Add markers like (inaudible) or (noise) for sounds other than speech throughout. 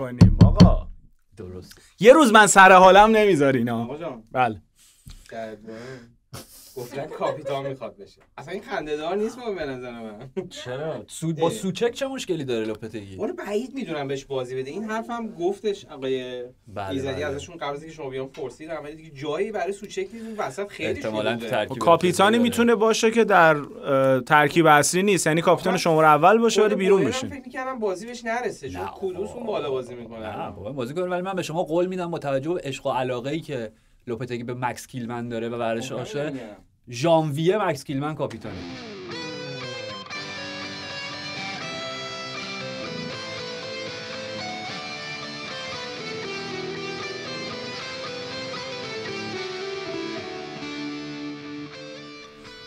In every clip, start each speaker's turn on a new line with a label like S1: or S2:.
S1: کنیم آقا درست یه روز من سر حالم نمیذارین جان بله گفتن کاپیتان میخواد بشه اصلا این خنده دار نیست ما به نظر من چرا سود با سوچک
S2: چه مشکلی داره لوپتگی اون
S1: بعید میدونم بهش بازی بده این حرف هم گفتش آقای بله، ایزدی بله. ازشون قبل که شما بیان پرسید عملی دیگه جایی برای سوچک نیست وسط خیلی احتمالاً خب، کاپیتانی میتونه باشه که در ترکیب اصلی نیست یعنی کاپیتان رو اول باشه ولی بیرون بشه فکر میکردم بازی بهش نرسه چون کودوس اون بالا
S2: بازی میکنه بازی کنه ولی من به شما قول میدم با توجه به عشق و علاقه ای که لوپتگی به مکس کیلمن داره و ورش خب، آشه ژانویه مکس کیلمن کاپیتانه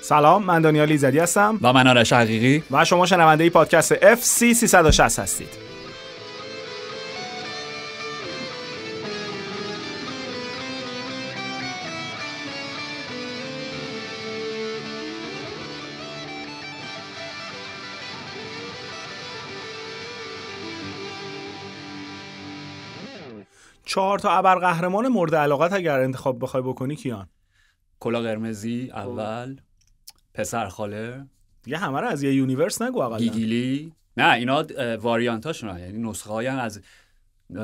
S1: سلام من دانیال ایزدی هستم و من آرش حقیقی و شما شنونده ای پادکست اف سی 360 هستید چهار تا قهرمان مورد علاقت اگر انتخاب بخوای بکنی کیان
S2: کلا قرمزی اول پسر خاله
S1: دیگه همه رو از یه یونیورس نگو اقلا
S2: گیگیلی نه اینا واریانتاشون یعنی نسخه های از (clears throat)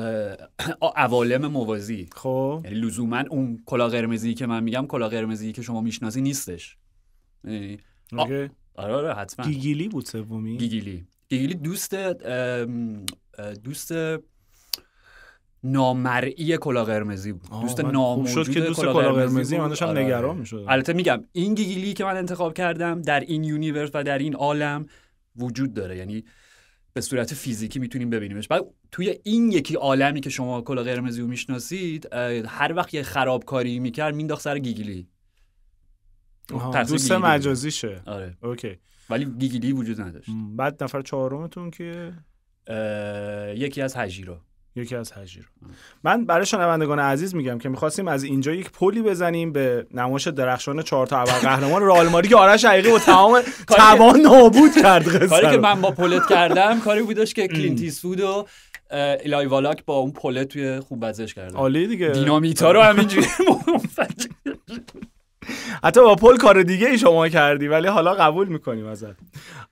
S2: عوالم موازی خب یعنی لزوما اون کلا قرمزی که من میگم کلا قرمزی که شما میشناسی نیستش یعنی، آره آره حتما گیگیلی بود سومی گیگیلی گیگیلی دوست دوست نامرئی کلا قرمزی بود دوست ناموجود شد که دوست کلا قرمزی من داشتم آره، آره. نگران می‌شدم البته میگم این گیگیلی که من انتخاب کردم در این یونیورس و در این عالم وجود داره یعنی به صورت فیزیکی میتونیم ببینیمش بعد توی این یکی عالمی که شما کلا قرمزی رو میشناسید هر وقت یه خرابکاری میکرد مینداخت سر گیگیلی
S1: دوست مجازیشه آره اوکی ولی گیگیلی وجود نداشت بعد نفر چهارمتون که یکی از هجیرو یکی از هجیر من برای شنوندگان عزیز میگم که میخواستیم از اینجا یک پلی بزنیم به نمایش درخشان چهار تا اول قهرمان رئال که آرش حقیقی با تمام (laughs) توان نابود کرد کاری که من با پولت
S2: کردم کاری بودش که کلینتیس فود و الای والاک با اون پولت توی خوب بزش کرد. عالی دیگه دینامیتا رو همینجوری (laughs)
S1: حتی با پل کار دیگه ای شما کردی ولی حالا قبول میکنیم ازت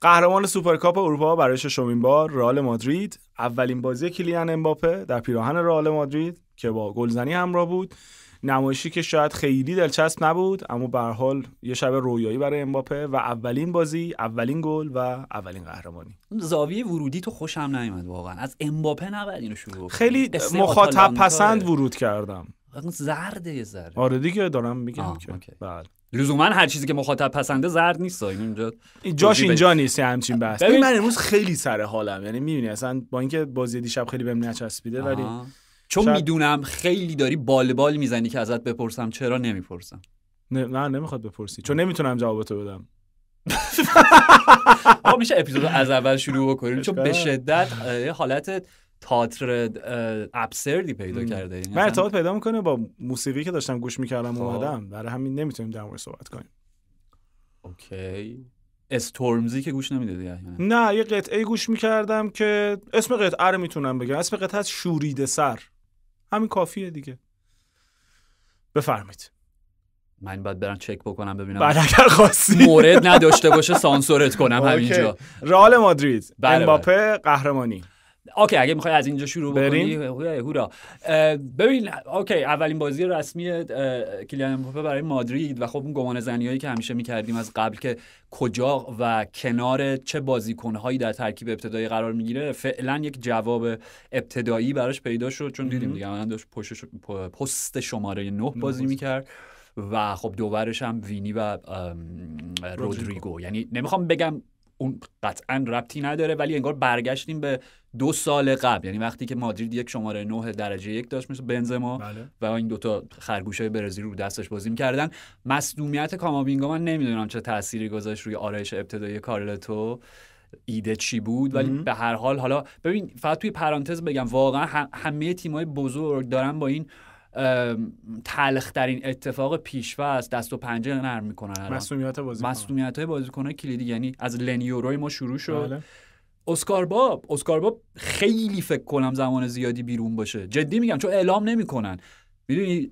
S1: قهرمان سوپرکاپ اروپا برای ششمین بار رئال مادرید اولین بازی کلیان امباپه در پیراهن رئال مادرید که با گلزنی همراه بود نمایشی که شاید خیلی دلچسب نبود اما به حال یه شب رویایی برای امباپه و اولین بازی اولین گل
S2: و اولین قهرمانی زاویه ورودی تو خوشم نیومد واقعا از امباپه نباید اینو خیلی مخاطب پسند
S1: ورود کردم
S2: زرده یه زرد
S1: آره دیگه دارم
S2: میگم که بله لزوما هر چیزی که مخاطب پسنده زرد نیست اینجا جاش اینجا نیست همچین بحث من
S1: امروز خیلی سر حالم یعنی میبینی اصلا با اینکه بازی دیشب خیلی بهم نچسبیده
S2: ولی چون شب... میدونم خیلی داری بال بال میزنی که ازت بپرسم چرا نمیپرسم
S1: نه نه نمیخواد بپرسی چون نمیتونم جوابتو بدم (laughs)
S2: میشه اپیزود از اول شروع بکنیم چون به شدت حالت تاتر ابسردی پیدا کرده یعنی من ارتباط
S1: پیدا میکنه با موسیقی که داشتم گوش میکردم خب. اومدم برای همین نمیتونیم در مورد صحبت کنیم
S2: اوکی استورمزی که گوش نمیدادی
S1: نه یه قطعه گوش میکردم که اسم قطعه رو میتونم بگم اسم قطعه از شوریده سر همین کافیه دیگه
S2: بفرمایید من باید برم چک بکنم ببینم بعد بله، اگر خواستی مورد نداشته باشه سانسورت کنم همینجا رئال مادرید بله، امباپه بله. قهرمانی اوکی اگه میخوای از اینجا شروع بکنی هورا ببین اوکی اولین بازی رسمی کلیان امباپه برای مادرید و خب اون گمان زنیایی که همیشه میکردیم از قبل که کجا و کنار چه بازیکنهایی در ترکیب ابتدایی قرار میگیره فعلا یک جواب ابتدایی براش پیدا شد چون دیدیم دیگه من داشت پست شماره 9 بازی میکرد و خب دوورش هم وینی و رودریگو یعنی نمیخوام بگم اون قطعا ربطی نداره ولی انگار برگشتیم به دو سال قبل یعنی وقتی که مادرید یک شماره نه درجه یک داشت مثل بنزما بله. و این دوتا های برزیل رو دستش بازی کردن مصدومیت کامابینگا من نمیدونم چه تاثیری گذاشت روی آرایش ابتدایی کارلتو ایده چی بود ولی به هر حال حالا ببین فقط توی پرانتز بگم واقعا همه تیمای بزرگ دارن با این این اتفاق پیشوا است دست و پنجه نرم میکنن مسئولیت بازی مسئولیت های بازیکن کلیدی یعنی از لنیوروی ما شروع شد بله. اسکار باب اسکار باب خیلی فکر کنم زمان زیادی بیرون باشه جدی میگم چون اعلام نمیکنن میدونی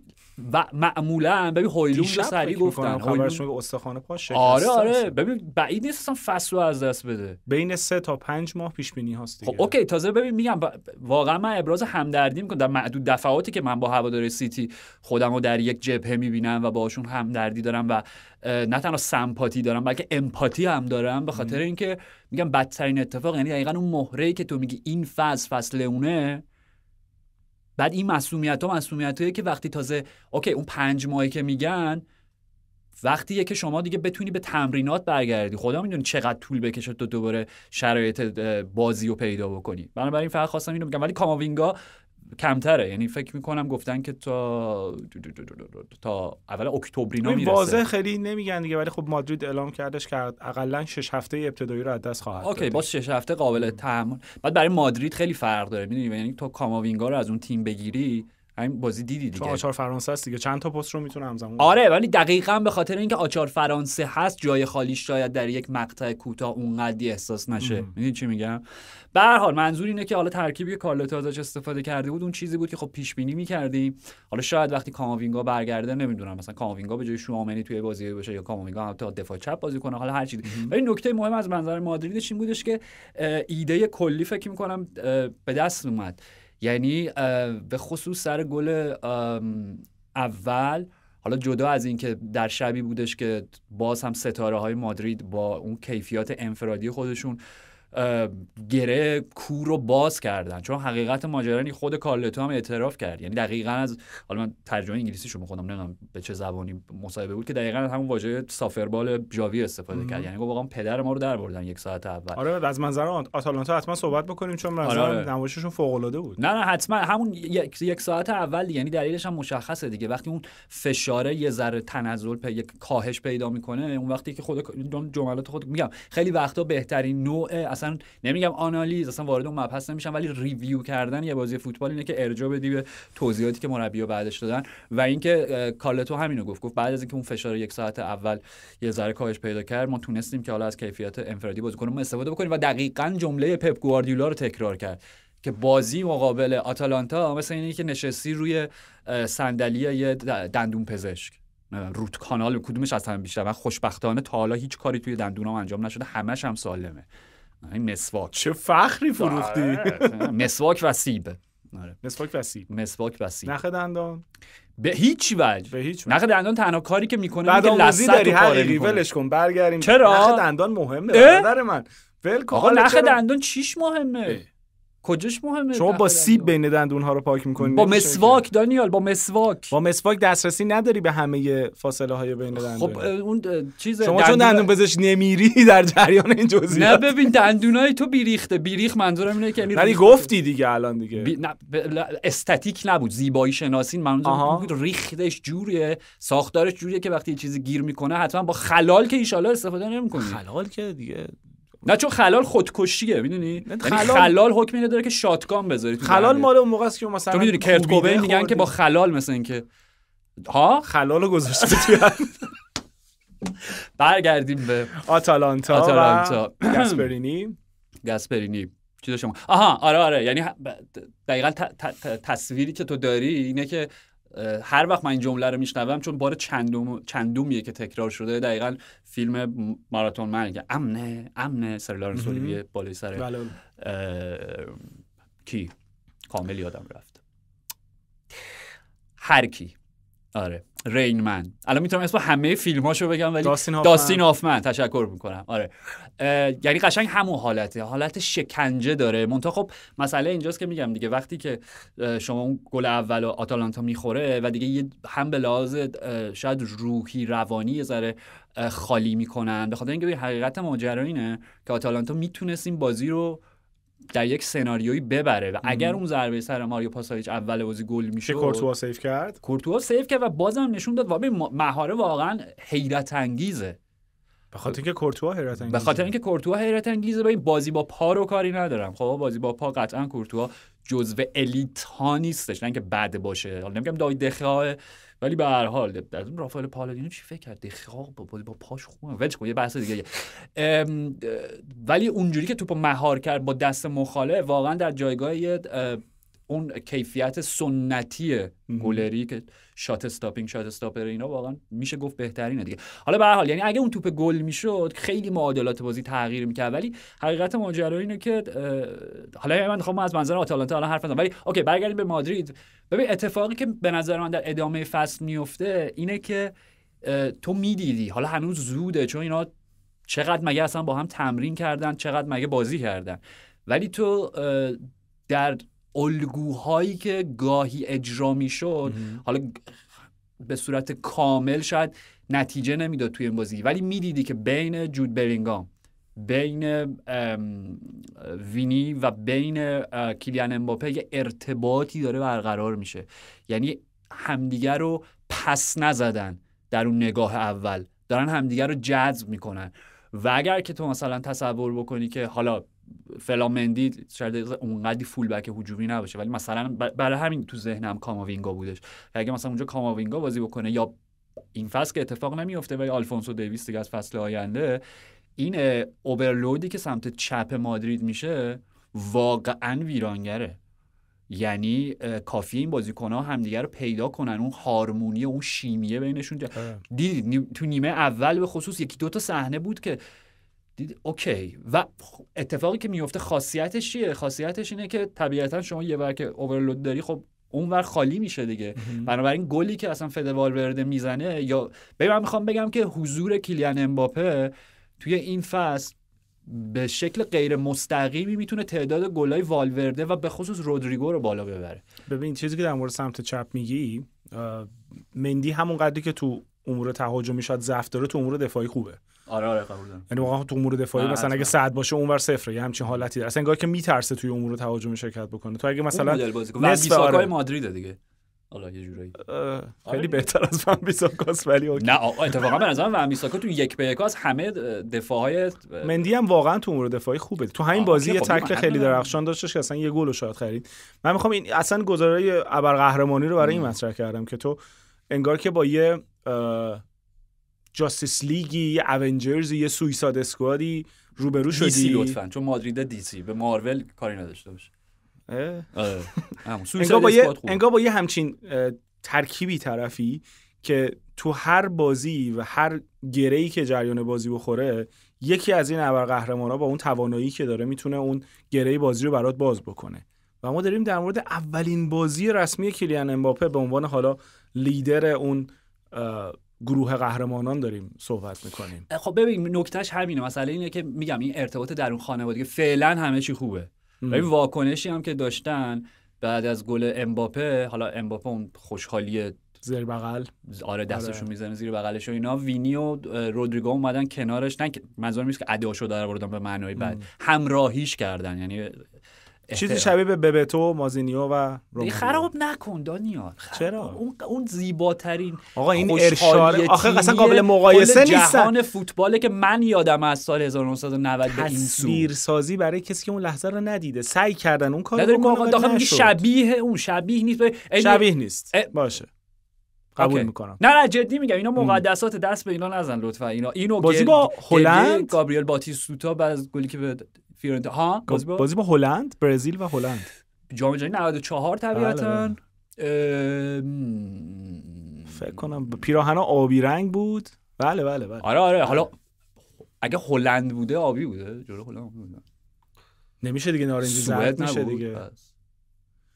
S2: و معمولا ببین هویلون سری گفتم خبرش
S1: استخوان پا آره آره
S2: ببین بعید نیست اصلا فصل رو از دست بده بین سه تا پنج ماه پیش بینی هاست خب اوکی تازه ببین میگم واقعا من ابراز همدردی میکنم در معدود دفعاتی که من با هوادار سیتی خودم رو در یک جبهه میبینم و باشون همدردی دارم و نه تنها سمپاتی دارم بلکه امپاتی هم دارم به خاطر اینکه میگم بدترین اتفاق یعنی دقیقا اون مهره که تو میگی این فصل فصل اونه بعد این مسئولیت ها مسئولیت که وقتی تازه اوکی اون پنج ماهی که میگن وقتی که شما دیگه بتونی به تمرینات برگردی خدا میدونی چقدر طول بکشه تا دوباره شرایط بازی رو پیدا بکنی بنابراین فقط خواستم اینو بگم ولی کاماوینگا کمتره یعنی فکر میکنم گفتن که تا تا اول اینا میرسه واضح
S1: خیلی نمیگن دیگه ولی خب مادرید اعلام کردش که اقلا 6 هفته ابتدایی رو از
S2: دست خواهد اوکی باز شش هفته قابل تحمل بعد برای مادرید خیلی فرق داره میدونی یعنی تو کاماوینگا رو از اون تیم بگیری همین بازی دیدی دیگه آچار فرانسه هست دیگه چند تا پست رو میتونه همزمان آره ولی دقیقا به خاطر اینکه آچار فرانسه هست جای خالی شاید در یک مقطع کوتاه اونقدی احساس نشه میدونی چی میگم به حال منظور اینه که حالا ترکیبی که کارلوت استفاده کرده بود اون چیزی بود که خب پیش بینی میکردیم حالا شاید وقتی کاماوینگا برگرده نمیدونم مثلا کاماوینگا به جای شوامنی توی بازی باشه یا کاماوینگا حتی دفاع چپ بازی کنه حالا هر چیزی ولی نکته مهم از منظر مادریدش این بودش که ایده کلی فکر کنم به دست اومد یعنی به خصوص سر گل اول حالا جدا از اینکه در شبی بودش که باز هم ستاره های مادرید با اون کیفیات انفرادی خودشون گره کور رو باز کردن چون حقیقت ماجرا خود کارلتو هم اعتراف کرد یعنی دقیقا از حالا من ترجمه انگلیسی شو میخونم به چه زبانی مصاحبه بود که دقیقا از همون واژه سافربال جاوی استفاده کرد یعنی واقعا پدر ما رو در بردن یک ساعت اول آره از منظر آتالانتا حتما صحبت بکنیم چون منظر آره،, آره.
S1: نمایششون فوق العاده بود
S2: نه نه حتما همون یک, یک ساعت اول یعنی دلیلش هم مشخصه دیگه وقتی اون فشار یه ذره تنزل پی... کاهش پیدا میکنه اون وقتی که خود جملات خود میگم خیلی وقتا بهترین نوع اصلا اصلا نمیگم آنالیز اصلا وارد اون مبحث نمیشم ولی ریویو کردن یه بازی فوتبال اینه که ارجاع بدی به توضیحاتی که مربی‌ها بعدش دادن و اینکه کارلتو همینو گفت گفت بعد از اینکه اون فشار یک ساعت اول یه ذره کاهش پیدا کرد ما تونستیم که حالا از کیفیت انفرادی بازیکنمون استفاده بکنیم و دقیقا جمله پپ گواردیولا رو تکرار کرد که بازی مقابل آتالانتا مثل اینه که نشستی روی صندلی یه دندون پزشک روت کانال کدومش از همه بیشتر من خوشبختانه تا حالا هیچ کاری توی دندونام انجام نشده همش هم سالمه این مسواک چه فخری فروختی آره. (laughs) آره. مسواک و سیب مسواک و سیب مسواک و سیب نخ دندان به هیچ وجه به هیچ نخ دندان تنها کاری که میکنه بعد لثه داری حقیقی ولش
S1: کن برگردیم چرا نخ دندان مهمه برادر من ول آقا نخ دندان چیش مهمه کجاش مهمه شما با سیب بین ها رو پاک میکنی با مسواک دانیال با مسواک با مسواک دسترسی نداری به همه فاصله های بین خب، دندون
S2: خب اون چیز شما چون دندون
S1: بزش نمیری (laughs) در جریان این جزئیات
S2: نه ببین دندونای تو بیریخته بیریخ منظورم اینه که یعنی گفتی دیگه الان دیگه بی... نه... استاتیک نبود زیبایی شناسی منظورم بود ریختش جوریه ساختارش جوریه که وقتی چیزی گیر میکنه حتما با خلال که ان استفاده نمیکنی خلال که دیگه نه چون خلال خودکشیه میدونی یعنی خلال... خلال حکم اینه داره که شاتگان بذاری خلال مال اون موقع است که مثلا تو میدونی کرت کوبین میگن که با خلال مثلا اینکه ها خلالو گذاشته توی (laughs) برگردیم به آتالانتا, آتالانتا. و (clears throat) گسپرینی گسپرینی چیز شما آها آره آره یعنی دقیقا تصویری که تو داری اینه که هر وقت من این جمله رو میشنوم چون بار چندوم چندمیه که تکرار شده دقیقا فیلم ماراتون مرگ امنه امنه سر لارنس اولیویه بالای سر بله، بله. کی کامل یادم رفت هر کی آره رینمن الان میتونم اسم همه فیلماشو بگم ولی داستین آفمن, داستین آفمن تشکر میکنم آره یعنی قشنگ همون حالته حالت شکنجه داره مونتا خب مسئله اینجاست که میگم دیگه وقتی که شما اون گل اول و آتالانتا میخوره و دیگه هم به لحاظ شاید روحی روانی یه ذره خالی میکنن به خاطر اینکه حقیقت ماجرا اینه که آتالانتا میتونست این بازی رو در یک سناریویی ببره و اگر اون ضربه سر ماریو پاسایچ اول بازی گل میشه کورتوا
S1: سیف کرد
S2: کورتوا سیف کرد و بازم نشون داد واقعا مهاره واقعا حیرت انگیزه به خاطر اینکه
S1: کورتوا حیرت انگیزه به خاطر
S2: اینکه کورتوا حیرت انگیزه با این بازی با پا رو کاری ندارم خب بازی با پا قطعا کورتوا جزو الیت ها نیستش نه اینکه بد باشه حالا نمیگم دای دخا ولی به هر حال از اون رافائل پالادینو چی فکر کرد دخاق با, با, پاش خوبه ولش کن یه بحث دیگه ولی اونجوری که توپو مهار کرد با دست مخاله واقعا در جایگاه اون کیفیت سنتی گلری که شات استاپینگ شات استاپر اینا واقعا میشه گفت بهترینه دیگه حالا به حال یعنی اگه اون توپ گل میشد خیلی معادلات بازی تغییر میکرد ولی حقیقت ماجرا اینه که حالا یعنی من میخوام از منظر آتالانتا الان حرف بزنم ولی اوکی برگردیم به مادرید ببین اتفاقی که به نظر من در ادامه فصل میفته اینه که تو میدیدی حالا هنوز زوده چون اینا چقدر مگه اصلا با هم تمرین کردن چقدر مگه بازی کردن ولی تو در الگوهایی که گاهی اجرا میشد حالا به صورت کامل شاید نتیجه نمیداد توی این بازی ولی میدیدی که بین جود برینگام بین وینی و بین کیلیان امباپه یه ارتباطی داره برقرار میشه یعنی همدیگر رو پس نزدن در اون نگاه اول دارن همدیگر رو جذب میکنن و اگر که تو مثلا تصور بکنی که حالا فلامندی شاید اونقدی فول بک هجومی نباشه ولی مثلا برای همین تو ذهنم کاماوینگا بودش اگه مثلا اونجا کاماوینگا بازی بکنه یا این فصل که اتفاق نمیفته ولی آلفونسو دیویس دیگه از فصل آینده این اوبرلودی که سمت چپ مادرید میشه واقعا ویرانگره یعنی کافی این بازیکن ها همدیگه رو پیدا کنن اون هارمونی اون شیمیه بینشون دیدید تو نیمه اول به خصوص یکی دو تا صحنه بود که دید اوکی و اتفاقی که میفته خاصیتش چیه خاصیتش اینه که طبیعتا شما یه برکه که اورلود داری خب اون ور خالی میشه دیگه بنابراین گلی که اصلا فد والورده میزنه یا ببین میخوام بگم که حضور کیلیان امباپه توی این فصل به شکل غیر مستقیمی میتونه تعداد گلای والورده و به خصوص رودریگو رو بالا ببره
S1: ببین چیزی که در مورد سمت چپ میگی مندی همون قدری که تو امور تهاجمی شاد ضعف داره تو امور دفاعی خوبه
S2: آره آره قبول دارم
S1: یعنی واقعا تو امور دفاعی مثلا اگه صد باشه اونور صفر یه همچین حالتی داره اصلا انگار که میترسه توی امور تهاجم شرکت بکنه تو اگه مثلا نصف آره.
S2: مادرید دیگه حالا یه جورایی خیلی آره. بهتر از فهم بیساکاس ولی اوکی نه اتفاقا به نظرم فهم بیساکا تو یک به یک از همه دفاعهای مندی هم واقعا تو امور
S1: دفاعی خوبه تو همین بازی یه خب، تکل خیلی درخشان داشتش که اصلا یه گل شاید خرید من میخوام این اصلا گزارای ابرقهرمانی رو برای این مطرح کردم که تو انگار که با یه جاستس لیگی یه اونجرز یه سویساد اسکوادی روبرو شدی دیسی لطفا
S2: چون مادریده دیسی به مارول کاری نداشته باشه آره. انگار با, یه،
S1: انگار با یه همچین ترکیبی طرفی که تو هر بازی و هر گرهی که جریان بازی بخوره یکی از این قهرمان ها با اون توانایی که داره میتونه اون گره بازی رو برات باز بکنه و ما داریم در مورد اولین بازی رسمی کلیان امباپه به عنوان حالا لیدر اون گروه قهرمانان داریم صحبت میکنیم
S2: خب ببین نکتهش همینه مسئله اینه که میگم این ارتباط در اون خانواده که فعلا همه چی خوبه و واکنشی هم که داشتن بعد از گل امباپه حالا امباپه اون خوشحالی زیر بغل آره دستشو آره. میزنه زیر بغلش و اینا وینی و رودریگو اومدن کنارش نه منظور نیست که اداشو در آوردن به معنای بعد همراهیش کردن یعنی چیزی شبیه
S1: به ببتو مازینیو و رومانیو
S2: خراب نکن دانیال چرا اون اون زیباترین آقا این ارشاد آخه اصلا قابل مقایسه نیست جهان فوتباله که من یادم از سال 1990 به این سو
S1: سازی برای کسی که اون لحظه رو ندیده سعی کردن اون کار رو آقا داخل میگه شبیه اون
S2: شبیه نیست شبیه نیست باشه
S1: قبول میکنم نه
S2: نه جدی میگم اینا مقدسات دست به اینا نزن لطفا اینا اینو بازی با هلند گابریل باتیستوتا بعد از گلی که به فیورنتینا ها بازی با, بازی
S1: با هلند برزیل و هلند
S2: جام جهانی 94 بله، بله. طبیعتا
S1: فکر کنم پیراهن آبی رنگ بود بله بله بله
S2: آره آره حالا اگه هلند بوده آبی بوده جلو هلند بوده
S1: نمیشه دیگه نارنجی زرد نمیشه
S2: دیگه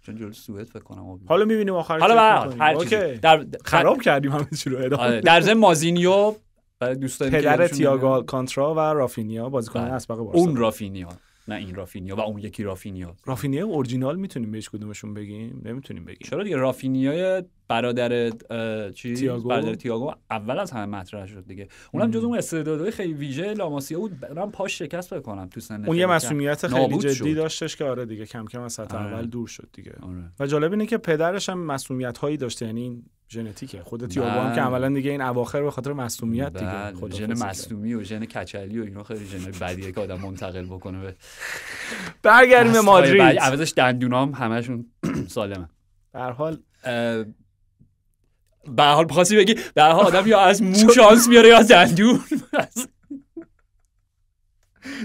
S2: چون جلو سوئد فکر کنم
S1: آبی حالا میبینیم آخر حالا هر در
S2: خراب کردیم همه چی رو آره. در ضمن مازینیو برای دوستان پدر تییاگو کانترا و رافینیا بازیکن بله. اسبق بارسا اون رافینیا نه این رافینیا و اون یکی رافینیا رافینیا اورجینال میتونیم بهش کدومشون بگیم نمیتونیم بگیم چرا دیگه رافینیا برادر چی تیاغو. برادر تییاگو اول از همه مطرح شد دیگه اونم جز اون استعدادهای خیلی ویژه لاماسیا بود من پاش شکست بکنم تو سن اون یه مسئولیت خیلی جدی
S1: داشتش که آره دیگه کم کم از سطح آره. اول دور شد دیگه آره. و جالب اینه که پدرش هم مسئولیت هایی داشته یعنی ژنتیکه خودت یابو هم که بله. عملا دیگه این اواخر به خاطر
S2: مصونیت دیگه بله، خود ژن مصونی و ژن کچلی و اینا خیلی ژن بدیه که آدم منتقل بکنه به برگردیم مادرید عوضش دندونام همشون (clears throat) سالمه به حال به حال بخواستی بگی به حال آدم یا از مو شانس میاره یا از دندون (laughs)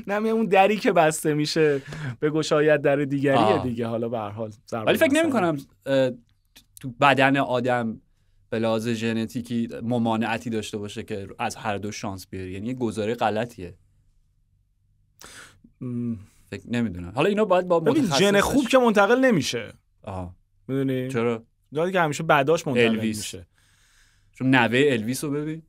S1: نه اون دری که بسته میشه به گشایت در دیگریه دیگه حالا به هر حال ولی فکر نمی کنم
S2: تو بدن آدم به لحاظ ژنتیکی ممانعتی داشته باشه که از هر دو شانس بیاری یعنی یه گزاره غلطیه فکر نمیدونم حالا اینا باید با ژن خوب که
S1: منتقل نمیشه
S2: آها میدونی چرا دادی که همیشه بعداش منتقل الویس. میشه چون نوه الویس رو ببین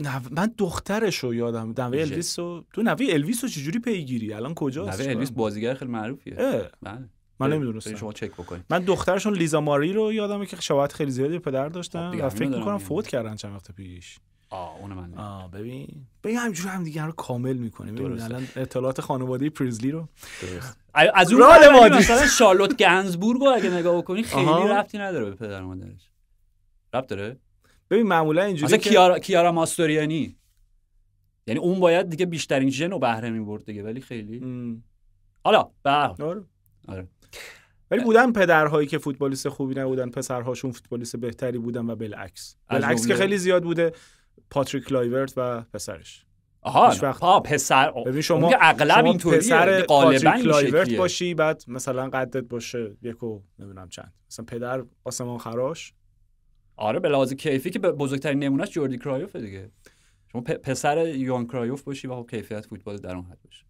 S1: نو... من دخترش رو یادم نوه الویس رو تو نوه الویس رو چجوری پیگیری الان کجاست نوه الویس
S2: بازیگر خیلی معروفیه بله من نمیدونستم شما چک بکنید
S1: من دخترشون لیزا ماری رو یادمه که شباهت خیلی زیادی پدر داشتن خب و فکر میکنم فوت کردن چند وقت پیش
S2: آه اونم من آه ببین
S1: ببین همینجوری هم دیگه رو کامل میکنیم ببین الان اطلاعات خانواده
S2: پریزلی رو درست. از اون مادی مثلا شارلوت گنزبورگ رو اگه نگاه بکنی خیلی آها. نداره به پدر مادرش ربط داره ببین معمولا اینجوری که... کیارا کیارا ماستوریانی یعنی اون باید دیگه بیشترین ژن رو بهره میبرد دیگه ولی خیلی حالا به آره, آره. ولی بودن پدرهایی که
S1: فوتبالیست خوبی نبودن پسرهاشون فوتبالیست بهتری بودن و بالعکس بالعکس که خیلی زیاد بوده پاتریک لایورت و پسرش آها
S2: وقت... پا پسر ببین شما اغلب اینطوریه پسر یعنی غالبا لایورت باشی
S1: بعد مثلا قدت باشه یکو نمیدونم چند
S2: مثلا پدر آسمان خراش آره به لحاظ کیفی که بزرگترین نمونهش جوردی کرایوف دیگه شما پسر یوان کرایوف باشی و خب کیفیت فوتبال در اون حد باشه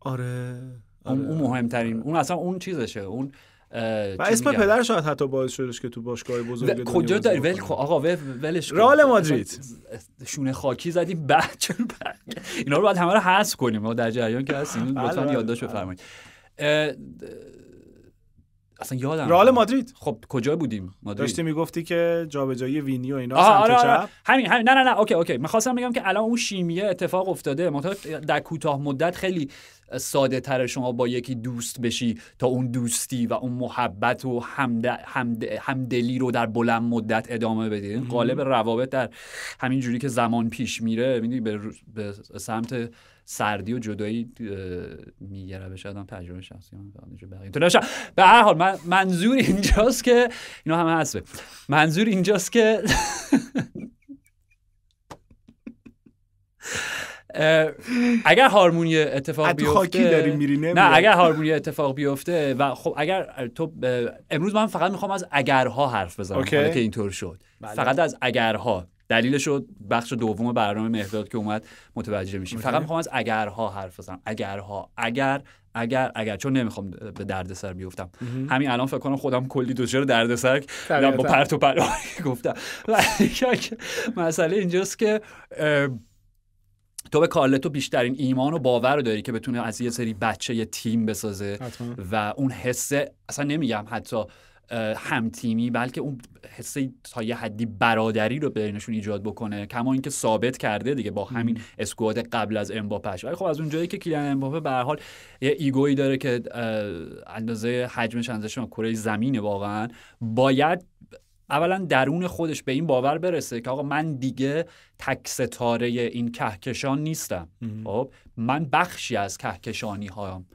S2: آره اون, آره. اون مهمترین اون اصلا اون چیزشه اون و اسم پدر
S1: شاید حتی باعث شدش که تو باشگاه بزرگ کجا داری
S2: ول آقا ولش رال مادرید شونه خاکی زدی بعد اینا رو باید همه رو حذف کنیم ما در جریان که هستیم بله، لطفا بله، یادداشت بله. بفرمایید اصلا یادم رئال مادرید
S1: خب کجا بودیم مادرید داشتی میگفتی که جابجایی وینی و اینا سمت آه آه آره.
S2: همین همین نه نه نه اوکی اوکی میخواستم بگم که الان اون شیمیه اتفاق افتاده منتها در کوتاه مدت خیلی ساده تر شما با یکی دوست بشی تا اون دوستی و اون محبت و همد... همد... همدلی رو در بلند مدت ادامه بدی قالب روابط در همین جوری که زمان پیش میره میدونی به سمت سردی و جدایی میگه روش آدم تجربه شخصی من به هر حال من منظور اینجاست که اینو همه حسبه منظور اینجاست که (laughs) اگر هارمونی اتفاق بیفته خاکی داری میری نه اگر هارمونی اتفاق بیفته و خب اگر تو امروز من فقط میخوام از اگرها حرف بزنم که اینطور شد بله. فقط از اگرها دلیلش رو بخش دوم برنامه مهداد که اومد متوجه میشیم فقط میخوام از اگرها حرف بزنم اگرها اگر اگر اگر چون نمیخوام به دردسر بیفتم همین الان فکر کنم خودم کلی دوچر رو دردسر با پرت و پرت (laughs) گفتم مسئله اینجاست که تو به کارلتو بیشترین ایمان و باور رو داری که بتونه از یه سری بچه یه تیم بسازه و اون حسه اصلا نمیگم حتی همتیمی بلکه اون حسه تا یه حدی برادری رو بینشون ایجاد بکنه کما اینکه ثابت کرده دیگه با همین اسکواد قبل از امباپش ولی خب از جایی که کیلیان امباپه به حال یه ایگویی داره که اندازه حجمش اندازه کره زمینه واقعا باید اولا درون خودش به این باور برسه که آقا من دیگه تک ستاره این کهکشان نیستم خب من بخشی از کهکشانی هایم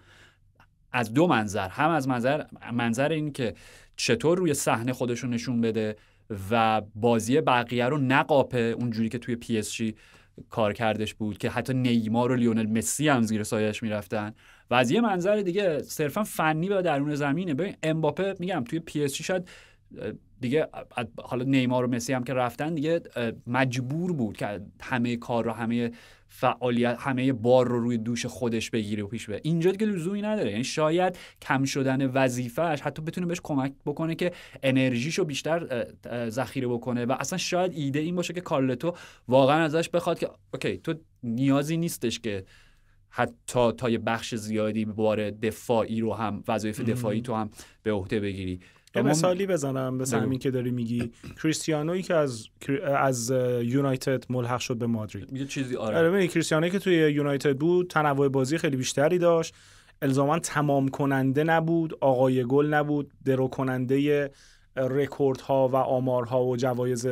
S2: از دو منظر هم از منظر منظر این که چطور روی صحنه خودش رو نشون بده و بازی بقیه رو نقاپه اونجوری که توی پی کار کردش بود که حتی نیمار و لیونل مسی هم زیر سایش میرفتن و از یه منظر دیگه صرفا فنی و درون زمینه ببین امباپه میگم توی پی شاید دیگه حالا نیمار و مسی هم که رفتن دیگه مجبور بود که همه کار رو همه فعالیت همه بار رو روی دوش خودش بگیره و پیش بره اینجا دیگه لزومی نداره یعنی شاید کم شدن وظیفهش حتی بتونه بهش کمک بکنه که انرژیشو بیشتر ذخیره بکنه و اصلا شاید ایده این باشه که کارلتو واقعا ازش بخواد که اوکی تو نیازی نیستش که حتی تا یه بخش زیادی بار دفاعی رو هم وظایف دفاعی تو هم به عهده بگیری یه مثالی بزنم به همین
S1: که داری میگی کریستیانوی که از از یونایتد ملحق شد به مادرید یه چیزی آره آره که توی یونایتد بود تنوع بازی خیلی بیشتری داشت الزاما تمام کننده نبود آقای گل نبود درو کننده رکوردها و آمارها و جوایز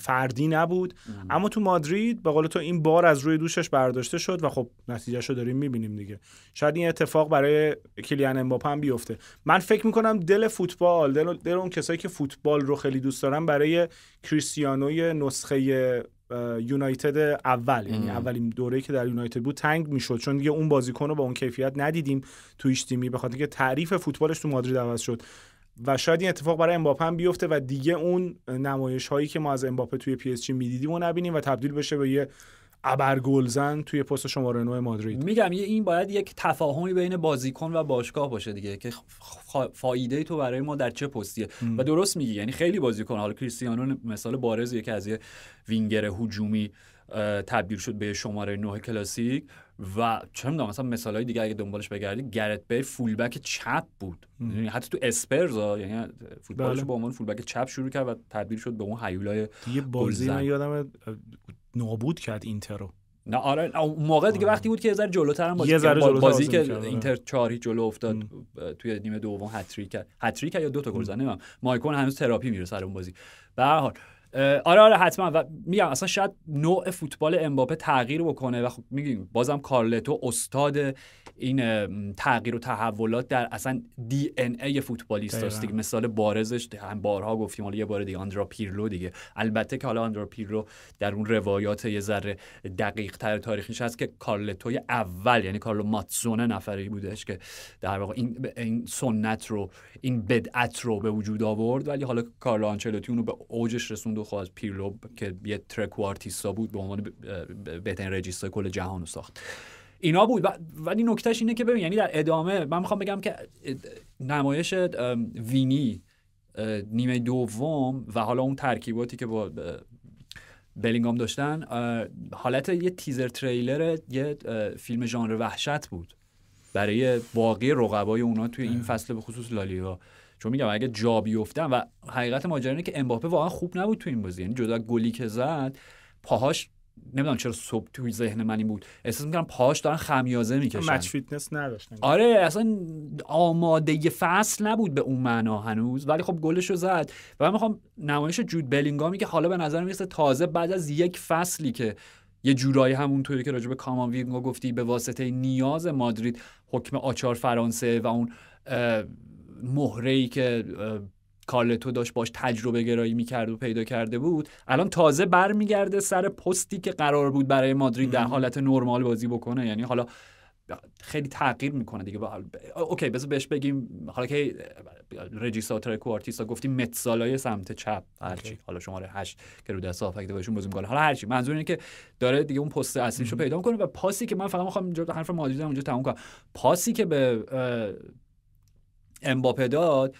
S1: فردی نبود اما تو مادرید به قول تو این بار از روی دوشش برداشته شد و خب نتیجه رو داریم میبینیم دیگه شاید این اتفاق برای کلیان امباپه هم بیفته من فکر میکنم دل فوتبال دل, دل اون کسایی که فوتبال رو خیلی دوست دارن برای کریستیانوی نسخه یونایتد اول یعنی اولین دوره که در یونایتد بود تنگ میشد چون دیگه اون بازیکن رو با اون کیفیت ندیدیم تو ایش تیمی بخاطر اینکه تعریف فوتبالش تو مادرید عوض شد و شاید این اتفاق برای امباپه هم بیفته و دیگه اون نمایش هایی که ما از امباپه توی پی اس جی میدیدیم و نبینیم
S2: و تبدیل بشه به یه ابرگلزن توی پست شماره 9 مادرید میگم این باید یک تفاهمی بین بازیکن و باشگاه باشه دیگه که فایده تو برای ما در چه پستیه و درست میگی یعنی خیلی بازیکن حالا کریستیانو مثال بارز که از یه وینگر هجومی تبدیل شد به شماره 9 کلاسیک و چه میدونم مثلا مثال های دیگه اگه دنبالش بگردید گرت بیل فولبک چپ بود یعنی حتی تو اسپرزا یعنی فوتبالش با بله. عنوان فولبک چپ شروع کرد و تبدیل شد به اون هیولای یه بازی من نابود کرد اینتر رو نه آره موقع دیگه آره. وقتی بود که یه جلوتر هم بازی, بازی که آره. اینتر چاری جلو افتاد توی نیمه دوم هتریک هتریک یا دو تا گل زد نمیدونم مایکون هنوز تراپی میره سر اون بازی به هر حال آره آره حتما و میگم اصلا شاید نوع فوتبال امباپه تغییر بکنه و خب میگیم بازم کارلتو استاد این تغییر و تحولات در اصلا دی ان ای فوتبالیست است مثال بارزش هم بارها گفتیم حالا یه بار دیگه آندرا پیرلو دیگه البته که حالا آندرا پیرلو در اون روایات یه ذره دقیق تر تاریخیش هست که کارلتوی اول یعنی کارلو ماتزونه نفری بودش که در واقع این این سنت رو این بدعت رو به وجود آورد ولی حالا کارلو آنچلوتی اون رو به اوجش رسوند خب از پیرلو که یه ترکوارتیستا بود به عنوان بهترین رجیستر کل رو ساخت اینا بود ولی نکتهش اینه که ببین یعنی در ادامه من میخوام بگم که نمایش وینی نیمه دوم و حالا اون ترکیباتی که با بلینگام داشتن حالت یه تیزر تریلر یه فیلم ژانر وحشت بود برای باقی رقبای اونا توی این فصل به خصوص لالیگا چون میگم اگه جا بیفتن و حقیقت ماجرا اینه که امباپه واقعا خوب نبود تو این بازی یعنی جدا گلی که زد پاهاش نمیدونم چرا صبح توی ذهن من این بود احساس میکنم پاهاش دارن خمیازه میکشن مچ فیتنس نداشتن آره اصلا آماده فصل نبود به اون معنا هنوز ولی خب گلش زد و من میخوام نمایش جود بلینگامی که حالا به نظر میرسه تازه بعد از یک فصلی که یه جورایی همونطوری که راجع به کامان گفتی به واسطه نیاز مادرید حکم آچار فرانسه و اون مهره ای که کارلتو داشت باش تجربه گرایی میکرد و پیدا کرده بود الان تازه برمیگرده سر پستی که قرار بود برای مادرید در حالت نرمال بازی بکنه یعنی حالا خیلی تغییر میکنه دیگه با... اوکی بذار بهش بگیم حالا که رجیستراتور کوارتیسا گفتیم متسالای سمت چپ هرچی حالا شماره هشت که رو دست هافک بهشون بازی حالا هرچی منظور اینه که داره دیگه اون پست اصلیشو پیدا میکنه و پاسی که من فقط میخوام اینجا حرف مادرید اونجا تموم کنم پاسی که به امباپه داد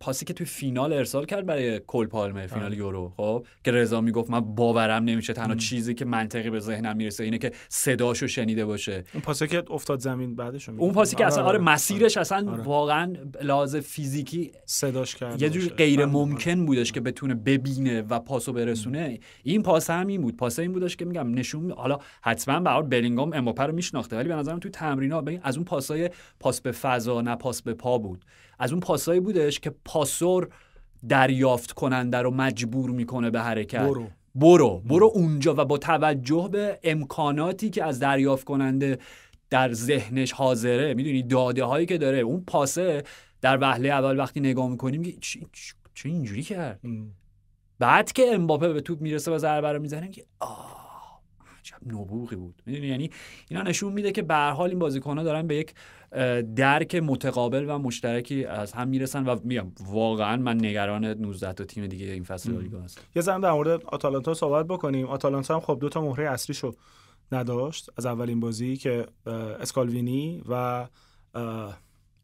S2: پاسی که توی فینال ارسال کرد برای کل پالمه آره. فینال یورو خب که رضا میگفت من باورم نمیشه تنها چیزی که منطقی به ذهنم میرسه اینه که صداشو شنیده باشه اون
S1: پاسی که افتاد زمین بعدش اون پاسی که آره، اصلا آره،, آره,
S2: مسیرش اصلا واقعا لازم فیزیکی صداش کرد یه جوری غیر ممکن بودش که بتونه ببینه و پاسو برسونه این پاس هم این بود پاس این بودش که میگم نشون حالا حتما هر بلینگام امباپه رو میشناخته ولی به نظرم تو تمرینات از اون پاسای پاس به فضا نه پاس به پا بود از اون پاسایی بودش که پاسور دریافت کننده رو مجبور میکنه به حرکت برو برو برو اونجا و با توجه به امکاناتی که از دریافت کننده در ذهنش حاضره میدونی داده هایی که داره اون پاسه در وهله اول وقتی نگاه میکنیم که چ... اینجوری کرد بعد که امباپه به توپ میرسه و ضربه رو میزنه که آه چه نبوغی بود میدونی یعنی اینا نشون میده که به حال این ها دارن به یک درک متقابل و مشترکی از هم میرسن و میگم واقعا من نگران 19 تا تیم دیگه این فصل لیگ هست
S1: یه زن در مورد آتالانتا صحبت بکنیم آتالانتا هم خب دو تا مهره اصلیشو نداشت از اولین بازی که اسکالوینی و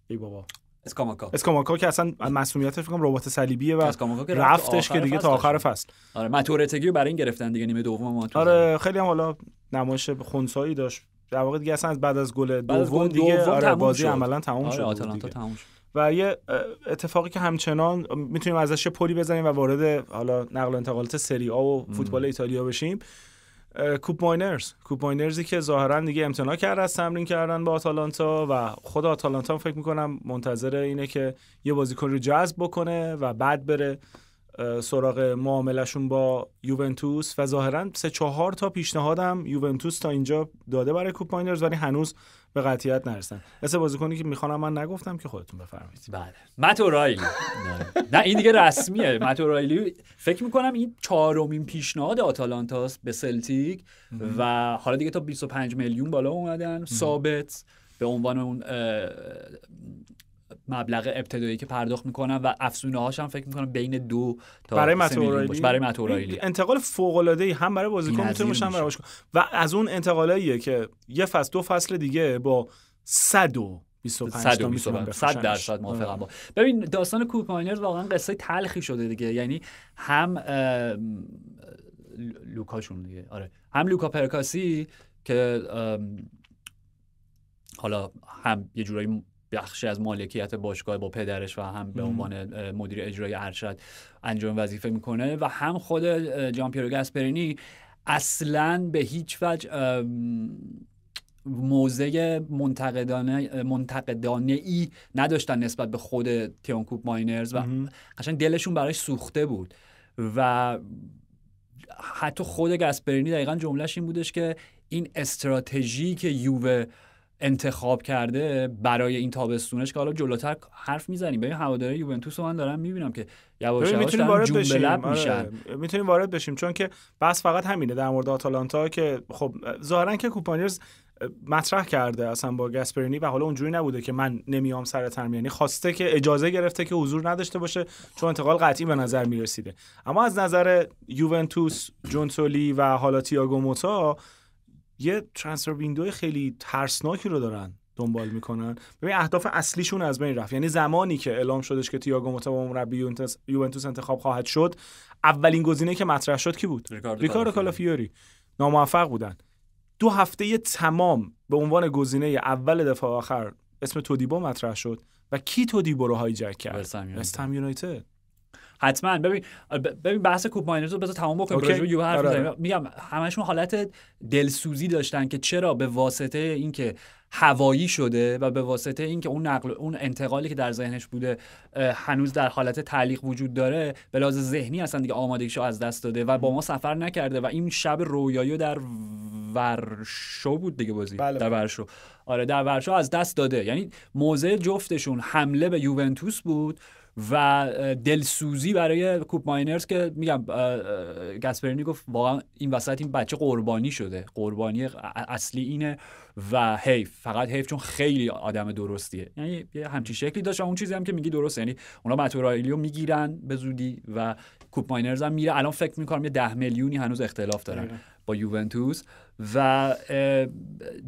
S1: ای بابا اسکاماکا اسکاماکا که اصلا مسئولیتش فکر ربات صلیبیه و رفتش که دیگه تا آخر فصل
S2: آره رو برای این گرفتن دیگه نیمه دوم
S1: آره خیلی هم حالا نمایش خنسایی داشت در واقع دیگه اصلا از بعد از گل دوم دیگه آره بازی عملا تموم آره، شد آتلانتا
S2: تموم شد و یه
S1: اتفاقی که همچنان میتونیم ازش یه پلی بزنیم و وارد حالا نقل و انتقالات سری آ و فوتبال ایتالیا بشیم کوپ ماینرز کوپ ماینرزی که ظاهرا دیگه امتناع کرده از تمرین کردن با آتالانتا و خود آتالانتا فکر میکنم منتظر اینه که یه بازیکن رو جذب بکنه و بعد بره سراغ معاملشون با یوونتوس و ظاهرا سه چهار تا پیشنهادم یوونتوس تا اینجا داده برای کوپاینرز ولی هنوز به قطعیت نرسن مثل بازیکنی که میخوانم من نگفتم که خودتون بفرمایید بله متو
S2: نه این دیگه رسمیه متو رایلی فکر میکنم این چهارمین پیشنهاد آتالانتاس به سلتیک و حالا دیگه تا 25 میلیون بالا اومدن ثابت به عنوان اون مبلغ ابتدایی که پرداخت میکنن و افزونه هاش هم فکر میکنم بین دو تا برای متورایلی برای متورایلی
S1: انتقال فوق العاده ای هم برای بازیکن میتونه برای و از اون انتقالایی که یه فصل دو فصل
S2: دیگه با 100 صد 100 درصد موافقم آره. با ببین داستان کوپاینر واقعا قصه تلخی شده دیگه یعنی هم لوکاشون دیگه آره هم لوکا پرکاسی که حالا هم یه جورایی بخشی از مالکیت باشگاه با پدرش و هم به عنوان مدیر اجرای ارشد انجام وظیفه میکنه و هم خود جان پیرو گسپرینی اصلا به هیچ وجه موضع منتقدانه منتقدانه ای نداشتن نسبت به خود تیانکوب ماینرز و قشنگ دلشون براش سوخته بود و حتی خود گسپرینی دقیقا جملهش این بودش که این استراتژی که یووه انتخاب کرده برای این تابستونش که حالا جلوتر حرف میزنیم ببین هواداری یوونتوس رو من دارم میبینم که یواش یواش وارد بشیم آره. میتونیم وارد بشیم چون که
S1: بس فقط همینه در مورد آتالانتا که خب ظاهرا که کوپانیرز مطرح کرده اصلا با گسپرینی و حالا اونجوری نبوده که من نمیام سر ترم یعنی خواسته که اجازه گرفته که حضور نداشته باشه چون انتقال قطعی به نظر میرسیده اما از نظر یوونتوس جونتولی و حالا تییاگو موتا یه ترانسفر ویندو خیلی ترسناکی رو دارن دنبال میکنن ببین اهداف اصلیشون از بین رفت یعنی زمانی که اعلام شدش که تییاگو به مربی یوونتوس انتخاب خواهد شد اولین گزینه که مطرح شد کی بود ریکاردو کالافیوری ناموفق بودن دو هفته تمام به عنوان گزینه اول دفاع آخر اسم تودیبو مطرح شد و کی تودیبو رو هایجک کرد؟
S2: استام یونایتد حتما ببین ببین بحث کوپ ماینرز رو بذار تمام بکنیم راجع یو آره. آره. همشون حالت دلسوزی داشتن که چرا به واسطه اینکه هوایی شده و به واسطه اینکه اون نقل اون انتقالی که در ذهنش بوده هنوز در حالت تعلیق وجود داره به لحاظ ذهنی اصلا دیگه آمادگیشو از دست داده و با ما سفر نکرده و این شب رویایی در ورشو بود دیگه بازی بله. در ورشو آره در ورشو از دست داده یعنی موضع جفتشون حمله به یوونتوس بود و دلسوزی برای کوپ ماینرز که میگم گسپرینی گفت واقعا این وسط این بچه قربانی شده قربانی اصلی اینه و حیف فقط حیف چون خیلی آدم درستیه یعنی همچین شکلی داشت اون چیزی هم که میگی درسته یعنی اونا ماتورایلیو میگیرن به زودی و کوپ ماینرز هم میره الان فکر میکنم یه ده میلیونی هنوز اختلاف دارن با یوونتوس و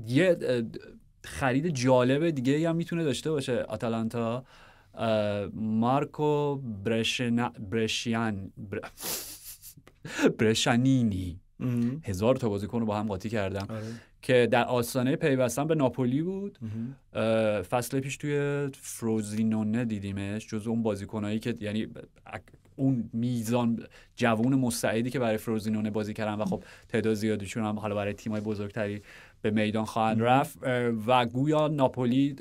S2: یه خرید جالب دیگه هم میتونه داشته باشه آتالانتا مارکو برشن... برشیان هزار تا بازیکن رو با هم قاطی کردم آره. که در آستانه پیوستن به ناپولی بود فصل پیش توی فروزینونه دیدیمش جز اون بازیکنایی که یعنی اون میزان جوون مستعدی که برای فروزینونه بازی کردن و خب تعداد زیادیشون هم حالا برای تیمای بزرگتری به میدان خواهند رفت و گویا ناپولی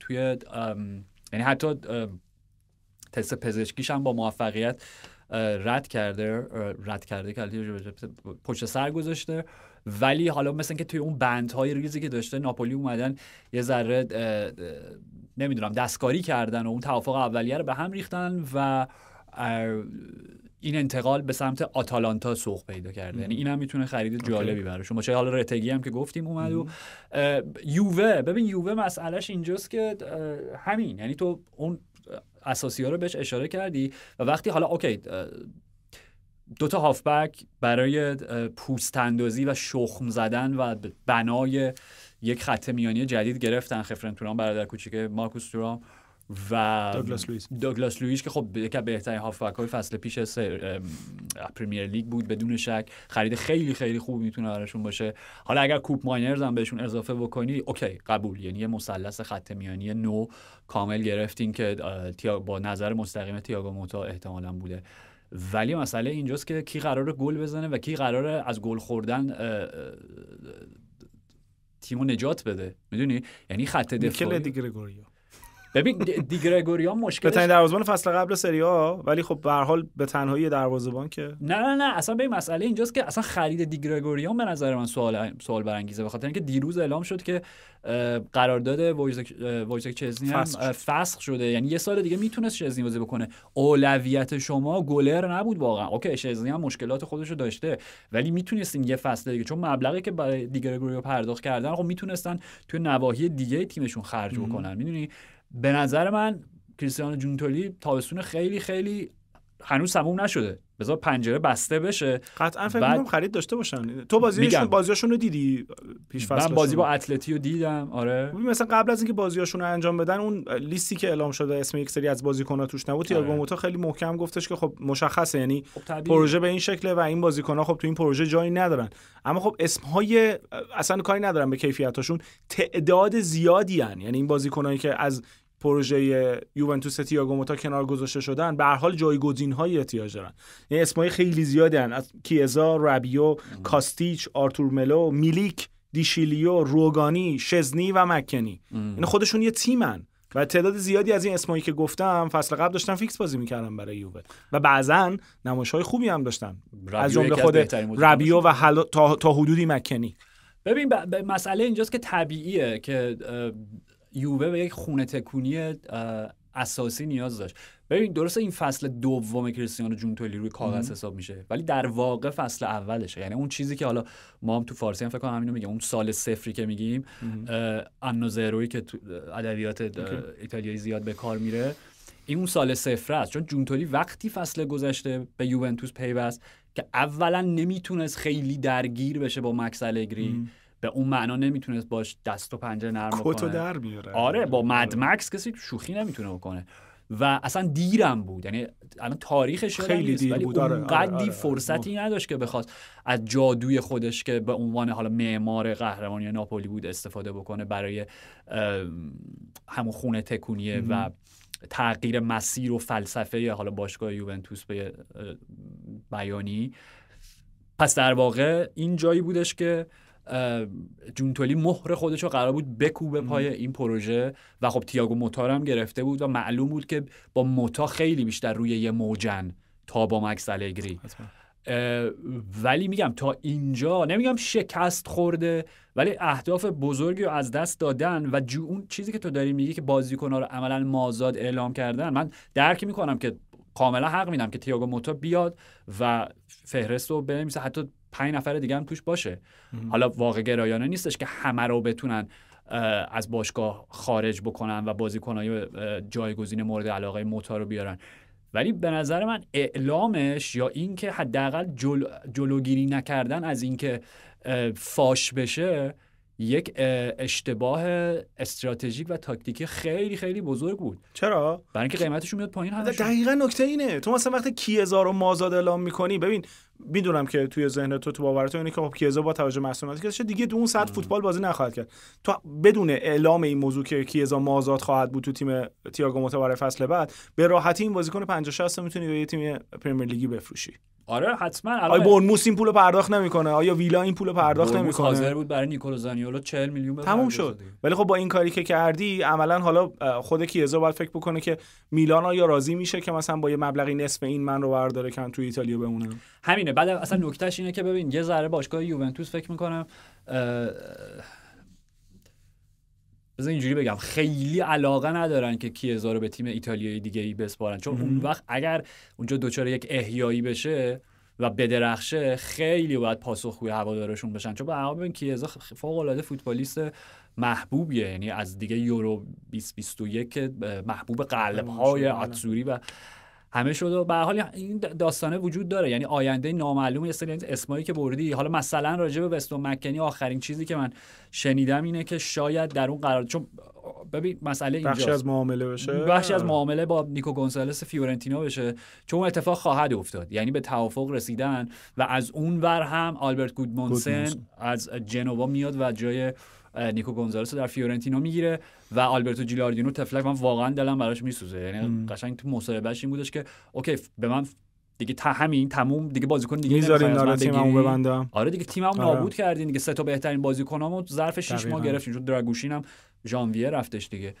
S2: توی یعنی حتی تست پزشکیش هم با موفقیت رد کرده رد کرده که پشت سر گذاشته ولی حالا مثل که توی اون بندهای ریزی که داشته ناپولی اومدن یه ذره نمیدونم دستکاری کردن و اون توافق اولیه رو به هم ریختن و این انتقال به سمت آتالانتا سوق پیدا کرده یعنی اینم میتونه خرید جالبی برای شما چه حالا رتگی هم که گفتیم اومد و یووه ببین یووه مسئلهش اینجاست که همین یعنی تو اون اساسی ها رو بهش اشاره کردی و وقتی حالا اوکی دو تا هافبک برای پوست و شخم زدن و بنای یک خط میانی جدید گرفتن خفرن برادر کوچیک مارکوس تورام و داگلاس لوئیس داگلاس که خب یکی از بهترین هافبک های فصل پیش پریمیر لیگ بود بدون شک خرید خیلی خیلی خوب میتونه براشون باشه حالا اگر کوپ ماینرز هم بهشون اضافه بکنی اوکی قبول یعنی یه مثلث خط میانی نو کامل گرفتین که با نظر مستقیم تییاگو موتا احتمالا بوده ولی مسئله اینجاست که کی قرار گل بزنه و کی قراره از گل خوردن تیمو نجات بده میدونی یعنی خط دفاعی ببین دیگرگوریان مشکل بتن دروازهبان فصل
S1: قبل سری ها ولی خب به هر حال به تنهایی دروازهبان که
S2: نه نه نه اصلا به مسئله اینجاست که اصلا خرید ها به نظر من سوال سوال برانگیزه بخاطر اینکه دیروز اعلام شد که قرارداد وایزک چزنی هم فسخ شده یعنی یه سال دیگه میتونست چزنی بازی بکنه اولویت شما گلر نبود واقعا اوکی چزنی هم مشکلات خودش رو داشته ولی میتونستین یه فصل دیگه چون مبلغی که برای دیگرگوریو پرداخت کردن خب میتونستن توی نواحی دیگه تیمشون خرج بکنن میدونی به نظر من کریستیانو جونتولی تابستون خیلی خیلی هنوز تموم نشده بذار پنجره بسته بشه قطعا فکر بعد... خرید داشته باشن تو بازیشون
S1: بازیاشون دیدی پیش فصل من بازی با
S2: اتلتی رو دیدم
S1: آره مثلا قبل از اینکه بازیاشون رو انجام بدن اون لیستی که اعلام شده اسم یک سری از بازیکن‌ها توش نبود آره. خیلی محکم گفتش که خب مشخصه یعنی خب پروژه به این شکله و این ها خب تو این پروژه جایی ندارن اما خب های اصلا کاری ندارن به کیفیتشون تعداد زیادی هن. یعنی این بازیکنایی که از پروژه یوونتوس تییاگو موتا کنار گذاشته شدن به هر حال جایگزین‌های احتیاج دارن یعنی اسمای خیلی زیادن از کیزا، رابیو، کاستیچ، آرتور ملو، میلیک، دیشیلیو، روگانی، شزنی و مکنی یعنی خودشون یه تیمن و تعداد زیادی از این اسمایی که گفتم فصل قبل داشتن فیکس بازی میکردن برای یووه و بعضا های خوبی هم داشتن از جمله خود رابیو و تا... تا حدودی مکنی
S2: ببین مسئله اینجاست که طبیعیه که یووه به یک خونه تکونی اساسی نیاز داشت ببین درسته این فصل دوم کریستیانو جونتولی روی کاغذ حساب میشه ولی در واقع فصل اولشه یعنی اون چیزی که حالا ما هم تو فارسی هم فکر کنم همینو میگیم اون سال صفری که میگیم انو زروی که تو ادبیات ایتالیایی زیاد به کار میره این اون سال صفر است چون جونتولی وقتی فصل گذشته به یوونتوس پیوست که اولا نمیتونست خیلی درگیر بشه با مکس الگری به اون معنا نمیتونست باش دست و پنجه نرم کنه در میاره آره با آره. مدمکس کسی شوخی نمیتونه بکنه و اصلا دیرم بود یعنی الان تاریخش خیلی دیر ولی بود آره، آره، اونقدی فرصتی نداشت که بخواد از جادوی خودش که به عنوان حالا معمار قهرمانی ناپولی بود استفاده بکنه برای همون خونه تکونیه و تغییر مسیر و فلسفه حالا باشگاه یوونتوس به بیانی پس در واقع این جایی بودش که جونتولی مهر خودش رو قرار بود بکوبه پای این پروژه و خب تییاگو موتا هم گرفته بود و معلوم بود که با موتا خیلی بیشتر روی یه موجن تا با مکس الگری ولی میگم تا اینجا نمیگم شکست خورده ولی اهداف بزرگی رو از دست دادن و جو اون چیزی که تو داری میگی که بازیکن‌ها رو عملا مازاد اعلام کردن من درک میکنم که کاملا حق میدم که تییاگو موتا بیاد و فهرست رو بنویسه حتی پنج نفر دیگه هم توش باشه حالا واقع گرایانه نیستش که همه رو بتونن از باشگاه خارج بکنن و بازیکنهای جایگزین مورد علاقه موتا رو بیارن ولی به نظر من اعلامش یا اینکه حداقل جلوگیری نکردن از اینکه فاش بشه یک اشتباه استراتژیک و تاکتیکی خیلی خیلی بزرگ بود چرا برای اینکه قیمتشون میاد پایین
S1: دقیقا نکته اینه تو مثلا وقتی کیزار و مازاد اعلام میکنی ببین میدونم که توی ذهن تو تو باور اینه که خب کیزا با توجه مسئولیتی که دیگه دو اون صد فوتبال بازی نخواهد کرد تو بدون اعلام این موضوع که کیزا مازاد خواهد بود تو تیم تییاگو موتا برای فصل بعد به راحتی این بازیکن 50 60 میتونی به یه تیم پرمیر لیگی بفروشی
S2: آره حتما آیا برنموس این
S1: پول پرداخت نمیکنه آیا ویلا این پولو پرداخت نمیکنه حاضر بود برای نیکولو زانیولو 40 میلیون تموم شد ولی خب با این کاری که کردی عملا حالا خود کیزا باید فکر بکنه که میلان یا راضی میشه
S2: که مثلا با یه مبلغی نصف این من رو برداره کن توی ایتالیا بمونه همینه بعد اصلا نکتهش اینه که ببین یه ذره باشگاه یوونتوس فکر میکنم بذار اینجوری بگم خیلی علاقه ندارن که کیزا رو به تیم ایتالیایی دیگه ای بسپارن چون اون وقت اگر اونجا دوچار یک احیایی بشه و بدرخشه خیلی باید پاسخگوی هوادارشون بشن چون به هر کیزا فوق العاده فوتبالیست محبوبیه یعنی از دیگه یورو 2021 محبوب قلب های آره، بله. آتسوری و همه شد و به حال این داستانه وجود داره یعنی آینده نامعلوم یه سری اسمایی که بردی حالا مثلا راجع به وستون مکنی آخرین چیزی که من شنیدم اینه که شاید در اون قرار چون ببین مسئله اینجاست بخشی از
S1: معامله بشه بخشی از آره.
S2: معامله با نیکو گونسالس فیورنتینا بشه چون اتفاق خواهد افتاد یعنی به توافق رسیدن و از اون ور هم آلبرت گودمونسن از جنوا میاد و جای نیکو گونزالس در فیورنتینا میگیره و آلبرتو جیلاردینو تفلک من واقعا دلم براش میسوزه یعنی قشنگ تو مصاحبهش این بودش که اوکی به من دیگه تا همین تموم دیگه بازیکن دیگه میذارین آره تیممو ببندم آره دیگه تیممو آره. نابود کردین دیگه سه تا بهترین بازیکنامو ظرف 6 ماه گرفتین چون دراگوشین هم ژانویه رفتش دیگه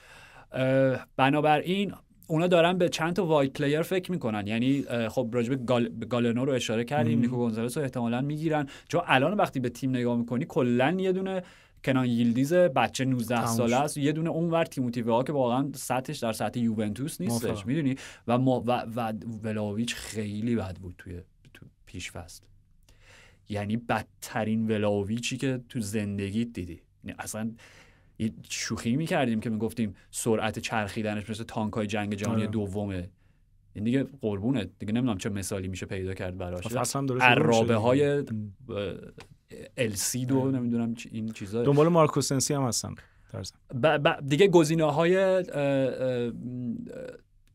S2: بنابراین اونا دارن به چند تا وایت پلیر فکر میکنن یعنی خب راجب گال، گالنو رو اشاره کردیم نیکو گونزالس رو احتمالا میگیرن چون الان وقتی به تیم نگاه میکنی کلا یه دونه کنان ییلدیز بچه 19 ساله است یه دونه اونور تیموتی ها که واقعا سطحش در سطح یوونتوس نیستش میدونی و و, و ولاویچ خیلی بد بود توی تو پیش فصل یعنی بدترین ولاویچی که تو زندگیت دیدی یعنی اصلا شوخی میکردیم که میگفتیم سرعت چرخیدنش مثل تانک های جنگ جهانی آره. دومه این دیگه قربونه دیگه نمیدونم چه مثالی میشه پیدا کرد براش عرابه های سی دو آره. نمیدونم این چیزا دنبال مارکوسنسی هم هستم دیگه گزینه های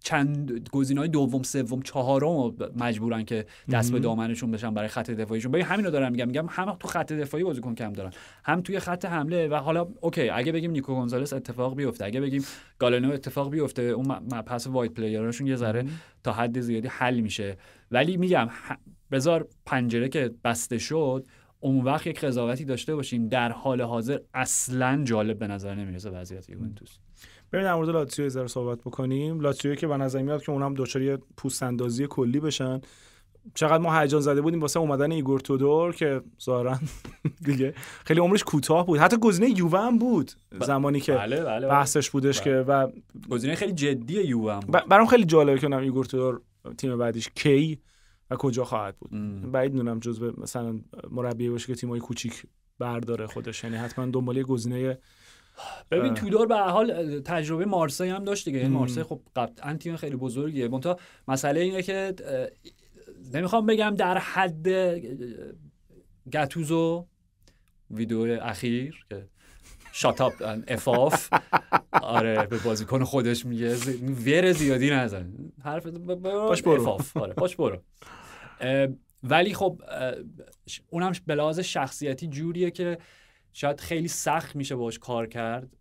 S2: چند گزینه های دوم سوم چهارم مجبورن که دست به دامنشون بشن برای خط دفاعیشون ببین همینو دارم میگم میگم هم تو خط دفاعی بازیکن کم دارن هم توی خط حمله و حالا اوکی اگه بگیم نیکو گونزالس اتفاق بیفته اگه بگیم گالانو اتفاق بیفته اون پس وایت پلیرشون یه ذره تا حد زیادی حل میشه ولی میگم بذار پنجره که بسته شد اون وقت یک قضاوتی داشته باشیم در حال حاضر اصلا جالب به نظر نمیرسه وضعیت یوونتوس
S1: بریم در مورد لاتسیو صحبت بکنیم لاتسیو که به نظر میاد که اونم دچار پوست اندازی کلی بشن چقدر ما هیجان زده بودیم واسه اومدن ایگور تودور که ظاهرا (laughs) دیگه خیلی عمرش کوتاه بود حتی گزینه یووه هم بود زمانی که بله،, بله بله بحثش بودش که بله. و گزینه خیلی جدی یووه هم برام خیلی جالبه که اونم ایگور تودور تیم بعدیش کی و کجا خواهد بود باید بعید جز به مثلا مربی باشه که تیمای کوچیک برداره خودش یعنی حتما دنبالی گزینه ببین تودور
S2: به حال تجربه مارسی هم داشت دیگه یعنی مارسی خب قطعا تیم خیلی بزرگیه منتها مسئله اینه که نمیخوام بگم در حد گتوزو ویدیو اخیر که شاتاپ افاف (laughs) آره به بازیکن خودش میگه ور زیادی نزن حرف باش برو آره باش برو ولی خب اونم به لحاظ شخصیتی جوریه که شاید خیلی سخت میشه باش کار کرد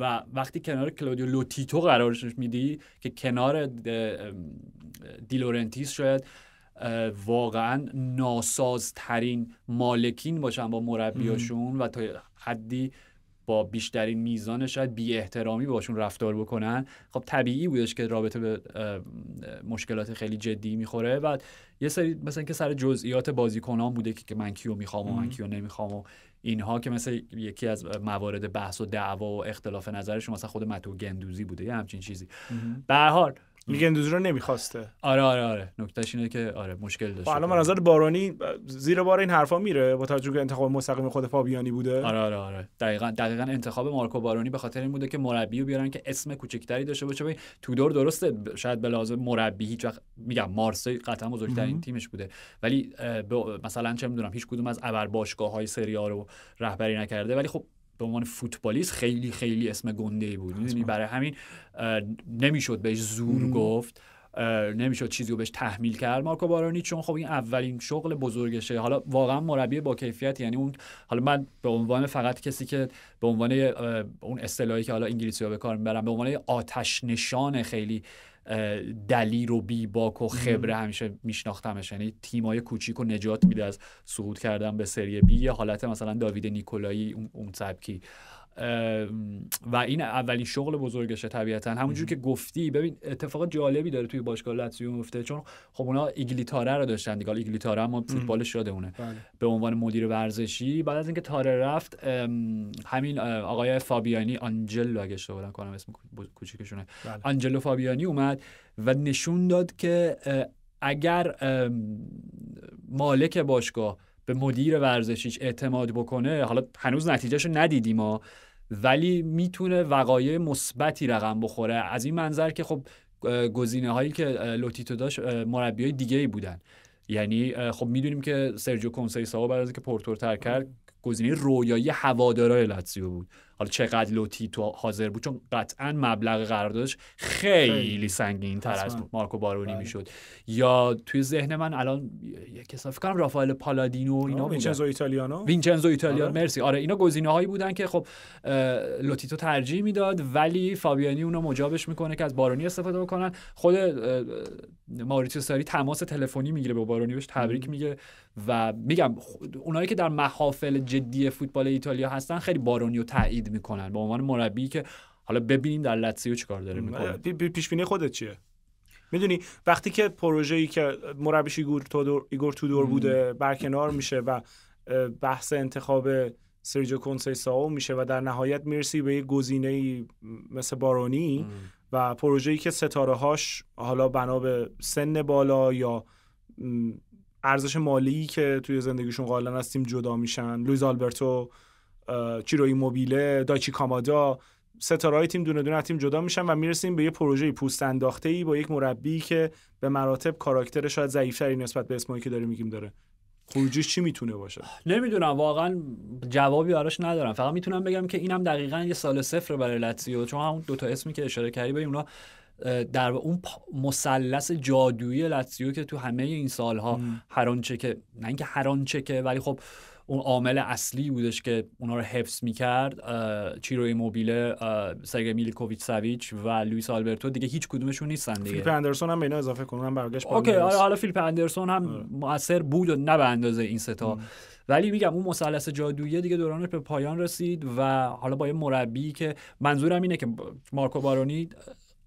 S2: و وقتی کنار کلودیو لوتیتو قرارش میدی که کنار دیلورنتیس شاید واقعا ناسازترین مالکین باشن با مربیاشون و تا حدی با بیشترین میزان شاید بی احترامی باشون رفتار بکنن خب طبیعی بودش که رابطه به مشکلات خیلی جدی میخوره و یه سری مثلا که سر جزئیات بازیکنان بوده که من کیو میخوام و من کیو نمیخوام و اینها که مثل یکی از موارد بحث و دعوا و اختلاف نظرشون مثلا خود متو گندوزی بوده یا همچین چیزی به حال میگندوزی رو
S1: نمیخواسته
S2: آره آره آره نکتهش اینه که آره مشکل داشت حالا خب، من نظر
S1: بارانی زیر بار این حرفا میره با توجه به انتخاب مستقیم خود فابیانی بوده آره
S2: آره آره دقیقاً دقیقاً انتخاب مارکو بارانی به خاطر این بوده که مربی رو بیارن که اسم کوچیکتری داشته باشه تو دور درسته شاید به لازم مربی هیچ وقت میگم مارسی قطعا بزرگترین تیمش بوده ولی مثلا چه میدونم هیچ کدوم از ابر باشگاه های سری رو رهبری نکرده ولی خب به عنوان فوتبالیست خیلی خیلی اسم گنده ای بود میدونی برای همین نمیشد بهش زور گفت نمیشد چیزی رو بهش تحمیل کرد مارکو بارانی چون خب این اولین شغل بزرگشه حالا واقعا مربی با کیفیت یعنی اون حالا من به عنوان فقط کسی که به عنوان اون اصطلاحی که حالا انگلیسی ها به کار میبرم به عنوان آتش نشان خیلی دلیر و بیباک و خبره همیشه میشناختمش یعنی تیمای کوچیک و نجات میده از سقوط کردن به سری بی یه حالت مثلا داوید نیکولایی اون سبکی و این اولین شغل بزرگشه طبیعتا همونجور که گفتی ببین اتفاق جالبی داره توی باشگاه لاتزیو میفته چون خب اونا ایگلیتاره رو داشتن دیگه ایگلیتاره اما فوتبالش شدهونه بله. به عنوان مدیر ورزشی بعد از اینکه تاره رفت همین آقای فابیانی آنجلو اگه اشتباه کنم اسم کوچیکشونه بله. آنجلو فابیانی اومد و نشون داد که اگر مالک باشگاه به مدیر ورزشیش اعتماد بکنه حالا هنوز نتیجهشو ندیدیم ولی میتونه وقایع مثبتی رقم بخوره از این منظر که خب گزینه هایی که لوتیتو داشت مربی های دیگه ای بودن یعنی خب میدونیم که سرجیو کونسیساو بعد از اینکه پورتور ترک کرد آره. گزینه رویایی هوادارای لاتزیو بود حالا چقدر لوتی تو حاضر بود چون قطعا مبلغ قراردادش خیلی, سنگین تر از مارکو بارونی بله. میشد یا توی ذهن من الان یک فکر کنم رافائل پالادینو اینا وینچنزو ایتالیانو وینچنزو ایتالیانو آره. مرسی آره اینا گزینه هایی بودن که خب لوتی تو ترجیح میداد ولی فابیانی اونو مجابش میکنه که از بارونی استفاده بکنن خود ماریتو ساری تماس تلفنی میگیره با بارونی بهش تبریک میگه و میگم اونایی که در محافل جدی فوتبال ایتالیا هستن خیلی بارونیو تایید میکنن به عنوان مربی که حالا ببینیم در لاتسیو چیکار داره میکنه پیش بینی خودت چیه میدونی
S1: وقتی که پروژه‌ای که مربیش ایگور تودور ایگور تودور بوده برکنار میشه و بحث انتخاب سرجیو کونسی ساو میشه و در نهایت میرسی به یه گزینه مثل بارونی و پروژه‌ای که ستاره هاش حالا بنا به سن بالا یا ارزش مالی که توی زندگیشون قائل هستیم جدا میشن لویز آلبرتو چیروی موبیله داچی کامادا ستارهای تیم دونه دونه تیم جدا میشن و میرسیم به یه پروژه پوست انداخته ای با یک مربی که به مراتب کاراکتر شاید ضعیفتری نسبت به اسمایی که داریم میگیم داره خروجیش چی میتونه باشه
S2: نمیدونم واقعا جوابی براش ندارم فقط میتونم بگم که اینم دقیقا یه سال صفر برای لاتزیو چون همون دو تا اسمی که اشاره کردی به اونا در اون مثلث جادویی لاتزیو که تو همه این سالها هر آنچه که نه اینکه هر آنچه که ولی خب اون عامل اصلی بودش که اونا رو حفظ میکرد چیرو ایموبیله سگ میلیکوویچ سویچ و لوئیس آلبرتو دیگه هیچ کدومشون نیستن دیگه فیلپ
S1: اندرسون هم به اینا اضافه کنم برگشت اوکی آره حالا
S2: فیلپ اندرسون هم آره. موثر بود و نه به اندازه این ستا ولی میگم اون مثلث جادویی دیگه دورانش به پایان رسید و حالا با یه مربی که منظورم اینه که مارکو بارونی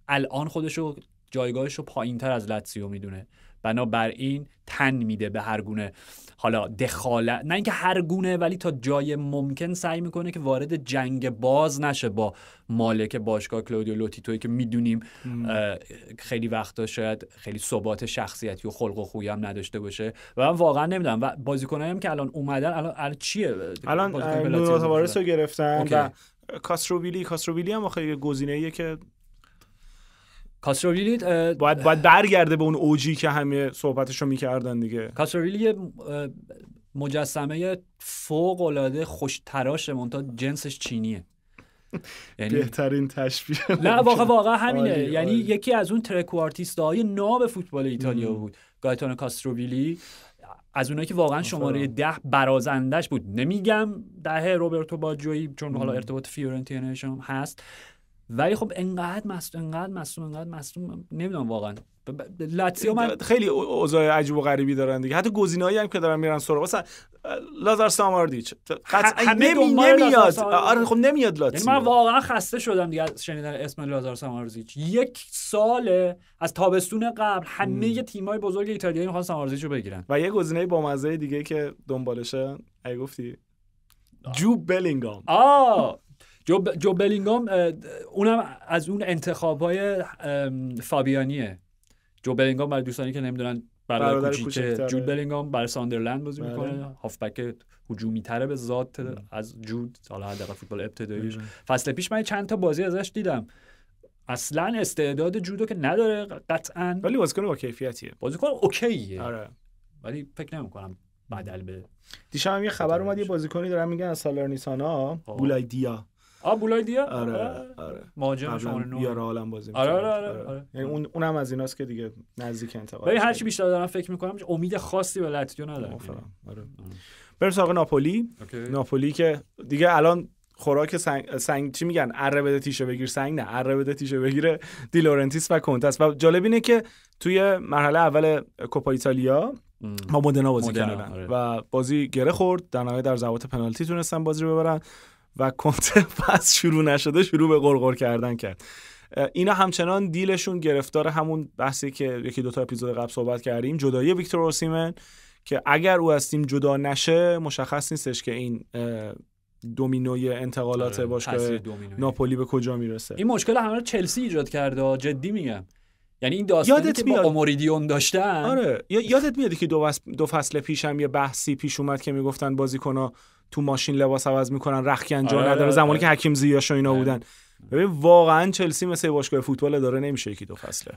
S2: الان خودشو جایگاهش رو پایین تر از لاتسیو میدونه بنابراین تن میده به هر گونه حالا دخالت نه اینکه هر گونه ولی تا جای ممکن سعی میکنه که وارد جنگ باز نشه با مالک باشگاه کلودیو لوتیتوی که میدونیم خیلی وقتا شاید خیلی ثبات شخصیتی و خلق و خویی هم نداشته باشه و من واقعا نمیدونم و بازیکنایی هم که الان اومدن الان, چیه الان رو
S1: گرفتن و
S2: کاستروویلی
S1: هم خیلی گزینه‌ایه که کاستروویلی باید باید برگرده
S2: به اون اوجی که همه صحبتشو میکردن دیگه کاستروویلی مجسمه فوق العاده خوش منتها جنسش چینیه (laughs) یعنی
S1: بهترین تشبیه نه واقعا واقعا همینه یعنی یکی
S2: از اون ترکوارتیست های ناب فوتبال ایتالیا بود گایتانو کاستروویلی از اونایی که واقعا شماره ده برازندش بود نمیگم دهه روبرتو باجوی چون حالا ارتباط فیورنتینش هست ولی خب انقدر مصدوم انقدر مصدوم انقدر نمیدونم واقعا
S1: لاتسیو من خیلی اوضاع عجیب و غریبی دارن دیگه حتی گزینه‌ای هم که دارن میرن سراغ مثلا لازار ساماردیچ قطعا نمیاد آره خب نمیاد یعنی لاتسیو من
S2: واقعا خسته شدم دیگه شنیدن اسم لازار ساماردیچ یک سال از تابستون قبل همه تیمای بزرگ ایتالیایی میخوان ساماردیچ رو بگیرن
S1: و یه گزینه مزه دیگه که دنبالشه اگه گفتی
S2: جو بلینگام آه جو, ب... جو بلینگام اونم از اون انتخاب های فابیانیه جو بلینگام برای دوستانی که نمیدونن برادر کوچیکه جود بلینگام برای ساندرلند بازی بله. میکنه هافبک هجومی تره به ذات از جود حالا در فوتبال ابتداییش فصل پیش من چند تا بازی ازش دیدم اصلا استعداد جودو که نداره قطعا ولی بازیکن با کیفیتیه بازیکن اوکیه آره. ولی فکر نمیکنم بدل به دیشب
S1: هم یه خبر اومد یه بازیکنی دارن میگن از سالارنیسانا بولای خب. دیا
S2: آ دیا آره آره مهاجم شماره راه عالم بازی آره آره آره, آره. آره. یعنی اون
S1: اونم از ایناست که دیگه نزدیک انتقال ولی هر
S2: چی بیشتر دارم فکر میکنم امید خاصی به لاتزیو ندارم آره, آره. بریم
S1: سراغ ناپولی ناپولی که دیگه الان خوراک سنگ, سنگ چی میگن اره بده تیشه بگیر سنگ نه اره بده تیشه بگیره دیلورنتیس و کنتس و جالب اینه که توی مرحله اول کوپا ایتالیا ما مدنا بازی کردن و بازی گره خورد در نهایت در ضربات پنالتی تونستن بازی رو ببرن و کنته پس شروع نشده شروع به قرقر کردن کرد اینا همچنان دیلشون گرفتار همون بحثی که یکی دوتا اپیزود قبل صحبت کردیم جدایی ویکتور اوسیمن که اگر او از تیم جدا نشه مشخص نیستش که این دومینوی انتقالات آره، باشگاه ناپولی به کجا میرسه
S2: این مشکل همه رو چلسی ایجاد کرده جدی میگم یعنی این داستانی یادت که
S1: با داشتن آره یادت میاد که دو, فصل پیش هم یه بحثی پیش اومد که میگفتن بازیکن‌ها تو ماشین لباس عوض میکنن رخکن جا آره، نداره آره، زمانی که آره. حکیم زیاش و اینا بودن ببین واقعا چلسی مثل باشگاه فوتبال داره نمیشه یکی دو فصله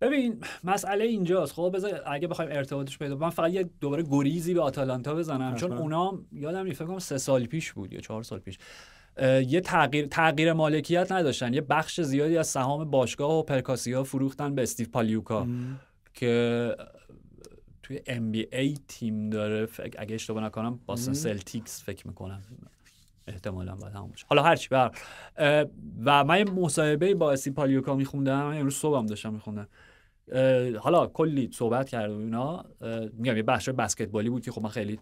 S2: ببین مسئله اینجاست خب بذار اگه بخوایم ارتباطش پیدا من فقط یه دوباره گریزی به آتالانتا بزنم چون اونا یادم نیست فکر سه سال پیش بود یا چهار سال پیش یه تغییر تغییر مالکیت نداشتن یه بخش زیادی از سهام باشگاه و پرکاسیا فروختن به استیو پالیوکا که توی ای تیم داره اگه اشتباه نکنم باستن سلتیکس فکر میکنم احتمالا باید همون باشه حالا هرچی بر و من مصاحبه با اسی پالیوکا میخوندم امروز هم داشتم میخوندم حالا کلی صحبت کرد اینا میگم یه بحث بسکتبالی بود که خب من خیلی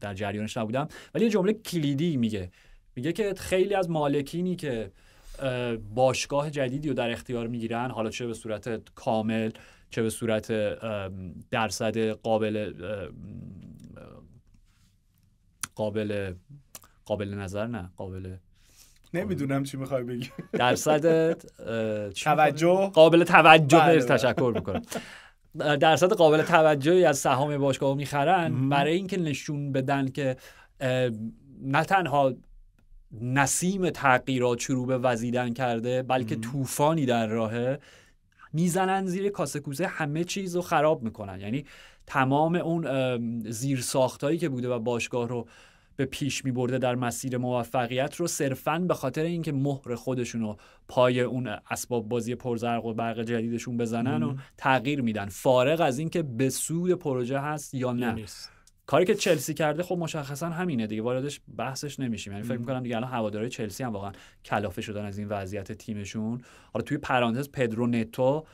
S2: در جریانش نبودم ولی یه جمله کلیدی میگه میگه که خیلی از مالکینی که باشگاه جدیدی رو در اختیار میگیرن حالا چه به صورت کامل چه به صورت درصد قابل قابل قابل نظر نه قابل
S1: نمیدونم چی میخوای بگی
S2: درصد توجه قابل توجه بله، بله. تشکر میکنم درصد قابل توجهی از سهام باشگاه میخرن برای اینکه نشون بدن که نه تنها نسیم تغییرات شروع به وزیدن کرده بلکه طوفانی در راهه میزنن زیر کاسه کوزه همه چیز رو خراب میکنن یعنی تمام اون زیر ساختایی که بوده و باشگاه رو به پیش می برده در مسیر موفقیت رو صرفا به خاطر اینکه مهر خودشون رو پای اون اسباب بازی پرزرق و برق جدیدشون بزنن و تغییر میدن فارغ از اینکه به سود پروژه هست یا نه نیست. کاری که چلسی کرده خب مشخصا همینه دیگه واردش بحثش نمیشیم یعنی فکر میکنم دیگه الان هوادارهای چلسی هم واقعا کلافه شدن از این وضعیت تیمشون حالا توی پرانتز پدرو نتو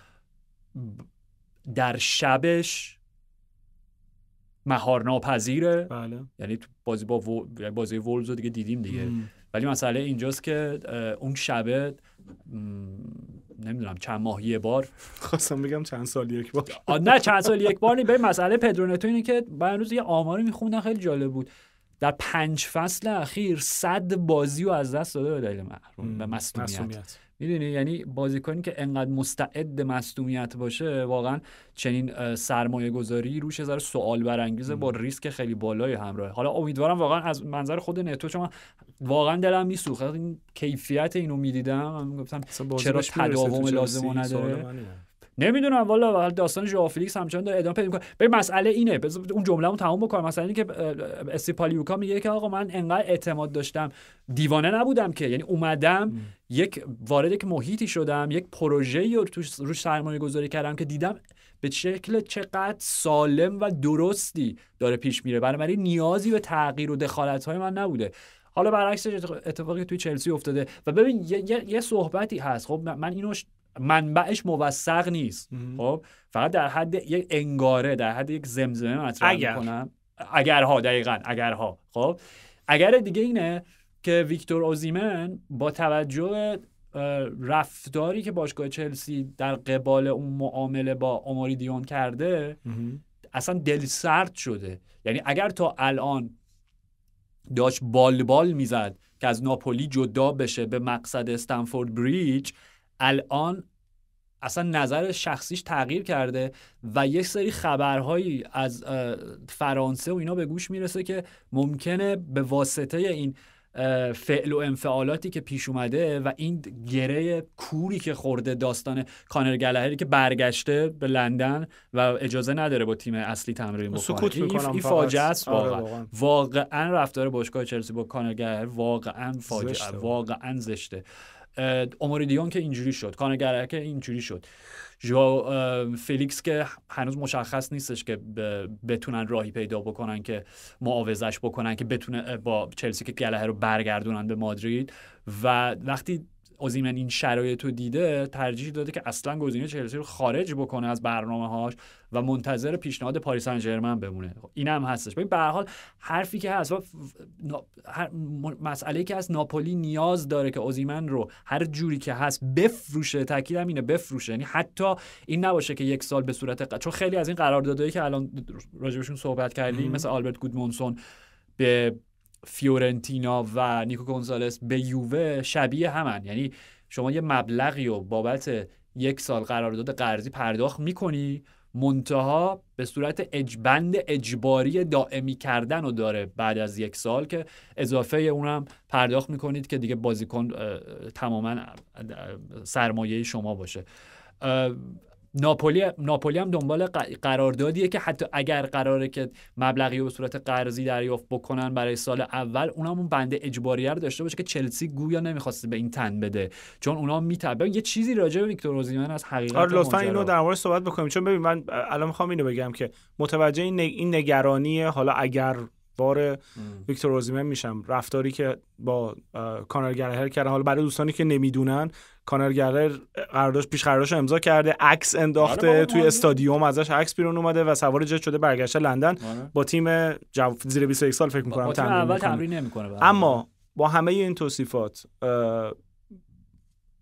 S2: در شبش مهار ناپذیره بله. یعنی بازی با و... یعنی بازی وولز رو دیگه دیدیم دیگه ولی مسئله اینجاست که اون شبه نمیدونم چند ماه یه بار خواستم بگم چند سال یک بار نه چند سال یک بار به مسئله پدرونتو اینه که من روز یه آماری میخوندم خیلی جالب بود در پنج فصل اخیر صد بازی رو از دست داده به دلیل محروم به مسئولیت میدونی یعنی بازیکنی که انقدر مستعد مصدومیت باشه واقعا چنین سرمایه گذاری روش هزار سوال برانگیزه با ریسک خیلی بالای همراه حالا امیدوارم واقعا از منظر خود نتو چون واقعا دلم میسوخه این کیفیت اینو میدیدم گفتم چرا تداوم لازم نداره نمیدونم والا داستان ژوافلیکس همچنان داره ادامه پیدا میکنه به مسئله اینه اون جمله رو تموم بکنم مثلا اینکه استیپالیوکا میگه که آقا من انقدر اعتماد داشتم دیوانه نبودم که یعنی اومدم یک وارد یک محیطی شدم یک پروژه رو روش سرمایه گذاری کردم که دیدم به شکل چقدر سالم و درستی داره پیش میره بنابراین نیازی به تغییر و دخالت های من نبوده حالا برعکسش اتفاقی توی چلسی افتاده و ببین یه, یه صحبتی هست خب من اینو منبعش موثق نیست خب فقط در حد یک انگاره در حد یک زمزمه مطرح اگر. میکنم اگرها دقیقا اگرها خب اگر دیگه اینه که ویکتور اوزیمن با توجه رفتاری که باشگاه چلسی در قبال اون معامله با دیون کرده اصلا دل سرد شده یعنی اگر تا الان داشت بال بال میزد که از ناپولی جدا بشه به مقصد استنفورد بریج الان اصلا نظر شخصیش تغییر کرده و یک سری خبرهایی از فرانسه و اینا به گوش میرسه که ممکنه به واسطه این فعل و انفعالاتی که پیش اومده و این گره کوری که خورده داستان کانر گلهری که برگشته به لندن و اجازه نداره با تیم اصلی تمرین بکنه این فاجعه است آره، واقعا واقعا رفتار باشگاه چلسی با کانر واقعا فاجعه واقعا زشته اموری دیون که اینجوری شد کانگره که اینجوری شد جو فلیکس که هنوز مشخص نیستش که بتونن راهی پیدا بکنن که معاوضش بکنن که بتونه با چلسی که گلهه رو برگردونن به مادرید و وقتی اوزیمن این شرایط رو دیده ترجیح داده که اصلا گزینه چلسی رو خارج بکنه از برنامه هاش و منتظر پیشنهاد پاریس سن بمونه خب، این هم هستش ببین به حال حرفی که هست و مسئله که از ناپولی نیاز داره که اوزیمن رو هر جوری که هست بفروشه تاکیدم اینه بفروشه یعنی حتی این نباشه که یک سال به صورت چون خیلی از این قراردادهایی که الان راجبشون صحبت کردیم مثل آلبرت گودمونسون به فیورنتینا و نیکو گونزالس به یووه شبیه همن یعنی شما یه مبلغی و بابت یک سال قرارداد قرضی پرداخت میکنی منتها به صورت اجبند اجباری دائمی کردن رو داره بعد از یک سال که اضافه اون اونم پرداخت میکنید که دیگه بازیکن تماما سرمایه شما باشه ناپولی ناپولی هم دنبال قراردادیه که حتی اگر قراره که مبلغی به صورت قرضی دریافت بکنن برای سال اول اونم اون بنده اجباریه رو داشته باشه که چلسی گویا نمیخواسته به این تن بده چون اونا میتابن یه چیزی راجع به ویکتور اوزیمن از حقیقت آره لطفا اینو
S1: در مورد صحبت بکنیم چون ببین من الان میخوام اینو بگم که متوجه این, نگرانی حالا اگر بار ویکتور اوزیمن میشم رفتاری که با کانر گرهر کردن حالا برای دوستانی که نمیدونن کانر گرهر قرارداد پیش قراردادش امضا کرده عکس انداخته آره، توی استادیوم ازش عکس بیرون اومده و سوار جت شده برگشته لندن آره. با تیم جو... زیر 21 سال فکر میکنم تمرین اول تمرین نمیکنه بله. اما با همه این توصیفات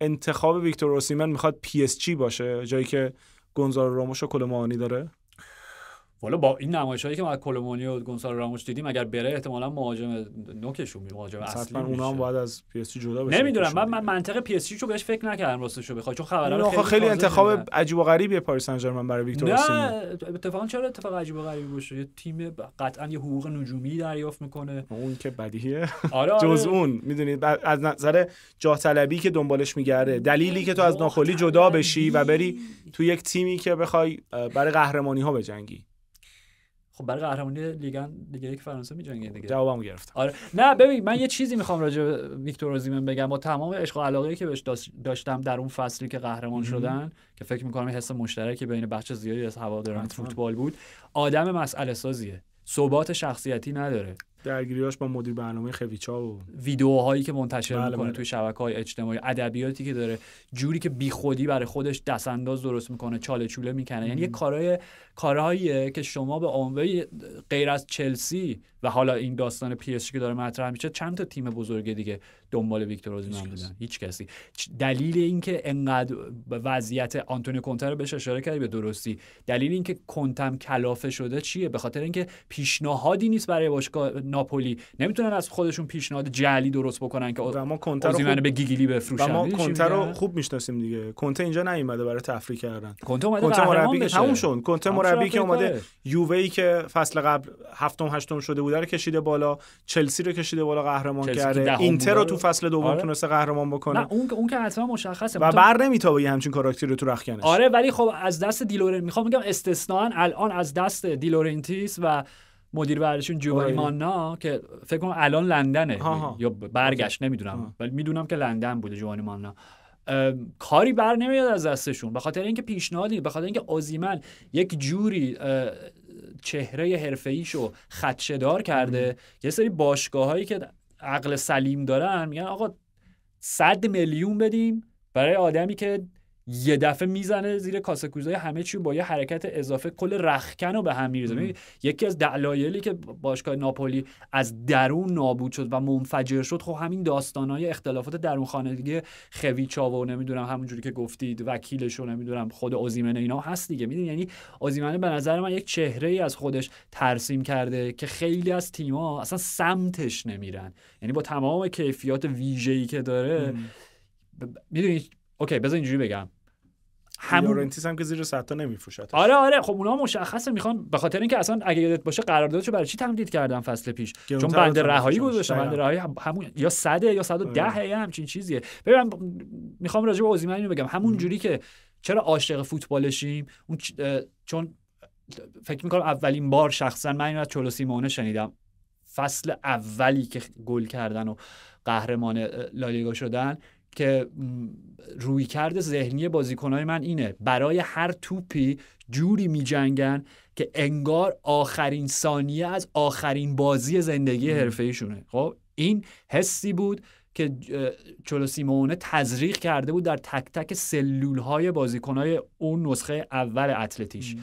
S1: انتخاب ویکتور اوسیمن میخواد پی اس جی باشه جایی که گونزالو راموش کلمانی داره
S2: والا با این هایی که ما کلومونی و گونسالو راموش دیدیم اگر بره احتمالا مهاجم نوکشون میشه مهاجم اصلی اونا هم باید از پی اس جدا بشه نمیدونم من من منطق پی اس رو بهش فکر نکردم راستش رو بخوای چون خبرها خیلی, خیلی انتخاب دیدن.
S1: عجیب و غریبیه پاریس سن ژرمن برای ویکتور نه
S2: اتفاقا چرا اتفاق عجیب و غریبی باشه یه تیم قطعا یه حقوق نجومی دریافت میکنه
S1: اون که بدیهیه آره, آره. جز اون میدونید از نظر جاه طلبی که دنبالش میگرده دلیلی که تو از ناخولی جدا بشی و بری تو یک تیمی که بخوای برای قهرمانی
S2: ها بجنگی خب برای قهرمانی لیگ دیگه یک فرانسه میجنگه دیگه جوابمو گرفتم آره نه ببین من یه چیزی میخوام راجع به ویکتور زیمن بگم با تمام عشق و علاقه که بهش داشتم در اون فصلی که قهرمان شدن که فکر میکنم حس مشترکی بین بچه زیادی از هواداران فوتبال بود آدم مسئله سازیه ثبات شخصیتی نداره درگیریاش با مدیر برنامه خویچا و ویدیوهایی که منتشر بله میکنه بله. توی شبکه های اجتماعی ادبیاتی که داره جوری که بیخودی برای خودش دستانداز درست میکنه چاله چوله میکنه یعنی یه کارهای کارهاییه که شما به عنوان غیر از چلسی و حالا این داستان پی که داره مطرح میشه چند تا تیم بزرگ دیگه دنبال ویکتور اوزیمن بودن هیچ کسی دلیل اینکه انقدر وضعیت آنتونی کونته رو بهش اشاره کردی به درستی دلیل اینکه کنتم کلافه شده چیه به خاطر اینکه پیشنهادی نیست برای باشگاه ناپولی نمیتونن از خودشون پیشنهاد جعلی درست بکنن که و ما کنتر رو به گیگیلی بفروشن ما کنتر رو
S1: خوب میشناسیم دیگه کنته اینجا نیومده برای تفریح کردن کنته اومده کنته مربی که تموم شد مربی که اومده یووه ای که فصل قبل هفتم هشتم شده بوده رو کشیده بالا چلسی رو کشیده بالا قهرمان کرده اینتر رو تو فصل دوم آره. تونسته قهرمان بکنه نه
S2: اون اون که اصلا مشخصه و بر
S1: نمیتابه همچین کاراکتری رو تو رخکنش
S2: آره ولی خب از دست دیلورن میخوام بگم استثنا الان از دست دیلورنتیس و مدیر ورزشون جوانی آره. مانا که فکر کنم الان لندنه یعنی- یا برگشت نمیدونم ولی میدونم که لندن بوده جوانی مانا کاری بر نمیاد از دستشون به خاطر اینکه پیشنهادی به خاطر اینکه آزیمن یک جوری چهره رو دار کرده یه سری باشگاه هایی که عقل سلیم دارن میگن آقا صد میلیون بدیم برای آدمی که یه دفعه میزنه زیر کاسه همه چی با یه حرکت اضافه کل رخکن رو به هم میریزه یکی از دلایلی که باشگاه ناپولی از درون نابود شد و منفجر شد خب همین داستانهای اختلافات درون خانگی خویچا و نمیدونم همونجوری که گفتید وکیلش رو نمیدونم خود آزیمنه اینا هست دیگه میدونی یعنی آزیمنه به نظر من یک چهره ای از خودش ترسیم کرده که خیلی از تیما اصلا سمتش نمیرن یعنی با تمام کیفیات ویژه‌ای که داره میدونی اوکی بذار اینجوری بگم همون
S1: هم که زیر 100 تا نمیفروشد آره
S2: آره خب اونها مشخصه میخوان به خاطر اینکه اصلا اگه یادت باشه قراردادشو برای چی تمدید کردن فصل پیش چون بند رهایی گذاشتن بند آره. رهایی هم همون یا 100 یا 110 آره. یا همچین چیزیه ببین میخوام راجع به اوزیمن بگم همون جوری که چرا عاشق فوتبالشیم اون چون فکر میکنم اولین بار شخصا من اینو از چلو سیمونه شنیدم فصل اولی که گل کردن و قهرمان لالیگا شدن که رویکرد ذهنی بازیکنهای من اینه برای هر توپی جوری میجنگن که انگار آخرین ثانیه از آخرین بازی زندگی حرفهیشونه خب این حسی بود که چلو سیمونه تزریق کرده بود در تک تک سلول های اون نسخه اول اتلتیش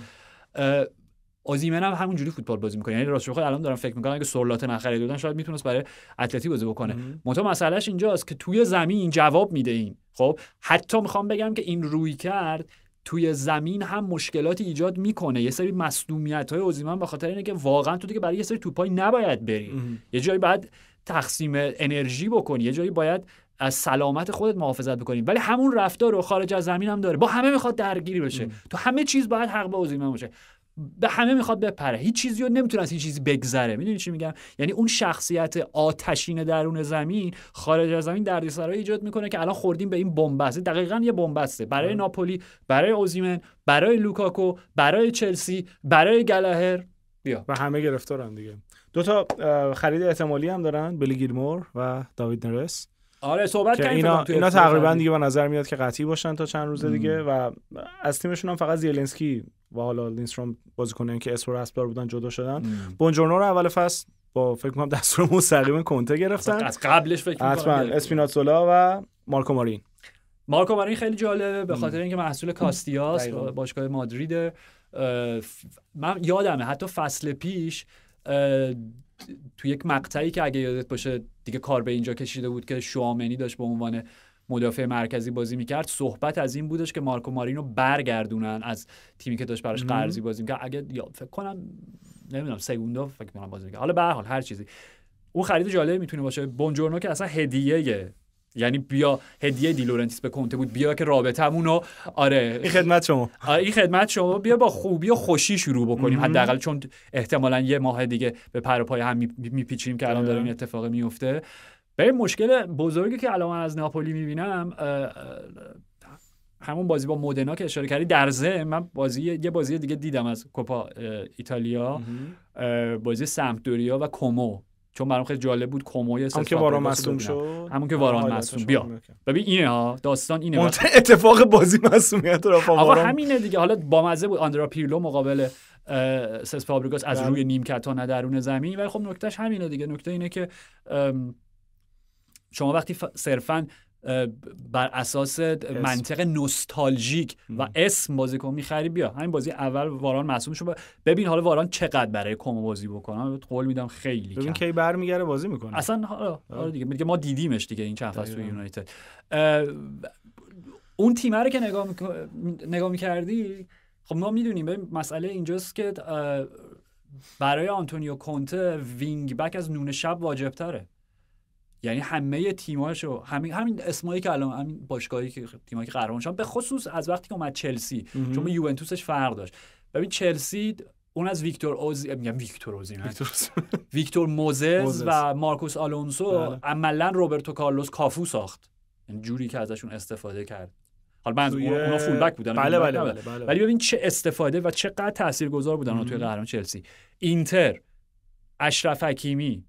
S2: آزیمن هم همونجوری فوتبال بازی میکنه یعنی راستش الان دارم فکر میکنم اگه سورلاته نخری بودن شاید میتونست برای اتلتی بازی بکنه منتها مسئلهش اینجاست که توی زمین جواب میده این خب حتی میخوام بگم که این روی کرد توی زمین هم مشکلاتی ایجاد میکنه یه سری مصدومیت های اوزیمن به خاطر اینه که واقعا تو دیگه برای یه سری توپای نباید بری یه جایی باید تقسیم انرژی بکنی یه جایی باید از سلامت خودت محافظت بکنی ولی همون رفتار رو خارج از زمین هم داره با همه میخواد درگیری بشه تو همه چیز باید حق به اوزیمن باشه به همه میخواد بپره هیچ چیزی رو نمیتونه از هیچ چیزی بگذره میدونی چی میگم یعنی اون شخصیت آتشین درون زمین خارج از زمین دردسرای ایجاد میکنه که الان خوردیم به این بمبسته دقیقا یه بمبسته برای آره. ناپولی برای اوزیمن برای لوکاکو برای چلسی برای گلاهر بیا و همه گرفتارن دیگه دو تا خرید احتمالی
S1: هم دارن بلی گیلمور و داوید نرس آره صحبت کردن اینا, اینا تقریبا دیگه به نظر میاد که قطعی باشن تا چند روز دیگه و از تیمشون هم فقط زیلنسکی و حالا لینستروم بازیکنان که اسپور اسپلار بودن جدا شدن بونجورنو رو اول فصل با فکر کنم دستور مستقیم کنته گرفتن
S2: از قبلش فکر کنم
S1: اسپیناتسولا و مارکو مارین
S2: مارکو مارین خیلی جالبه به خاطر اینکه محصول کاستیاس باشگاه مادرید من یادمه حتی فصل پیش تو یک مقطعی که اگه یادت باشه دیگه کار به اینجا کشیده بود که شوامنی داشت به عنوان مدافع مرکزی بازی میکرد صحبت از این بودش که مارکو مارینو برگردونن از تیمی که داشت براش قرضی بازی میکرد اگه یا فکر کنم نمیدونم سگوندو فکر کنم بازی میکرد حالا به حال هر چیزی اون خرید جالبی میتونه باشه بونجورنو که اصلا هدیه یعنی بیا هدیه دی لورنتیس به کنته بود بیا که رابطمون رو آره این خدمت شما آره، این خدمت شما بیا با خوبی و خوشی شروع بکنیم حداقل چون احتمالا یه ماه دیگه به پر پای هم میپیچیم که الان داره این اتفاق میفته ببین مشکل بزرگی که الان از ناپولی میبینم همون بازی با مودنا که اشاره کردی در من بازی یه بازی دیگه دیدم از کوپا ایتالیا بازی سمپدوریا و کومو چون برام خیلی جالب بود کومو یه همون که واران مصوم شد همون که واران بیا ببین اینه ها داستان اینه اتفاق بازی را همینه دیگه حالا با مزه بود اندرا پیرلو مقابل سس فابریگاس از بله. روی نیمکت ها نه درون زمین ولی خب نکتهش همینه دیگه نکته اینه که شما وقتی ف... صرفا بر اساس منطق نوستالژیک و اسم بازیکن میخری بیا همین بازی اول واران معصوم شد ببین حالا واران چقدر برای کومو بازی بکنه قول میدم خیلی ببین کی برمیگره بازی میکنه اصلا حالا, حالا آره دیگه ما دیدیمش دیگه این چند فصل یونایتد اون تیمه رو که نگاه نگاه میکردی خب ما میدونیم ببین مسئله اینجاست که برای آنتونیو کونته وینگ بک از نون شب واجب تره یعنی همه تیماشو همین همین اسمایی که الان همین باشگاهی که تیمایی که قهرمان شدن به خصوص از وقتی که اومد چلسی چون با یوونتوسش فرق داشت ببین چلسی اون از ویکتور اوزی میگم ویکتور اوزی ویکتور (laughs) موزز و مارکوس آلونسو بله. عملا روبرتو کارلوس کافو ساخت یعنی جوری که ازشون استفاده کرد حالا من اونا فول بک بودن بله،, بله،, بله ولی ببین چه استفاده و چقدر تاثیرگذار بودن توی قهرمان چلسی اینتر اشرف حکیمی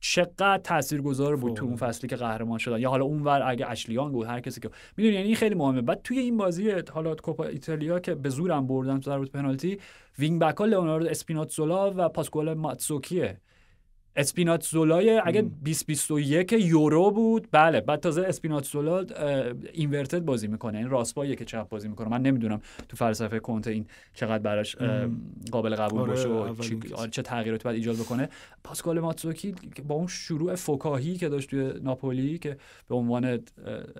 S2: چقدر تاثیرگذار بود تو اون فصلی که قهرمان شدن یا حالا اونور اگه اشلیان بود هر کسی که میدونی یعنی این خیلی مهمه بعد توی این بازی حالا کوپا ایتالیا که به زورم بردن تو ضربه پنالتی وینگ بک ها لئوناردو اسپیناتزولا و پاسکوال ماتسوکیه اسپیناتزولای اگه 2021 یورو بود بله بعد تازه اسپیناتزولا اینورتد بازی میکنه این پایه که چپ بازی میکنه من نمیدونم تو فلسفه کنت این چقدر براش قابل قبول آره، باشه و آره، چه تغییراتی باید ایجاد بکنه پاسکال ماتسوکی با اون شروع فکاهی که داشت توی ناپولی که به عنوان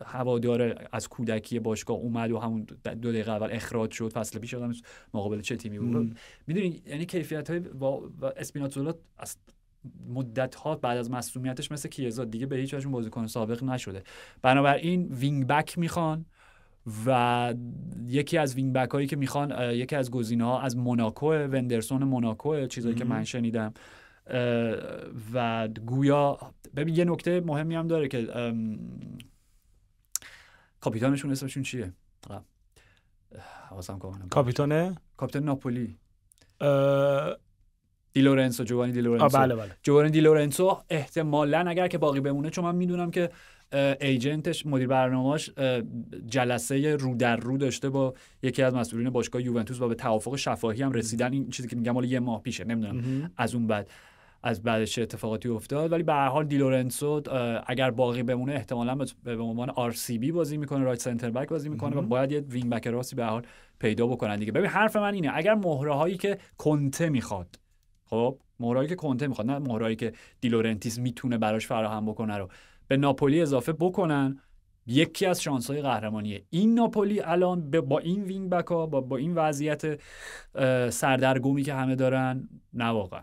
S2: هوادار از کودکی باشگاه اومد و همون دو دقیقه اول اخراج شد فصل پیش آدم مقابل چه تیمی بود میدونی یعنی کیفیت های با از مدت ها بعد از مصومیتش مثل کیزا دیگه به هیچ وجه بازیکن سابق نشده بنابراین وینگ بک میخوان و یکی از وینگ بک هایی که میخوان یکی از گزینه ها از موناکو وندرسون موناکو چیزایی که من شنیدم و گویا ببین یه نکته مهمی هم داره که کاپیتانشون اسمشون چیه کاپیتانه کاپیتان ناپولی دی لورنسو جوانی دی لورنسو بله بله. جوانی دی لورنسو احتمالا اگر که باقی بمونه چون من میدونم که ایجنتش مدیر برنامهش جلسه رو در رو داشته با یکی از مسئولین باشگاه یوونتوس و به توافق شفاهی هم رسیدن این چیزی که میگم حالا یه ماه پیشه نمیدونم از اون بعد از بعدش اتفاقاتی افتاد ولی به هر حال لورنسو اگر باقی بمونه احتمالا به عنوان آر سی بی بازی میکنه رایت سنتر بک بازی میکنه و باید یه وینگ بک راستی به هر حال پیدا بکنن دیگه ببین حرف من اینه اگر مهره هایی که کنته میخواد خب مهرایی که کنته میخواد نه مهرایی که دیلورنتیس میتونه براش فراهم بکنه رو به ناپولی اضافه بکنن یکی از های قهرمانیه این ناپولی الان با این وینگ بک ها با, با این وضعیت سردرگمی که همه دارن نه واقعا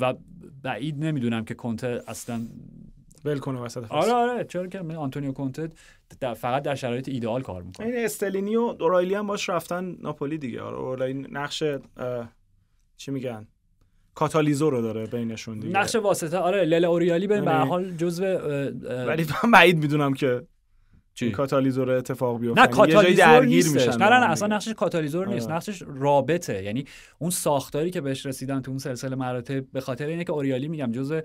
S2: و بعید نمیدونم که کنته اصلا ول کنه وسط فصل آره آره چرا که آنتونیو کنته فقط در شرایط ایدئال
S1: کار میکنه این استلینی و دورایلی هم باش رفتن ناپولی دیگه آره این نقش چی میگن کاتالیزور رو داره بینشون دیگه نقش
S2: واسطه آره اوریالی به به یعنی- حال جزء ولی
S1: من بعید میدونم که چی؟ کاتالیزور اتفاق بیفته نه یعنی کاتالیزور نیستش نه نه, اصلا
S2: نقشش کاتالیزور آره. نیست نقشش رابطه یعنی اون ساختاری که بهش رسیدن تو اون سلسل مراتب به خاطر اینه که اوریالی میگم جزو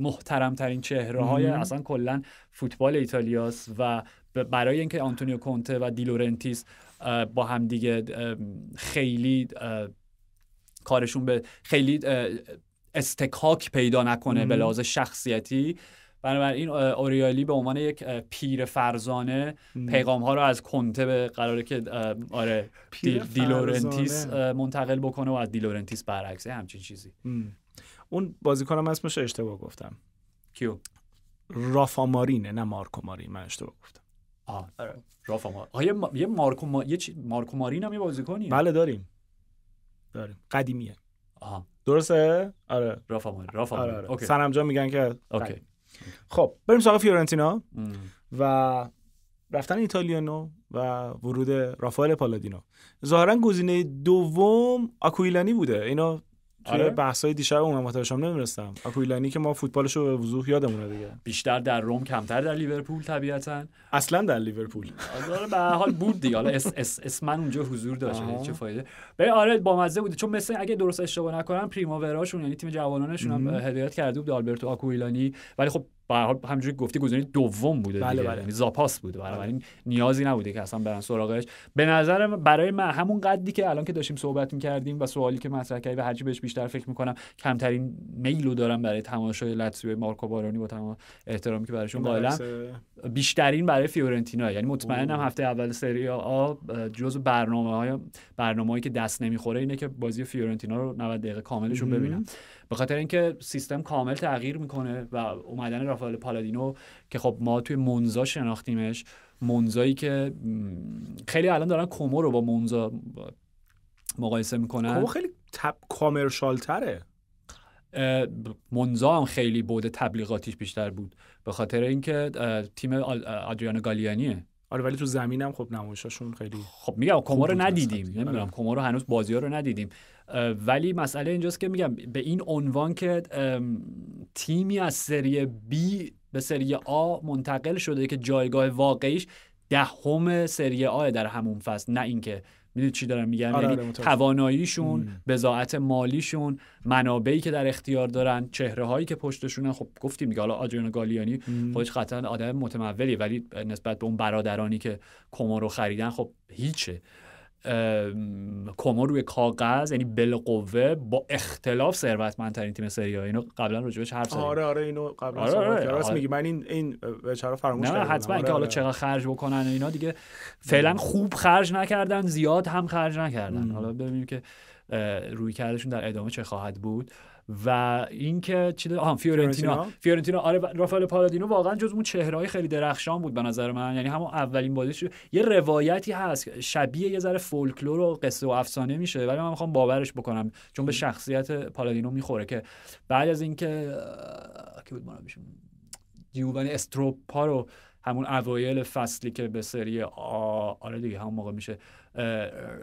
S2: محترم ترین چهره های اصلا کلا فوتبال ایتالیاس و برای اینکه آنتونیو کونته و دیلورنتیس با همدیگه خیلی کارشون به خیلی استکاک پیدا نکنه به لحاظ شخصیتی بنابراین اوریالی به عنوان یک پیر فرزانه پیغام ها رو از کنته به قراره که آره دیلورنتیس منتقل بکنه و از دیلورنتیس برعکسه همچین چیزی مم.
S1: اون بازیکنم اسمش اشتباه گفتم
S2: کیو رافا مارینه نه مارکو مارین من اشتباه گفتم آه. آره. رافا مار... یه مارکو یه چی... مارکو مارین هم یه بازیکنی بله داریم قدیمیه آها
S1: درسته آره
S2: رافا رافا آره، آره.
S1: میگن که اوکی. خب بریم سراغ فیورنتینا و رفتن ایتالیانو و ورود رافائل پالادینو ظاهرا گزینه دوم آکویلانی بوده اینو توی آره؟ های دیشب اون هم نمیرسم نمیرستم آکویلانی که ما فوتبالش رو به
S2: وضوح یادمونه دیگه بیشتر در روم کمتر در لیورپول طبیعتا اصلا در لیورپول آره به حال بود دیگه حالا اس اس اس من اونجا حضور داشت چه فایده به آره بامزه بوده چون مثل اگه درست اشتباه نکنم پریماوراشون یعنی تیم جوانانشون هم هدایت کرده بود آلبرتو آکویلانی ولی خب به هر حال همونجوری گفتی گزینه دوم بوده بله دیگه. بله. یعنی زاپاس بوده بنابراین بله. نیازی نبوده که اصلا برن سراغش به نظر برای من همون قدی که الان که داشتیم صحبت می‌کردیم و سوالی که مطرح کردی و هرچی بهش بیشتر فکر می‌کنم کمترین میلو دارم برای تماشای لاتزیو مارکو بارونی با تمام احترامی که براشون قائلم بیشترین برای فیورنتینا یعنی مطمئنم هفته اول سری آ جزو برنامه‌های برنامه‌ای که دست نمیخوره اینه که بازی فیورنتینا رو 90 دقیقه کاملشون ببینم به خاطر اینکه سیستم کامل تغییر میکنه و اومدن رافائل پالادینو که خب ما توی مونزا شناختیمش مونزایی که خیلی الان دارن کومو رو با مونزا مقایسه میکنن کومو خیلی تب... کامرشال تره منزا هم خیلی بود تبلیغاتیش بیشتر بود به خاطر اینکه تیم آدریانو گالیانیه آره ولی تو زمینم خب نمایشاشون خیلی خب میگم کما یعنی آره. رو ندیدیم نمیدونم کما رو هنوز بازی ها رو ندیدیم ولی مسئله اینجاست که میگم به این عنوان که تیمی از سری B به سری آ منتقل شده که جایگاه واقعیش دهم ده سری آ در همون فصل نه اینکه میدونی چی دارم میگم آره، یعنی آره، تواناییشون بزاعت مالیشون منابعی که در اختیار دارن چهره هایی که پشتشونن خب گفتیم میگه حالا آدریانو گالیانی خودش قطعا آدم متمولی ولی نسبت به اون برادرانی که رو خریدن خب هیچه کما روی کاغذ یعنی بالقوه با اختلاف ثروتمندترین تیم سری اینو قبلا راجبش حرف زدیم آره
S1: آره اینو قبلا آره آره،, آره میگی من این این بچه‌ها فراموش کردم حتما آره اینکه حالا آره.
S2: چقدر خرج بکنن و اینا دیگه فعلا خوب خرج نکردن زیاد هم خرج نکردن حالا ببینیم که روی کردشون در ادامه چه خواهد بود و اینکه چی آها فیورنتینا فیورنتینا آره رافائل پالادینو واقعا جز اون های خیلی درخشان بود به نظر من یعنی همون اولین بازیش یه روایتی هست شبیه یه ذره فولکلور و قصه و افسانه میشه ولی من میخوام باورش بکنم چون به شخصیت پالادینو میخوره که بعد از اینکه که بود مربیشون جیوبانی استروپا رو همون اوایل فصلی که به سری آره دیگه همون موقع میشه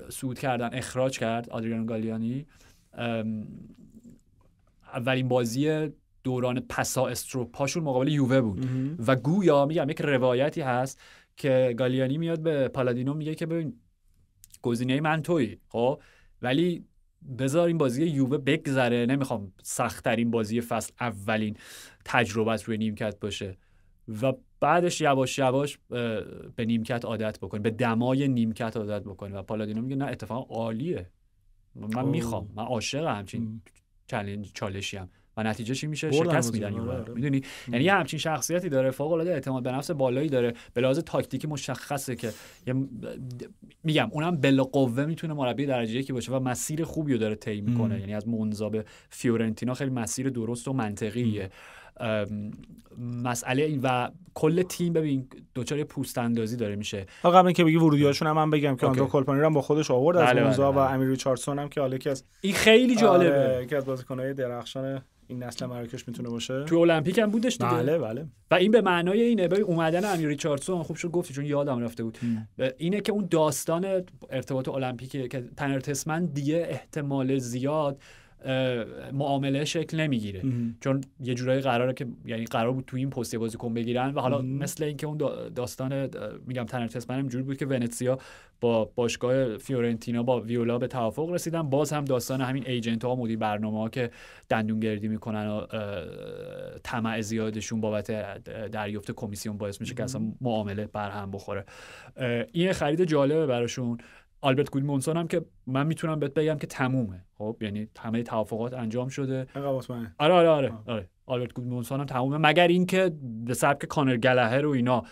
S2: سود کردن اخراج کرد آدریان گالیانی اولین بازی دوران پسا پاشون مقابل یووه بود و گویا میگم یک روایتی هست که گالیانی میاد به پالادینو میگه که ببین گزینه من توی خب ولی بذار این بازی یووه بگذره نمیخوام سختترین بازی فصل اولین تجربت روی نیمکت باشه و بعدش یواش یواش به نیمکت عادت بکنه به دمای نیمکت عادت بکنه و پالادینو میگه نه اتفاقا عالیه من خب. میخوام من عاشق همچین چالشی هم و نتیجه چی میشه شکست میدن میدونی یعنی یه همچین شخصیتی داره فوق العاده اعتماد به نفس بالایی داره به لحاظ تاکتیکی مشخصه که میگم اونم قوه میتونه مربی درجه یکی باشه و مسیر خوبی رو داره طی میکنه یعنی از مونزا به فیورنتینا خیلی مسیر درست و منطقیه مسئله و کل تیم ببین دوچار پوست اندازی داره میشه قبل
S1: اینکه بگی ورودیاشون هم من بگم که آندرو کلپانی هم با خودش آورد از بله، اونزا بله، و بله. امیر ریچاردسون هم که حالا که از این خیلی آره، جالبه یکی از بازیکن‌های درخشان این نسل مراکش میتونه باشه تو
S2: المپیک هم بودش دیگه بله بله و این به معنای اینه به اومدن امیر ریچاردسون خوب شد گفتی چون یادم رفته بود اینه که اون داستان ارتباط المپیک که تنرتسمن دیگه احتمال زیاد معامله شکل نمیگیره چون یه جورایی قراره که یعنی قرار بود تو این پست بازیکن بگیرن و حالا مثل اینکه اون داستان میگم تنرتس منم جور بود که ونیزیا با باشگاه فیورنتینا با ویولا به توافق رسیدن باز هم داستان همین ایجنت ها مدیر برنامه ها که دندون گردی میکنن و طمع زیادشون بابت دریافت کمیسیون باعث میشه که اصلا معامله بر هم بخوره این خرید جالبه براشون آلبرت گودمونسون هم که من میتونم بهت بگم که تمومه خب یعنی همه توافقات انجام شده آره آره آره, آره. آلبرت گودمونسون هم تمومه مگر اینکه به سبک کانر گلهر و اینا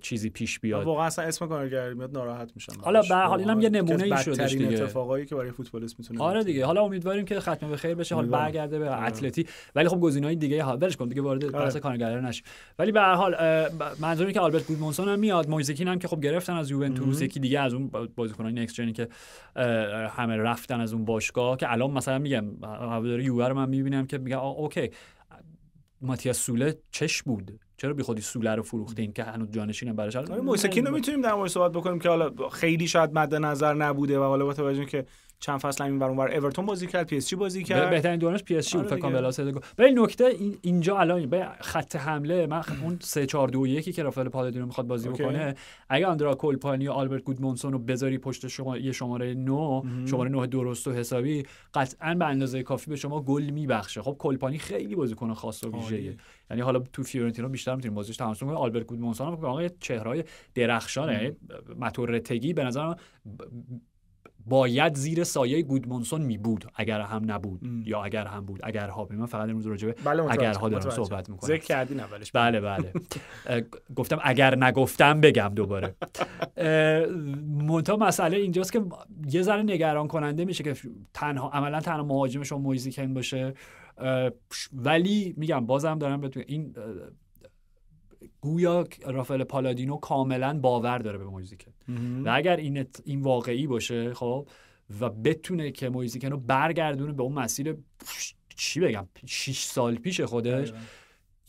S2: چیزی پیش بیاد واقعا اصلا اسم
S1: کارگری میاد ناراحت میشن حالا به حال اینم یه نمونه ای شده دیگه اتفاقایی که برای فوتبالیست میتونه آره دیگه
S2: حالا امیدواریم که ختم به خیر بشه حالا برگرده به آره. اتلتی ولی خب گزینه‌های دیگه ها برش کن دیگه وارد آره. بحث کارگری نشه ولی به هر حال منظوری که آلبرت گودمونسون هم میاد مویزکین هم که خب گرفتن از یوونتوس یکی دیگه از اون بازیکنان نکست جن که همه رفتن از اون باشگاه که الان مثلا میگم هواداری یووه رو من میبینم که میگم اوکی ماتیاس سوله چش بود چرا بی خودی سوله رو فروختین که هنوز جانشینم براش آره موسکین رو
S1: میتونیم در مورد صحبت بکنیم که حالا خیلی شاید مد نظر نبوده و حالا با توجه که چند فصل همین اون بر اورتون
S2: بازی کرد پی اس جی بازی بله، کرد بهترین دورانش پی اس جی آره فکر کنم بلاسه ولی نکته این اینجا الان به خط حمله من اون 3 4 2 1 که رافائل پالادینو میخواد بازی اوکی. بکنه اگه آندرا کولپانی و آلبرت گودمونسون رو بذاری پشت شما یه شماره 9 شماره 9 درست و حسابی قطعا به اندازه کافی به شما گل میبخشه خب کولپانی خیلی بازیکن خاص و ویژه‌ایه یعنی حالا تو فیورنتینا بیشتر میتونیم بازیش تماشا کنیم آلبرت گودمونسون هم واقعا چهره‌های درخشانه ماتورتگی به نظر باید زیر سایه گودمونسون می بود اگر هم نبود یا اگر هم بود اگر ها من فقط امروز راجبه بله اگر ها دارم صحبت میکنم ذکر کردین اولش بله بله گفتم اگر نگفتم بگم دوباره (laughs) منتها مسئله اینجاست که یه ذره نگران کننده میشه که تنها عملا تنها مهاجمشون مویزیکن باشه ولی میگم بازم دارم بهتون این گویا رافل پالادینو کاملا باور داره به مویزیکن و اگر این, این واقعی باشه خب و بتونه که مویزیکن رو برگردونه به اون مسیر چی بگم 6 سال پیش خودش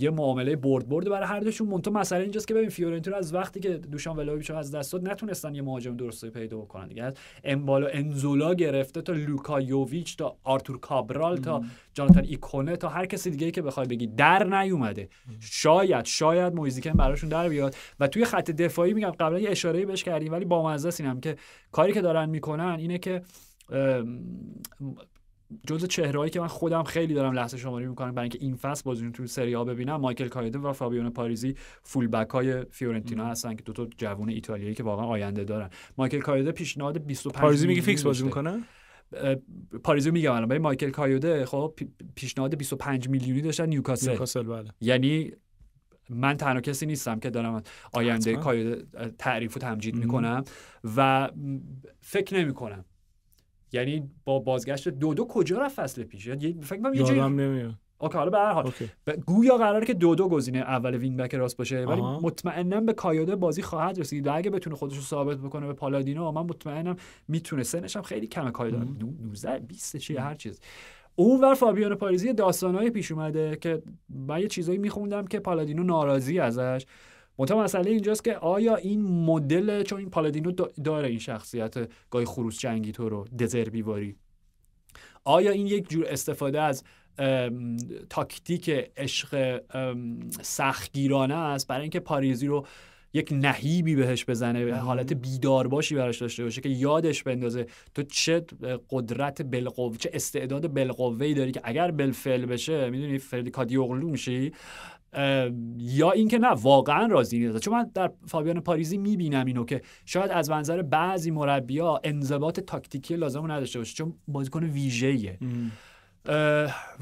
S2: یه معامله برد برد برای هر دوشون مونتا مسئله اینجاست که ببین فیورنتینا از وقتی که دوشان ولاویچ از دست داد نتونستن یه مهاجم درستی پیدا بکنن دیگه از امبالو انزولا گرفته تا لوکا یوویچ تا آرتور کابرال تا جاناتان ایکونه تا هر کسی دیگه که بخوای بگی در نیومده شاید شاید مویزیکن براشون در بیاد و توی خط دفاعی میگم قبلا یه اشاره بهش کردیم ولی با مزه که کاری که دارن میکنن اینه که جز چهرهایی که من خودم خیلی دارم لحظه شماری میکنم برای اینکه این فصل بازی تو سری ها ببینم مایکل کایده و فابیون پاریزی فول بک های فیورنتینا هستن که دو تا جوون ایتالیایی که واقعا آینده دارن مایکل کایده پیشنهاد 25 پاریزی میگه فیکس بازی میکنه پاریزو میگم الان برای مایکل کایوده خب پیشنهاد 25 میلیونی داشتن نیوکاسل نیوکاسل بله یعنی من تنها کسی نیستم که دارم آینده کایوده تعریف و تمجید میکنم و فکر نمیکنم یعنی با بازگشت دو دو کجا رفت فصل پیش یعنی فکر کنم یه یادم نمیاد اوکی حالا به هر حال گویا قراره که دو دو گزینه اول وینگ بک راست باشه ولی مطمئنا به کایاده بازی خواهد رسید اگه بتونه خودش رو ثابت بکنه به پالادینو من مطمئنم میتونه سنش هم خیلی کمه کایاده 19 20 چیه هر چیز اونور فابیانو پاریزی داستانهای پیش اومده که من یه چیزایی میخوندم که پالادینو ناراضی ازش منتها مسئله اینجاست که آیا این مدل چون این پالادینو داره این شخصیت گاهی خروس جنگی تو رو دزر بیواری آیا این یک جور استفاده از تاکتیک عشق سختگیرانه است برای اینکه پاریزی رو یک نهیبی بهش بزنه حالت بیدار باشی براش داشته باشه که یادش بندازه تو چه قدرت بلقوه چه استعداد بلقوه‌ای داری که اگر بلفل بشه میدونی فردی کادیوغلو میشی یا اینکه نه واقعا راضی نیست چون من در فابیان پاریزی میبینم اینو که شاید از منظر بعضی مربیا انضباط تاکتیکی لازم نداشته باشه چون بازیکن ویژه‌ایه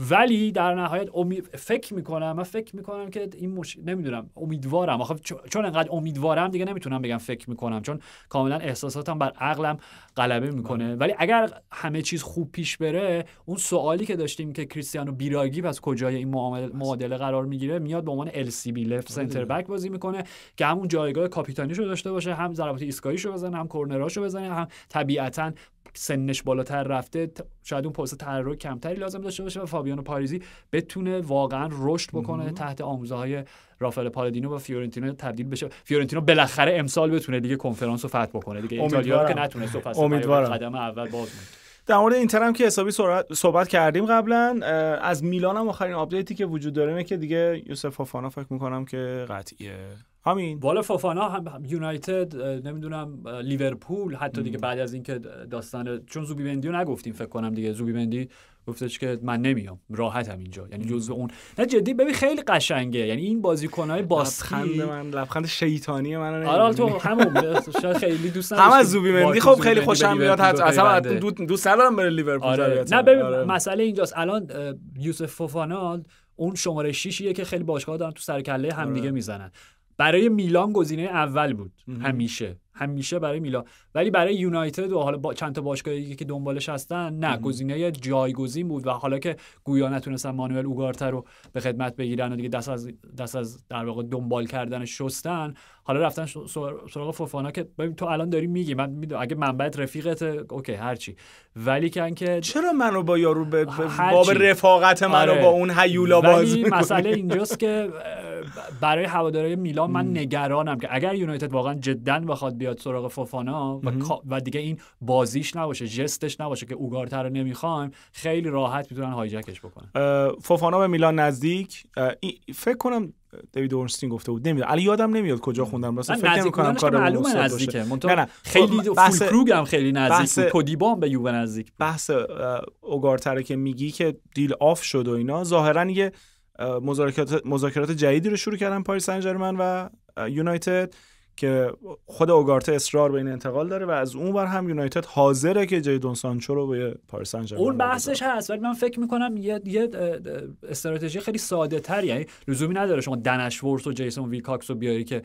S2: ولی در نهایت امی... فکر میکنم من فکر میکنم که این مش... نمیدونم امیدوارم آخه چون انقدر امیدوارم دیگه نمیتونم بگم فکر میکنم چون کاملا احساساتم بر عقلم غلبه میکنه آره. ولی اگر همه چیز خوب پیش بره اون سوالی که داشتیم که کریستیانو بیراگی پس کجای این معادله قرار میگیره میاد به عنوان بی لفت آره سنتر بک بازی میکنه که همون جایگاه کاپیتانیشو داشته باشه هم ضربات ایستگاهیشو بزنه هم کرنراشو بزنه هم طبیعتا سنش بالاتر رفته شاید اون پست تحرک کمتری لازم داشته باشه و فابیانو پاریزی بتونه واقعا رشد بکنه تحت آموزه های رافائل پالادینو و فیورنتینو تبدیل بشه فیورنتینو بالاخره امسال بتونه دیگه کنفرانس رو فتح بکنه دیگه ایتالیا که نتونه امیدوارم قدم اول باز مید.
S1: در مورد اینتر هم که حسابی صحبت کردیم قبلا از میلان هم آخرین آپدیتی که وجود داره اینه که دیگه یوسف فافانا
S2: فکر میکنم که قطعیه همین والا فوفانا هم یونایتد نمیدونم لیورپول حتی دیگه بعد از اینکه داستان چون زوبی بندی رو نگفتیم فکر کنم دیگه زوبی بندی گفتش که من نمیام راحتم اینجا یعنی جزء اون نه جدی ببین خیلی قشنگه یعنی این بازیکن‌های باسخی لبخند من لبخند شیطانی من آره تو همون شاید خیلی دوست (laughs) هم از زوبی مندی خب خیلی خوشم میاد حتی اصلا دوست ندارم بره لیورپول آره. نه ببین آره. مسئله اینجاست الان یوسف فوفانا اون شماره 6 که خیلی باشگاه دارن تو سر کله هم دیگه آره. میزنن برای میلان گزینه اول بود همیشه همیشه برای میلا ولی برای یونایتد و حالا با چند تا باشگاهی که دنبالش هستن نه گزینه جایگزین بود و حالا که گویا نتونستن مانوئل اوگارتا رو به خدمت بگیرن و دیگه دست از دست از در واقع دنبال کردن شستن حالا رفتن سراغ فوفانا که ببین تو الان داری میگی من اگه منبعت رفیقت اوکی هرچی ولی که که چرا منو با یارو به باب رفاقت منو رو آره. با اون هیولا باز ولی مسئله اینجاست که (laughs) برای هوادارهای میلان من نگرانم که اگر یونایتد واقعا جدا بخواد بیا بیاد سراغ فوفانا و, و دیگه این بازیش نباشه جستش نباشه که اوگارتر رو نمیخوایم خیلی راحت میتونن هایجکش بکنن
S1: فوفانا به میلان نزدیک فکر کنم دیوید اورنستین گفته بود نمیدونم علی یادم نمیاد کجا خوندم راست فکر نمی کنم کار نزدیکه نه خیلی خب، بحث کروگ هم خیلی نزدیک پودیبام به یووه نزدیک بحث اوگارتره که میگی که دیل آف شد و اینا ظاهرا یه مذاکرات مذاکرات جدیدی رو شروع کردن پاریس سن ژرمن و یونایتد که خود اوگارت اصرار به این انتقال داره و از اون ور هم یونایتد حاضره که جیدون سانچو رو به پاریس اون
S2: بحثش هست ولی من فکر میکنم یه, یه استراتژی خیلی ساده تر یعنی لزومی نداره شما دنشورس و جیسون ویکاکس رو بیاری که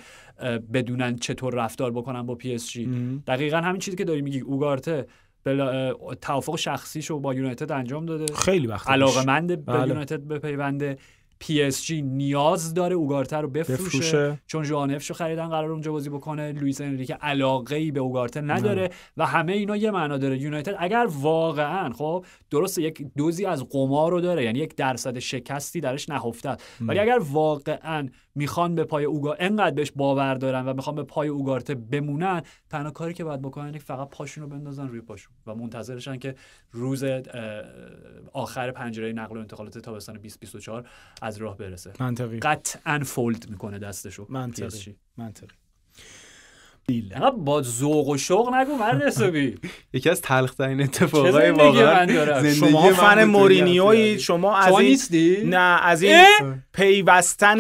S2: بدونن چطور رفتار بکنن با پی اس جی دقیقا همین چیزی که داری میگی اوگارته بلا... توافق شخصیش رو با یونایتد انجام داده خیلی وقت علاقه مند به بله. یونایتد بپیونده پی اس جی نیاز داره اوگارته رو بفروشه, بفروشه. چون جوانفشو خریدن قرار اونجا بازی بکنه لوئیس انریکه علاقه ای به اوگارته نداره نه. و همه اینا یه معنا داره یونایتد اگر واقعا خب درسته یک دوزی از قمار رو داره یعنی یک درصد شکستی درش نهفته ولی اگر واقعا میخوان به پای اوگا انقدر بهش باور دارن و میخوان به پای اوگارته بمونن تنها کاری که باید بکنن فقط پاشون رو بندازن روی پاشون و منتظرشن که روز آخر پنجره نقل و انتقالات تابستان 2024 از راه برسه منطقی قطعا فولد میکنه دستشو منطقی منطقی اینقدر با ذوق و شوق نگو مرد حسابی یکی از تلخ ترین اتفاقای واقعا شما
S1: فن مورینیوی شما از این نه از این پیوستن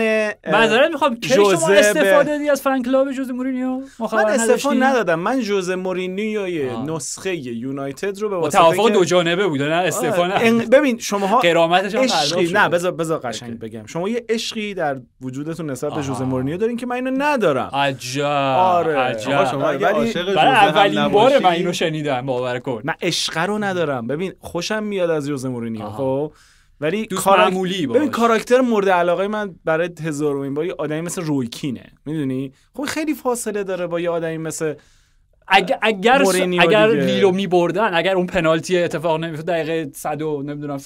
S2: معذرت میخوام کی شما استفاده دادی از فن کلاب جوز مورینیو من استفاده ندادم
S1: من جوز مورینیوی نسخه یونایتد رو به واسطه توافق دو جانبه
S2: بود نه استفاده ببین
S1: شماها قرامتش نه بذار بذار قشنگ بگم شما یه عشقی در وجودتون نسبت به جوز مورینیو دارین که من اینو ندارم عجب
S2: آره عجب ولی برای اولین بار من اینو
S1: شنیدم باور کن من عشق رو ندارم ببین خوشم میاد از یوز مورینیو خب ولی ببین کاراکتر مورد علاقه من برای هزارمین بار یه آدمی مثل رویکینه میدونی خب خیلی فاصله داره با یه آدمی مثل
S2: اگر اگر اگر لیلو میبردن اگر اون پنالتی اتفاق نمیفت دقیقه 100 نمیدونم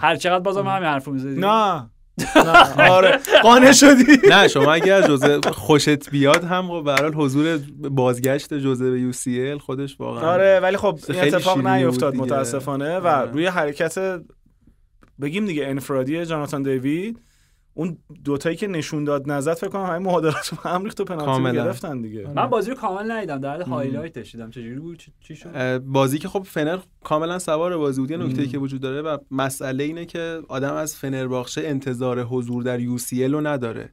S2: هر چقدر بازم همین حرفو میزدی نه (laughs) آره
S3: قانع شدی نه شما اگه از خوشت بیاد هم خب به حضور بازگشت جوزه به یو سی ال خودش واقعا آره ولی خب این اتفاق نیفتاد متاسفانه و آره.
S1: روی حرکت بگیم دیگه انفرادی جاناتان دیوید اون دوتایی که نشون داد نزد فکر کنم همین مهاجرات رو هم ریخت و پنالتی گرفتن دیگه من بازی
S2: رو کامل ندیدم در دیدم چجوری بود چی شد
S3: بازی که خب فنر کاملا سوار بازی بود یه نکته که وجود داره و مسئله اینه که آدم از فنرباخچه انتظار حضور در یو سی رو نداره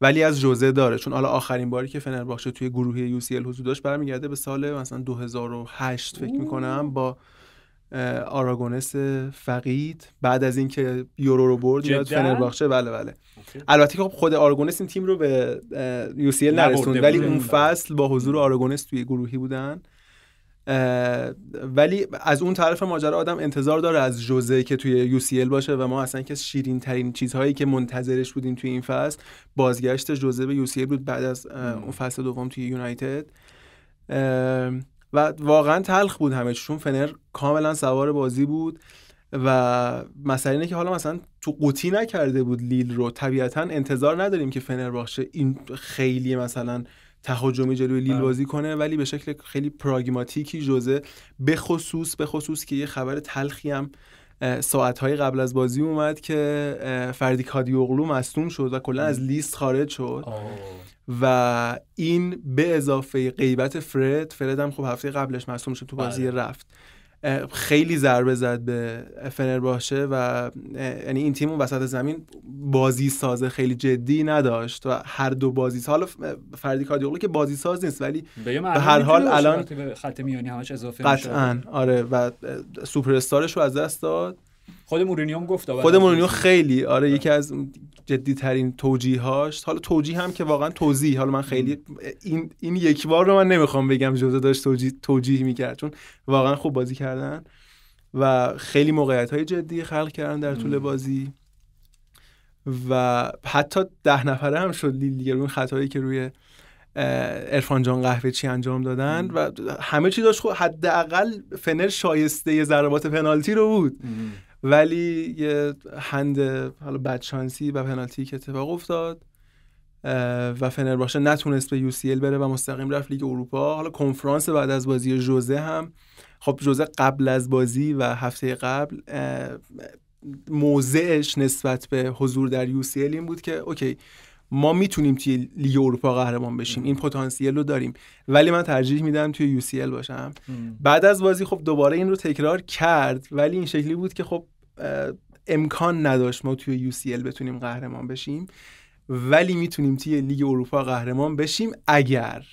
S3: ولی از جوزه داره چون حالا آخرین باری که فنرباخچه توی گروهی یو سی حضور داشت برمیگرده به سال مثلا 2008 فکر میکنم با آراگونس فقید بعد از اینکه یورو رو برد یاد فنرباخچه بله بله اوکی. البته که خب خود آراگونس این تیم رو به یو سی نرسوند ولی اون فصل با حضور آراگونس توی گروهی بودن ولی از اون طرف ماجرا آدم انتظار داره از جوزه که توی یو سی باشه و ما اصلا که شیرین ترین چیزهایی که منتظرش بودیم توی این فصل بازگشت جوزه به یو بود بعد از اون فصل دوم توی یونایتد و واقعا تلخ بود همه چون فنر کاملا سوار بازی بود و مسئله اینه که حالا مثلا تو قوطی نکرده بود لیل رو طبیعتا انتظار نداریم که فنر باشه این خیلی مثلا تهاجمی جلوی لیل بله. بازی کنه ولی به شکل خیلی پراگماتیکی جزه به خصوص به خصوص که یه خبر تلخی هم ساعتهای قبل از بازی اومد که فردی کادیوغلو مصدوم شد و کلا از بله. لیست خارج شد آه. و این به اضافه غیبت فرد فرد هم خب هفته قبلش مصوم شد تو بله. بازی رفت خیلی ضربه زد به فنر باشه و یعنی این تیم وسط زمین بازی سازه خیلی جدی نداشت و هر دو بازی ساز حالا فردی کاردیوغلو که بازی ساز نیست ولی به هر حال الان
S2: خط میانی همش اضافه قطعا
S3: آره و سوپر رو از
S2: دست داد خود مورینیو گفت خود مورینیو خیلی
S3: آره یکی بله. از جدی ترین توجیهاش حالا توجیه هم که واقعا توضیح حالا من خیلی این این یک بار رو من نمیخوام بگم جوزه داشت توجیه, توجیه میکرد چون واقعا خوب بازی کردن و خیلی موقعیت های جدی خلق کردن در طول بازی و حتی ده نفره هم شد لیل دیگه اون خطایی که روی ارفان جان قهوه چی انجام دادن و همه چی داشت خود خب حداقل فنر شایسته ضربات پنالتی رو بود ولی یه هند حالا بدشانسی و پنالتی که اتفاق افتاد و باشه نتونست به یو بره و مستقیم رفت لیگ اروپا حالا کنفرانس بعد از بازی جوزه هم خب جوزه قبل از بازی و هفته قبل موضعش نسبت به حضور در یو این بود که اوکی ما میتونیم توی لیگ اروپا قهرمان بشیم این پتانسیل رو داریم ولی من ترجیح میدم توی UCL باشم بعد از بازی خب دوباره این رو تکرار کرد ولی این شکلی بود که خب امکان نداشت ما توی UCL بتونیم قهرمان بشیم ولی میتونیم توی لیگ اروپا قهرمان بشیم اگر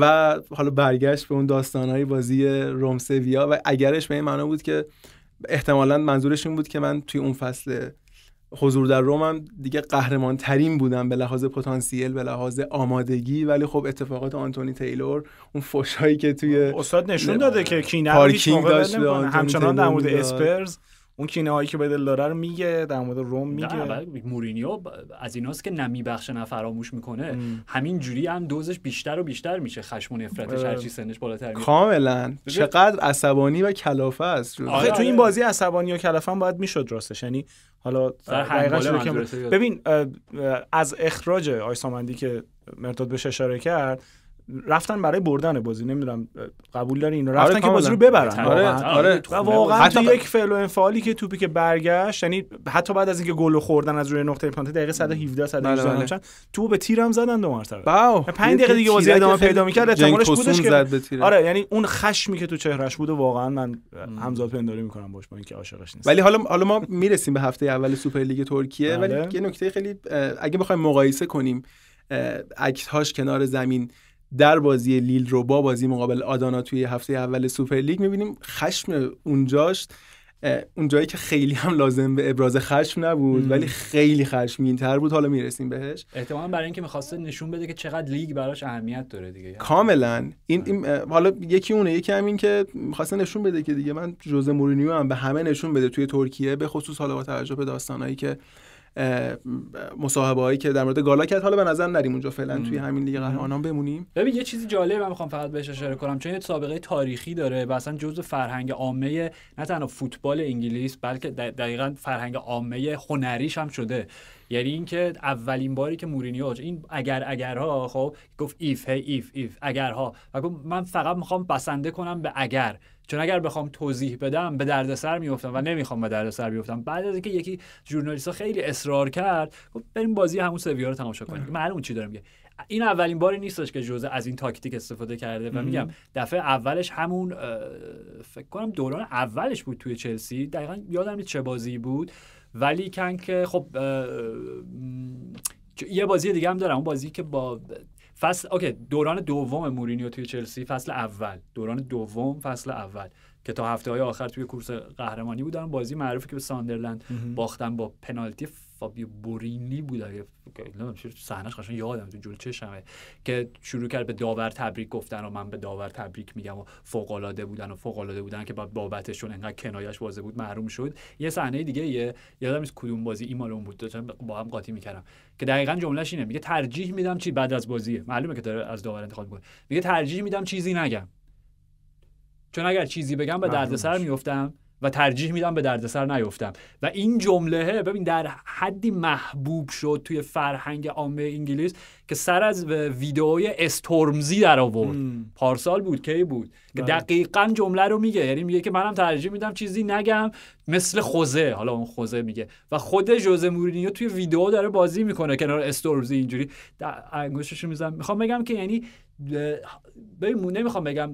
S3: و حالا برگشت به اون داستانهای بازی روم و اگرش به این معنا بود که احتمالا منظورش این بود که من توی اون فصل حضور در روم هم دیگه قهرمان ترین بودن به لحاظ پتانسیل به لحاظ آمادگی ولی خب اتفاقات آنتونی تیلور اون فوشایی که توی استاد نشون داده
S1: که کینه داشت همچنان در مورد اسپرز اون کینه هایی که به دل داره رو میگه در مورد
S2: روم میگه بله، مورینیو از ایناست که نمیبخشه نه نفراموش میکنه همین جوری هم دوزش بیشتر و بیشتر میشه خشم و نفرتش هرچی سنش بالاتر
S3: کاملا چقدر عصبانی
S1: و کلافه است آره، آخه تو آره. این بازی عصبانی و کلافه هم باید میشد راستش یعنی حالا ببین از اخراج آیسامندی که مرتاد بهش اشاره کرد رفتن برای بردن بازی نمیدونم قبول داره اینو آره رفتن آره که بازی رو ببرن آره آره یعنی و واقعا حتی یک فعل و انفعالی که توپی که برگشت یعنی حتی بعد از اینکه گل خوردن از روی نقطه پنالتی دقیقه 117 118 تو به تیرم زدن دو مرتبه 5 یعنی دقیقه دیگه بازی ادامه پیدا می‌کرد احتمالش بودش که آره یعنی اون خشمی که تو چهرهش بود واقعا من همزاد پنداری میکنم باش با اینکه عاشقش نیست ولی حالا
S3: حالا ما میرسیم به هفته اول لیگ ترکیه ولی بله. یه نکته خیلی اگه بخوایم مقایسه کنیم هاش کنار زمین در بازی لیل رو با بازی مقابل آدانا توی هفته اول سوپر لیگ میبینیم خشم اونجاش اونجایی که خیلی هم لازم به ابراز خشم نبود ولی خیلی خشمین تر بود حالا میرسیم بهش
S2: احتمالا برای اینکه میخواسته نشون بده که چقدر لیگ براش اهمیت داره دیگه یعنی
S3: کاملا این, حالا یکی اونه یکی هم این که میخواسته نشون بده که دیگه من جوز مورینیو هم به همه نشون بده توی ترکیه به خصوص حالا با توجه به داستانایی که مصاحبه هایی که در مورد گالا کرد حالا به نظر نریم اونجا فعلا توی همین لیگ قهرمانان بمونیم
S2: ببین یه چیزی جالبه من میخوام فقط بهش اشاره کنم چون یه سابقه تاریخی داره و اصلا جزء فرهنگ عامه نه تنها فوتبال انگلیس بلکه دقیقا فرهنگ عامه هنریش هم شده یعنی اینکه اولین باری که مورینیو این اگر اگرها خب گفت ایف هی ایف ایف اگرها و گفت من فقط میخوام بسنده کنم به اگر چون اگر بخوام توضیح بدم به دردسر میافتم و نمیخوام به دردسر بیفتم بعد از اینکه یکی ها خیلی اصرار کرد گفت بریم بازی همون سویا رو تماشا کنیم آره. معلوم چی داره میگه این اولین باری نیستش که جوزه از این تاکتیک استفاده کرده و میگم دفعه اولش همون فکر کنم دوران اولش بود توی چلسی دقیقا یادم چه بازی بود ولی کن که خب یه بازی دیگه هم دارم اون بازی که با فصل اوکی دوران دوم مورینیو توی چلسی فصل اول دوران دوم فصل اول که تا هفته های آخر توی کورس قهرمانی بودن بازی معروفی که به ساندرلند باختن با پنالتی فابیو بورینی بود اگه صحنش قشنگ یادم تو جل چشمه که شروع کرد به داور تبریک گفتن و من به داور تبریک میگم و فوق العاده بودن و فوق العاده بودن که بابتشون انقدر کنایش واضح بود محروم شد یه صحنه دیگه یه یادم نیست کدوم بازی این مال اون بود داشتم با هم قاطی میکردم که دقیقا جملهش اینه میگه ترجیح میدم چی بعد از بازیه معلومه که داره از داور انتخاب میکنه میگه ترجیح میدم چیزی نگم چون اگر چیزی بگم به دردسر میفتم و ترجیح میدم به دردسر نیفتم و این جمله ببین در حدی محبوب شد توی فرهنگ عامه انگلیس که سر از ویدئوی استورمزی در آورد پارسال بود کی بود که بله. دقیقا جمله رو میگه یعنی میگه که منم ترجیح میدم چیزی نگم مثل خوزه حالا اون خوزه میگه و خود جوزه مورینیو توی ویدئو داره بازی میکنه کنار استورمزی اینجوری رو میزنم میخوام بگم که یعنی ببین نمیخوام بگم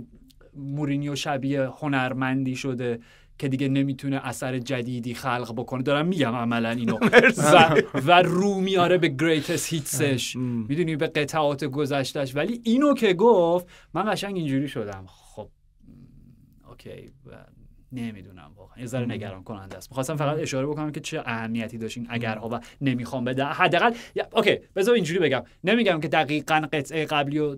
S2: مورینیو شبیه هنرمندی شده که دیگه نمیتونه اثر جدیدی خلق بکنه دارم میگم عملا اینو (laughs) و, و رو میاره به گریتست هیتسش میدونی به قطعات گذشتش ولی اینو که گفت من قشنگ اینجوری شدم خب اوکی نمیدونم واقعا یه ذره نگران کننده است میخواستم فقط اشاره بکنم که چه اهمیتی داشتین اگر اگرها و نمیخوام بده حداقل اوکی بذار اینجوری بگم نمیگم که دقیقا قطعه قبلی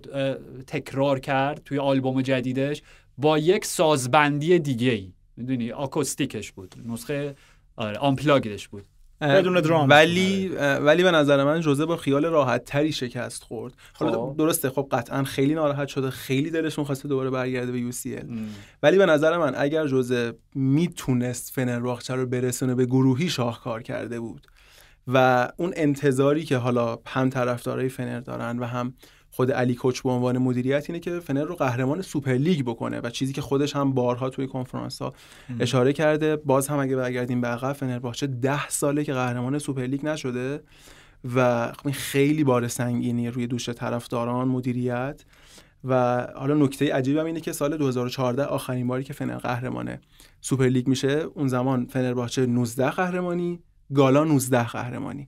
S2: تکرار کرد توی آلبوم جدیدش با یک سازبندی دیگه ای میدونی آکوستیکش بود نسخه آره بود بدون درام ولی آره. ولی به نظر
S3: من جوزه با خیال راحت تری شکست خورد حالا خب. خب، درسته خب قطعا خیلی ناراحت شده خیلی دلش خواسته دوباره برگرده به یو ولی به نظر من اگر جوزه میتونست فنر فنرباخچه رو برسونه به گروهی شاهکار کرده بود و اون انتظاری که حالا هم طرفدارای فنر دارن و هم خود علی کوچ به عنوان مدیریت اینه که فنر رو قهرمان سوپرلیگ بکنه و چیزی که خودش هم بارها توی کنفرانس ها اشاره کرده باز هم اگه برگردیم به عقب باچه ده ساله که قهرمان سوپرلیگ نشده و خیلی بار سنگینی روی دوش طرفداران مدیریت و حالا نکته عجیب هم اینه که سال 2014 آخرین باری که فنر قهرمان سوپرلیگ میشه اون زمان باشه 19 قهرمانی گالا 19 قهرمانی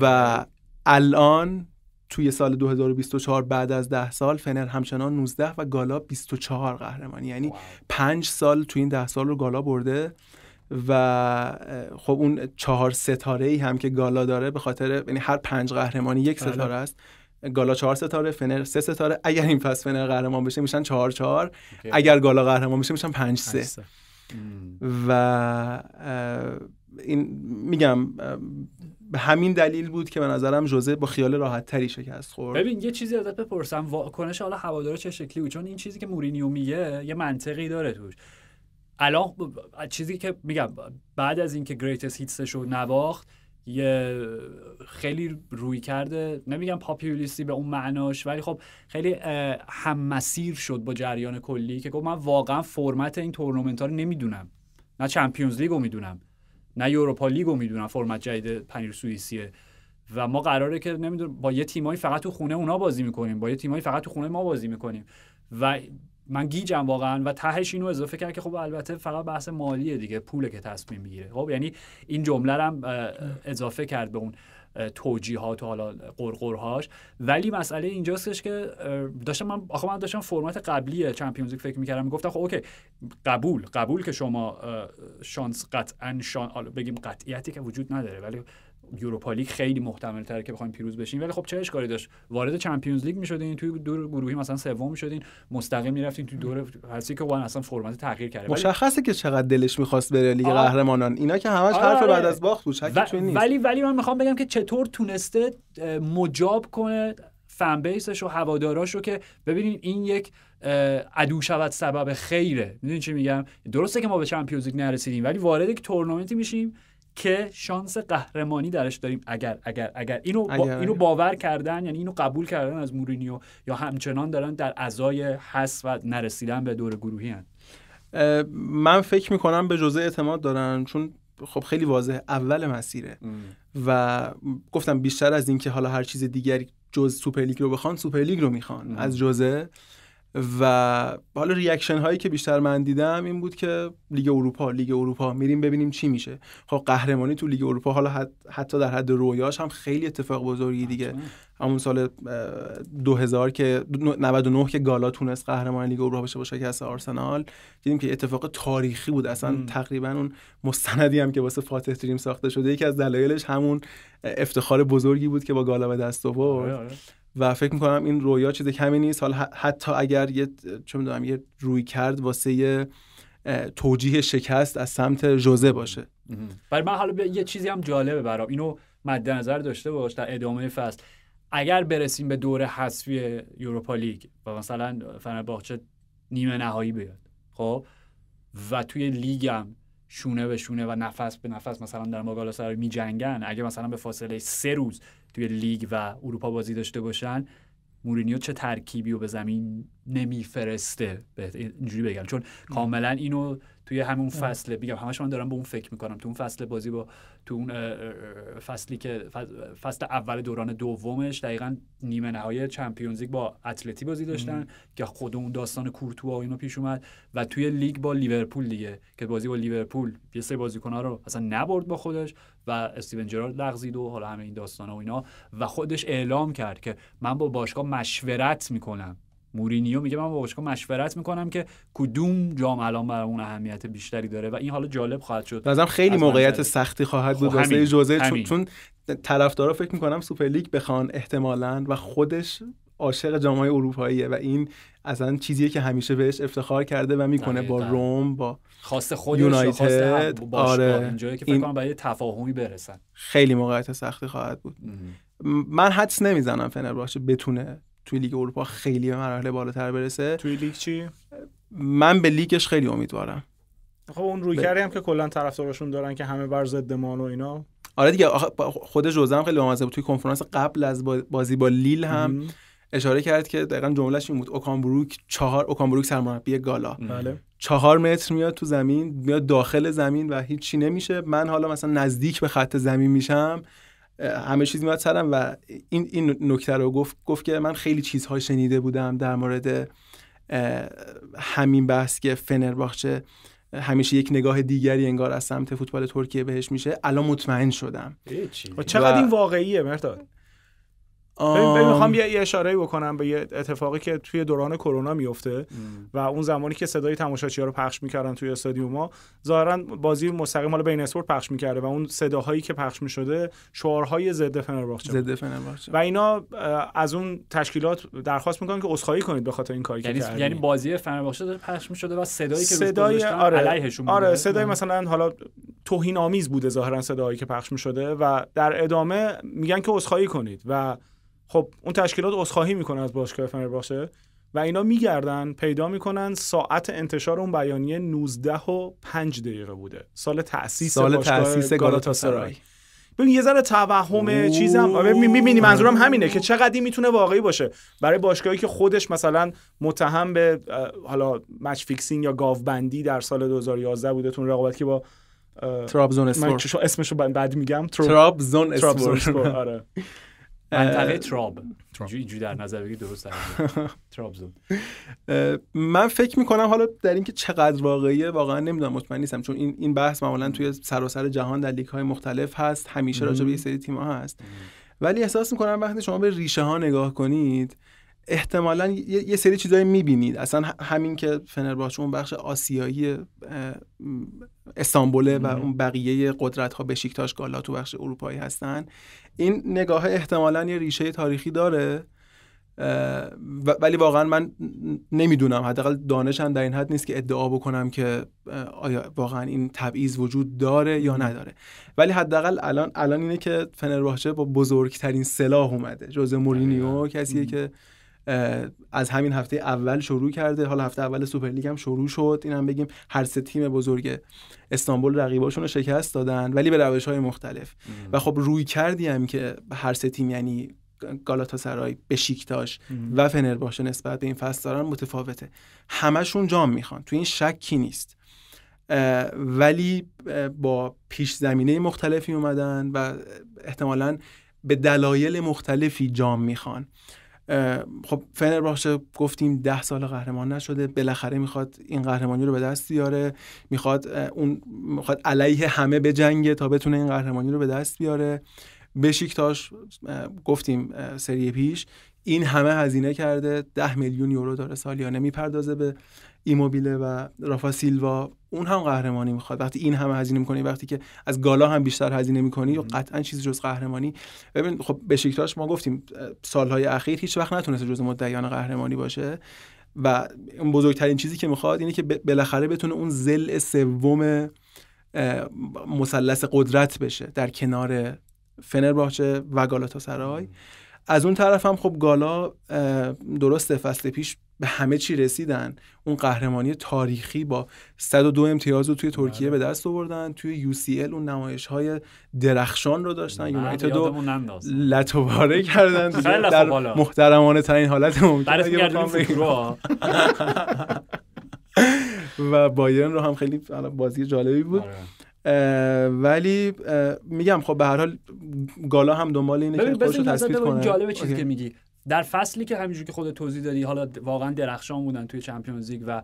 S3: و الان توی سال 2024 بعد از 10 سال فنر همچنان 19 و گالا 24 قهرمانی یعنی 5 سال توی این 10 سال رو گالا برده و خب اون چهار ستاره ای هم که گالا داره به خاطر یعنی هر پنج قهرمانی یک بله. ستاره است گالا چهار ستاره فنر سه ستاره اگر این فصل فنر قهرمان بشه میشن چهار چهار اگر گالا قهرمان بشه میشن 5 پنج سه. و این میگم به همین دلیل بود که به نظرم جوزه با خیال راحت تری شکست خورد ببین
S2: یه چیزی ازت بپرسم واکنش حالا هوادارا چه شکلی بود چون این چیزی که مورینیو میگه یه منطقی داره توش الان چیزی که میگم بعد از اینکه گریتست هیتسش رو نواخت یه خیلی روی کرده نمیگم پاپیولیستی به اون معناش ولی خب خیلی هممسیر شد با جریان کلی که گفت من واقعا فرمت این تورنمنت ها رو نمیدونم نه چمپیونز لیگ رو میدونم نه یوروپا لیگو میدونن فرمت جدید پنیر سوئیسیه و ما قراره که نمیدونم با یه تیمایی فقط تو خونه اونا بازی میکنیم با یه تیمایی فقط تو خونه ما بازی میکنیم و من گیجم واقعا و تهش اینو اضافه کرد که خب البته فقط بحث مالیه دیگه پوله که تصمیم میگیره خب یعنی این جمله هم اضافه کرد به اون توجیهات و حالا قرقرهاش ولی مسئله اینجاست که داشتم من آخه من داشتم فرمت قبلی چمپیونز لیگ فکر میکردم میگفتم خب اوکی قبول قبول که شما شانس قطعا شان بگیم قطعیتی که وجود نداره ولی یوروپا لیگ خیلی محتمل تره که بخوایم پیروز بشیم ولی خب چه اشکالی داشت وارد چمپیونز لیگ میشدین توی دور گروهی مثلا سوم میشدین مستقیم میرفتین توی دور هرسی که وان اصلا فرمت تغییر کرده مشخصه
S3: که چقدر دلش میخواست بره لیگ قهرمانان اینا که همش آره، حرف آره. بعد از باخت
S2: بود و... نیست ولی ولی من میخوام بگم که چطور تونسته مجاب کنه فن بیسش و هواداراش رو که ببینین این یک عدو شود سبب خیره میدونین چی میگم درسته که ما به چمپیونز لیگ نرسیدیم ولی وارد یک تورنمنتی میشیم که شانس قهرمانی درش داریم اگر اگر اگر اینو با اینو باور کردن یعنی اینو قبول کردن از مورینیو یا همچنان دارن در ازای حس و نرسیدن به دور گروهی هن. من فکر میکنم به جزه
S3: اعتماد دارن چون خب خیلی واضح اول مسیره و گفتم بیشتر از اینکه حالا هر چیز دیگری جز سوپرلیگ رو بخوان سوپرلیگ رو میخوان از جزه و حالا ریاکشن هایی که بیشتر من دیدم این بود که لیگ اروپا لیگ اروپا میریم ببینیم چی میشه خب قهرمانی تو لیگ اروپا حالا حتی در حد رویاش هم خیلی اتفاق بزرگی دیگه همون سال 2000 که 99 که گالا تونست قهرمان لیگ اروپا بشه با شکست آرسنال دیدیم که اتفاق تاریخی بود اصلا تقریبا اون مستندی هم که واسه فاتح تریم ساخته شده یکی از دلایلش همون افتخار بزرگی بود که با گالا به دست آورد آره، آره. و فکر میکنم این رویا چیز کمی نیست حالا حتی اگر یه چه میدونم یه روی کرد واسه یه توجیه شکست از سمت جوزه باشه
S2: برای من حالا یه چیزی هم جالبه برام اینو مد نظر داشته باش در ادامه فصل اگر برسیم به دور حذفی یوروپا لیگ و مثلا فنرباخچه نیمه نهایی بیاد خب و توی لیگ هم شونه به شونه و نفس به نفس مثلا در سر می میجنگن اگه مثلا به فاصله سه روز توی لیگ و اروپا بازی داشته باشن مورینیو چه ترکیبی رو به زمین نمیفرسته اینجوری بگم چون کاملا اینو توی همون فصل میگم همش من دارم به اون فکر میکنم تو اون فصل بازی با تو اون فصلی که فصل اول دوران دومش دقیقا نیمه نهایی چمپیونز با اتلتی بازی داشتن که خود اون داستان کورتوا و اینو پیش اومد و توی لیگ با لیورپول دیگه که بازی با لیورپول یه سری بازیکن‌ها رو اصلا نبرد با خودش و استیون جرارد لغزید و حالا همه این داستانا و اینا و خودش اعلام کرد که من با باشگاه مشورت میکنم مورینیو میگه من با باشگاه مشورت میکنم که کدوم جام الان برای اون اهمیت بیشتری داره و این حالا جالب خواهد شد مثلا خیلی موقعیت سختی خواهد بود خب، واسه جوزه چون, چون طرفدارا فکر میکنم
S3: سوپرلیگ بخوان احتمالا و خودش عاشق جامهای اروپاییه و این اصلا چیزیه که همیشه بهش افتخار کرده و میکنه با روم با خواست خود یونایتد آره اینجایی که فکر
S2: کنم برای تفاهمی برسن
S3: خیلی موقعیت سختی خواهد بود من حدس نمیزنم فنرباشه بتونه توی لیگ اروپا خیلی به مرحله بالاتر برسه توی لیگ چی من به لیگش خیلی امیدوارم
S1: خب اون روی کری هم که کلا طرفدارشون دارن که همه بر ضد مان و اینا
S3: آره دیگه خود جوزه هم خیلی بامزه بود توی کنفرانس قبل از بازی با لیل هم اشاره کرد که دقیقا جملهش این بود اوکامبروک چهار اوکامبروک سرمربی گالا بله. چهار متر میاد تو زمین میاد داخل زمین و هیچی نمیشه من حالا مثلا نزدیک به خط زمین میشم همه چیز میاد سرم و این این نکته رو گفت گفت که من خیلی چیزها شنیده بودم در مورد همین بحث که فنرباخچه همیشه یک نگاه دیگری انگار از سمت فوتبال ترکیه بهش میشه الان مطمئن شدم خب چقدر و... این
S1: واقعیه مرتاد میخوام یه, اشاره بکنم به یه اتفاقی که توی دوران کرونا میفته و اون زمانی که صدای ها رو پخش میکردن توی استادیوما ظاهرا بازی مستقیم حالا بین اسپورت پخش میکرده و اون صداهایی که پخش میشده شعارهای ضد فنرباخچه ضد و اینا از اون تشکیلات درخواست میکنن که عذرخواهی کنید به خاطر این کاری یعنی یعنی
S2: بازی فنرباخچه داره پخش میشده و صدایی که صدای آره، علیهشون آره صدای مثلا
S1: حالا توهین آمیز بوده ظاهرا صداهایی که پخش میشده و در ادامه میگن که عذرخواهی کنید و خب اون تشکیلات عذرخواهی میکنن از باشگاه فنرباشه و اینا میگردن پیدا میکنن ساعت انتشار اون بیانیه 19 و 5 دقیقه بوده سال تاسیس سال تاسیس گالاتاسرای ببین یه ذره توهم چیزم آره، میبینی منظورم همینه که چقدر میتونه واقعی باشه برای باشگاهی که خودش مثلا متهم به حالا مچ فیکسینگ یا گاوبندی در سال 2011 تون رقابت که با
S2: ترابزون اسپور
S1: اسمشو بعد میگم ترابزون اسپور (laughs)
S2: منطقه تراب جو در نظر بگی درست (laughs) تراب
S3: من فکر میکنم حالا در اینکه چقدر واقعیه واقعا نمیدونم مطمئن نیستم چون این این بحث معمولا توی سراسر جهان در لیگ های مختلف هست همیشه راجع به یه سری تیم ها هست ولی احساس میکنم وقتی شما به ریشه ها نگاه کنید احتمالا یه،, سری چیزایی میبینید اصلا همین که فنرباش اون بخش آسیایی استانبوله و اون بقیه قدرت ها بشیکتاش گالا تو بخش اروپایی هستن این نگاه احتمالا یه ریشه تاریخی داره ولی واقعا من نمیدونم حداقل دانشم در این حد نیست که ادعا بکنم که آیا واقعا این تبعیض وجود داره یا نداره ولی حداقل الان الان اینه که فنرباچه با بزرگترین سلاح اومده جوز مورینیو کسیه که از همین هفته اول شروع کرده حالا هفته اول سوپرلیگ هم شروع شد این هم بگیم هر سه تیم بزرگ استانبول رقیباشون رو شکست دادن ولی به روش های مختلف و خب روی کردیم که هر سه تیم یعنی گالاتاسرای بشیکتاش و فنرباشه نسبت به این فصل دارن متفاوته همشون جام میخوان تو این شکی نیست ولی با پیش زمینه مختلفی اومدن و احتمالا به دلایل مختلفی جام میخوان خب فنرباخچه گفتیم ده سال قهرمان نشده بالاخره میخواد این قهرمانی رو به دست بیاره میخواد اون میخواد علیه همه بجنگه تا بتونه این قهرمانی رو به دست بیاره بشیکتاش گفتیم سری پیش این همه هزینه کرده ده میلیون یورو داره سالیانه میپردازه به ایموبیله و رافا سیلوا اون هم قهرمانی میخواد وقتی این همه هزینه میکنی وقتی که از گالا هم بیشتر هزینه میکنی و قطعا چیزی جز قهرمانی ببین خب بشیکتاش ما گفتیم سالهای اخیر هیچ وقت نتونسته جز مدعیان قهرمانی باشه و اون بزرگترین چیزی که میخواد اینه که بالاخره بتونه اون زل سوم مثلث قدرت بشه در کنار فنرباچه و گالاتاسرای از اون طرف هم خب گالا درست فصل پیش به همه چی رسیدن اون قهرمانی تاریخی با 102 امتیاز رو توی ترکیه بله. به دست آوردن توی ال اون نمایش های درخشان رو داشتن بله، یونایتد رو لطوباره کردن (laughs) در محترمانه ترین حالت ممکن (laughs) و بایرن رو هم خیلی بازی جالبی بود آره. ولی میگم خب به هر حال گالا هم دنبال اینه که خودش تثبیت کنه جالب چیزی که میگی
S2: در فصلی که همینجور که خود توضیح دادی حالا واقعا درخشان بودن توی چمپیونز لیگ و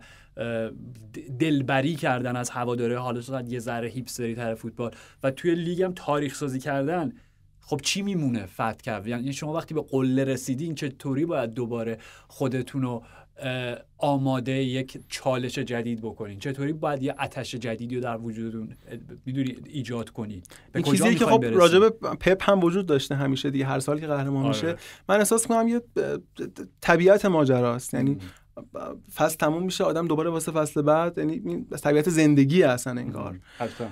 S2: دلبری کردن از هواداره حالا شاید یه ذره هیپستری تر فوتبال و توی لیگ هم تاریخ سازی کردن خب چی میمونه فت یعنی شما وقتی به قله رسیدین چطوری باید دوباره خودتون رو آماده یک چالش جدید بکنین چطوری باید یه آتش جدیدی رو در وجودتون میدونی ایجاد کنین به کجا چیزی که خب راجب
S3: پپ هم وجود داشته همیشه دیگه هر سال که قهرمان آره. میشه من احساس میکنم یه طبیعت ماجراست یعنی فصل تموم میشه آدم دوباره واسه فصل بعد یعنی طبیعت زندگی اصلا انگار
S2: حتما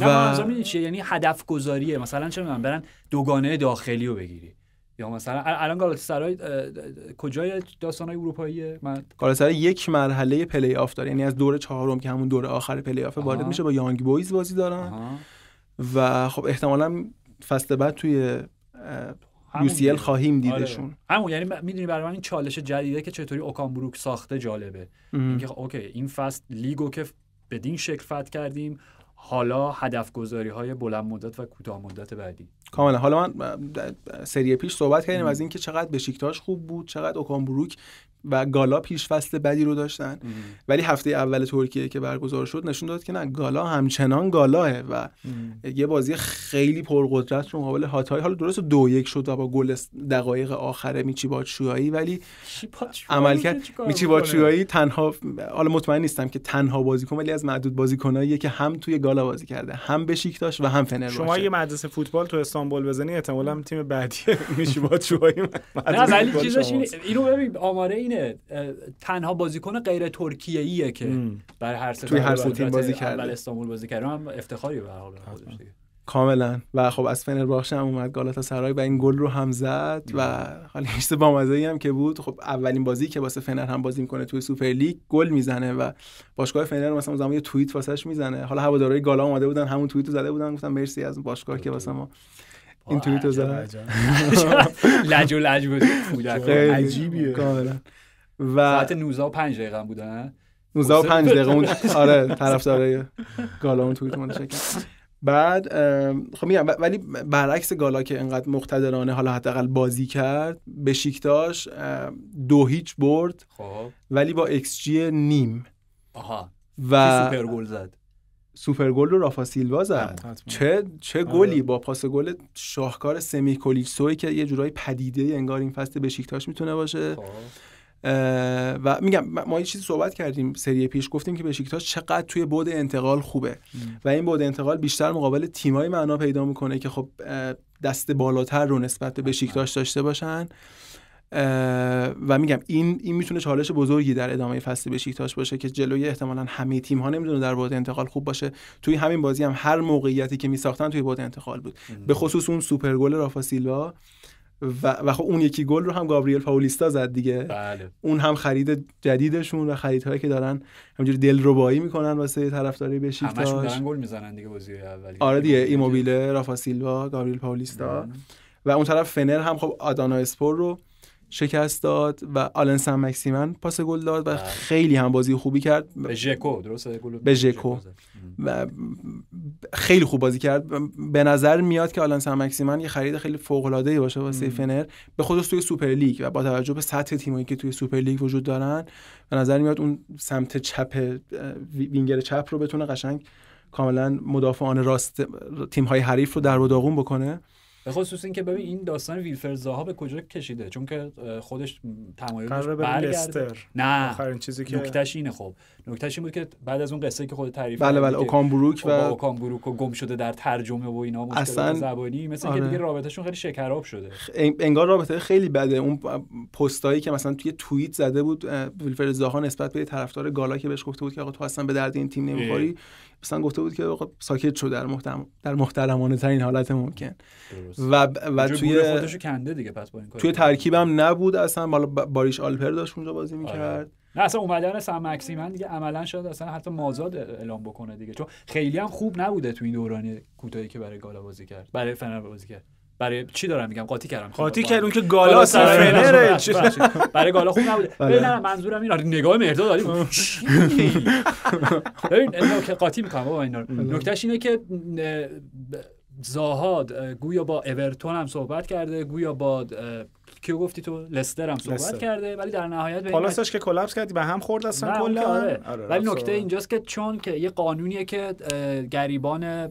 S2: و... نه چیه یعنی هدف گذاریه مثلا چه میدونم برن دوگانه داخلی رو بگیری یا مثلا الان گالاتاسرای کجای داستانای اروپاییه من
S3: گالاتاسرای یک مرحله پلی آف داره یعنی از دور چهارم که همون دور آخر پلی آف وارد میشه با یانگ بویز بازی
S2: دارن
S3: و خب احتمالا فصل بعد توی یو خواهیم آره. دیدشون آره.
S2: همون یعنی میدونی برای من این چالش جدیده که چطوری اوکامبروک ساخته جالبه اینکه خب، اوکی این فصل لیگو که بدین شکل فت کردیم حالا هدف گذاری های بلند مدت و کوتاه مدت بعدی
S3: کاملا حالا من سری پیش صحبت کردیم از اینکه چقدر بشیکتاش خوب بود چقدر اوکامبروک و گالا پیش فصل بدی رو داشتن ولی هفته اول ترکیه که برگزار شد نشون داد که نه گالا همچنان گالاه و یه بازی خیلی پرقدرت رو مقابل هاتای حالا درست دو یک شد و با گل دقایق آخر میچی باچویایی ولی
S2: عمل کرد میچی باچویایی
S3: تنها حالا مطمئن نیستم که تنها بازیکن ولی از معدود بازیکنایی که هم توی گالا بازی کرده
S1: هم به داشت و هم فنر شما یه مدرسه فوتبال تو استانبول بزنی احتمالاً تیم بعدی (laughs) میچی باچویایی نه ولی چیزش
S2: اینو ببین آماره اینه تنها بازیکن غیر ترکیه ایه که بر هر سه توی هر بازی کرده اول استانبول بازی کرده هم افتخاری به حال
S3: کاملا و خب از باخش هم اومد گالاتا سرای و این گل رو هم زد و حالا با بامزه هم که بود خب اولین بازی که واسه فنر هم بازی میکنه توی سوپر لیگ گل میزنه و باشگاه فنر مثلا زمان یه توییت واسش میزنه حالا هوادارهای گالا اومده بودن همون توییت رو زده بودن گفتن مرسی از باشگاه که واسه ما این رو زدم
S2: (laughs) لج و لج بود عجیبیه کاملا و ساعت 19 و 5 دقیقه بودن 19 و 5 دقیقه اون (laughs) آره داره
S3: گالا اون توییت منتشر شکل بعد خب میگم ولی برعکس گالا که انقدر مقتدرانه حالا حداقل بازی کرد به شیکتاش دو هیچ برد خب ولی با ایکس جی نیم آها و سوپر گل زد سوپر گل رو رافا سیلوا زد آره، چه چه آره. گلی با پاس گل شاهکار سمی کلیچسوی که یه جورایی پدیده انگار این فصل بشیکتاش میتونه باشه خب. و میگم ما یه چیزی صحبت کردیم سری پیش گفتیم که بشیکتاش چقدر توی بعد انتقال خوبه و این بود انتقال بیشتر مقابل تیمای معنا پیدا میکنه که خب دست بالاتر رو نسبت به بشیکتاش داشته باشن و میگم این این میتونه چالش بزرگی در ادامه فصل بشیکتاش باشه که جلوی احتمالا همه تیم ها نمیدونه در بعد انتقال خوب باشه توی همین بازی هم هر موقعیتی که میساختن توی بعد انتقال بود به خصوص اون سوپر گل رافا سیلوا و, خب اون یکی گل رو هم گابریل پاولیستا زد دیگه بله. اون هم خرید جدیدشون و خریدهایی که دارن همینجوری دلربایی میکنن واسه طرفداری بشیکتاش همشون دارن
S2: گل میزنن دیگه بازی اولی آره دیگه یعنی
S3: ایموبیله رافا سیلوا گابریل پاولیستا و اون طرف فنر هم خب آدانا اسپور رو شکست داد و آلن سن مکسیمن پاس گل داد و بله. خیلی هم بازی خوبی کرد
S2: به ژکو درسته به ژکو
S3: و خیلی خوب بازی کرد به نظر میاد که آلن سن مکسیمن یه خرید خیلی فوق العاده باشه واسه فنر به خصوص توی سوپر و با توجه به سطح تیمایی که توی سوپر وجود دارن به نظر میاد اون سمت چپ وینگر چپ رو بتونه قشنگ کاملا مدافعان راست تیم های حریف رو در و بکنه
S2: به خصوص اینکه ببین این داستان ویلفر زاها به کجا کشیده چون که خودش تمایلش برگرده نه آخرین چیزی که نکتهش اینه خب نکتهش این بود که بعد از اون قصه که خود تعریف بله بله اوکام بروک خب و اوکان بروک و گم شده در ترجمه و اینا مشکل اصلا... زبانی مثل آره. که دیگه رابطهشون خیلی شکراب شده
S3: انگار رابطه خیلی بده اون پستایی که مثلا توی توییت زده بود ویلفر زاها نسبت به طرفدار گالا که بهش گفته بود که آقا تو اصلا به درد این تیم نمیخوری مثلا گفته بود که آقا ساکت شو در محترم در محترمانه ترین حالت ممکن و و توی خودشو
S2: کنده دیگه پس با این کار توی ترکیبم
S3: نبود اصلا حالا باریش آلپر داشت اونجا بازی آره. میکرد
S2: نه اصلا اومدن سم مکسیمن دیگه عملا شده اصلا حتی مازاد اعلام بکنه دیگه چون خیلی هم خوب نبوده تو این دورانی کوتاهی که برای گالا بازی کرد برای فنر بازی کرد برای چی دارم میگم قاطی کردم قاطی کرد اون که گالا اصلا برای گالا خوب نبوده بله. ببین نه منظورم اینه آره. نگاه مرداد داریم (laughs) ببین قاطی میکنم نکتهش اینه که زاهاد گویا با اورتون هم صحبت کرده گویا با کیو گفتی تو لستر هم صحبت کرده ولی در نهایت پالاسش که کلاپس کردی به هم خورد
S1: اصلا کلا آره. آره، ولی نکته اینجاست
S2: که چون که یه قانونیه که گریبان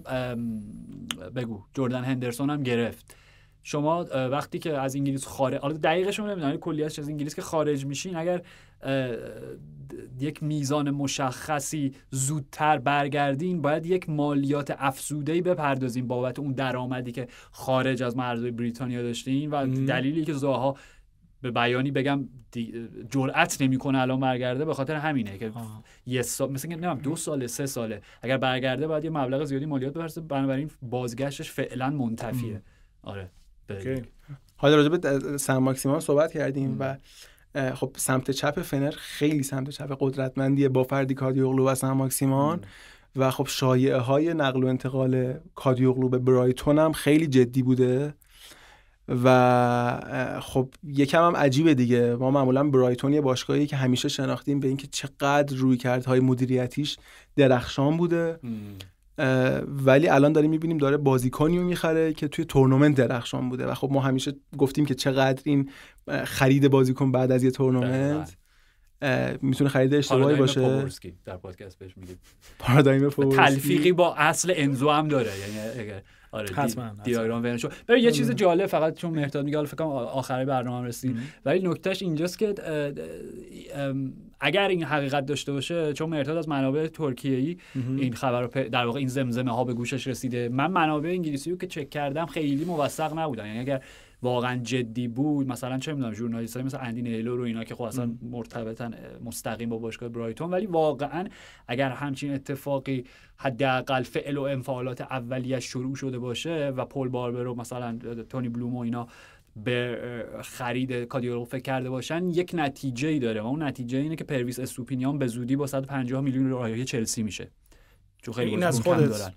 S2: بگو جردن هندرسون هم گرفت شما وقتی که از انگلیس خارج حالا دقیقش رو نمیدونم کلیه از انگلیس که خارج میشین اگر یک میزان مشخصی زودتر برگردین باید یک مالیات افزوده ای بپردازین بابت اون درآمدی که خارج از مرزهای بریتانیا داشتین و دلیلی که زاها به بیانی بگم جرأت نمیکنه الان برگرده به خاطر همینه که یه سال مثلا نمیدونم دو ساله سه ساله اگر برگرده باید یه مبلغ زیادی مالیات بپرسه بنابراین بازگشتش فعلا منتفیه آره حالا راجع
S3: به سن صحبت کردیم و خب سمت چپ فنر خیلی سمت چپ قدرتمندیه با فردی کاردیوغلو و سن ماکسیمان و خب شایعه های نقل و انتقال کاردیوغلو به برایتون هم خیلی جدی بوده و خب یکم هم عجیبه دیگه ما معمولا برایتون یه باشگاهی که همیشه شناختیم به اینکه چقدر روی کردهای مدیریتیش درخشان بوده ولی الان داریم میبینیم داره بازیکانیو رو میخره که توی تورنمنت درخشان بوده و خب ما همیشه گفتیم که چقدر این خرید بازیکن بعد از یه تورنمنت میتونه خرید اشتباهی باشه
S2: در پادکست بهش میگیم تلفیقی با اصل انزو هم داره یعنی اگر آره دی... یه چیز آره. جالب فقط چون مهرداد میگه حالا فکر کنم آخر برنامه رسیدیم ولی نکتهش اینجاست که اگر این حقیقت داشته باشه چون مرتاد از منابع ترکیه ای این خبر در واقع این زمزمه ها به گوشش رسیده من منابع انگلیسی رو که چک کردم خیلی موثق نبودن یعنی اگر واقعا جدی بود مثلا چه میدونم های مثل اندین ایلو رو اینا که خب اصلا مرتبطن مستقیم با باشگاه برایتون ولی واقعا اگر همچین اتفاقی حداقل فعل و انفعالات اولیه شروع شده باشه و پل باربرو مثلا تونی بلوم اینا به خرید کادیولوگ فکر کرده باشن یک نتیجه ای داره و اون نتیجه اینه که پرویس استوپینیان به زودی با 150 میلیون رایه چلسی میشه چون خیلی این از خودت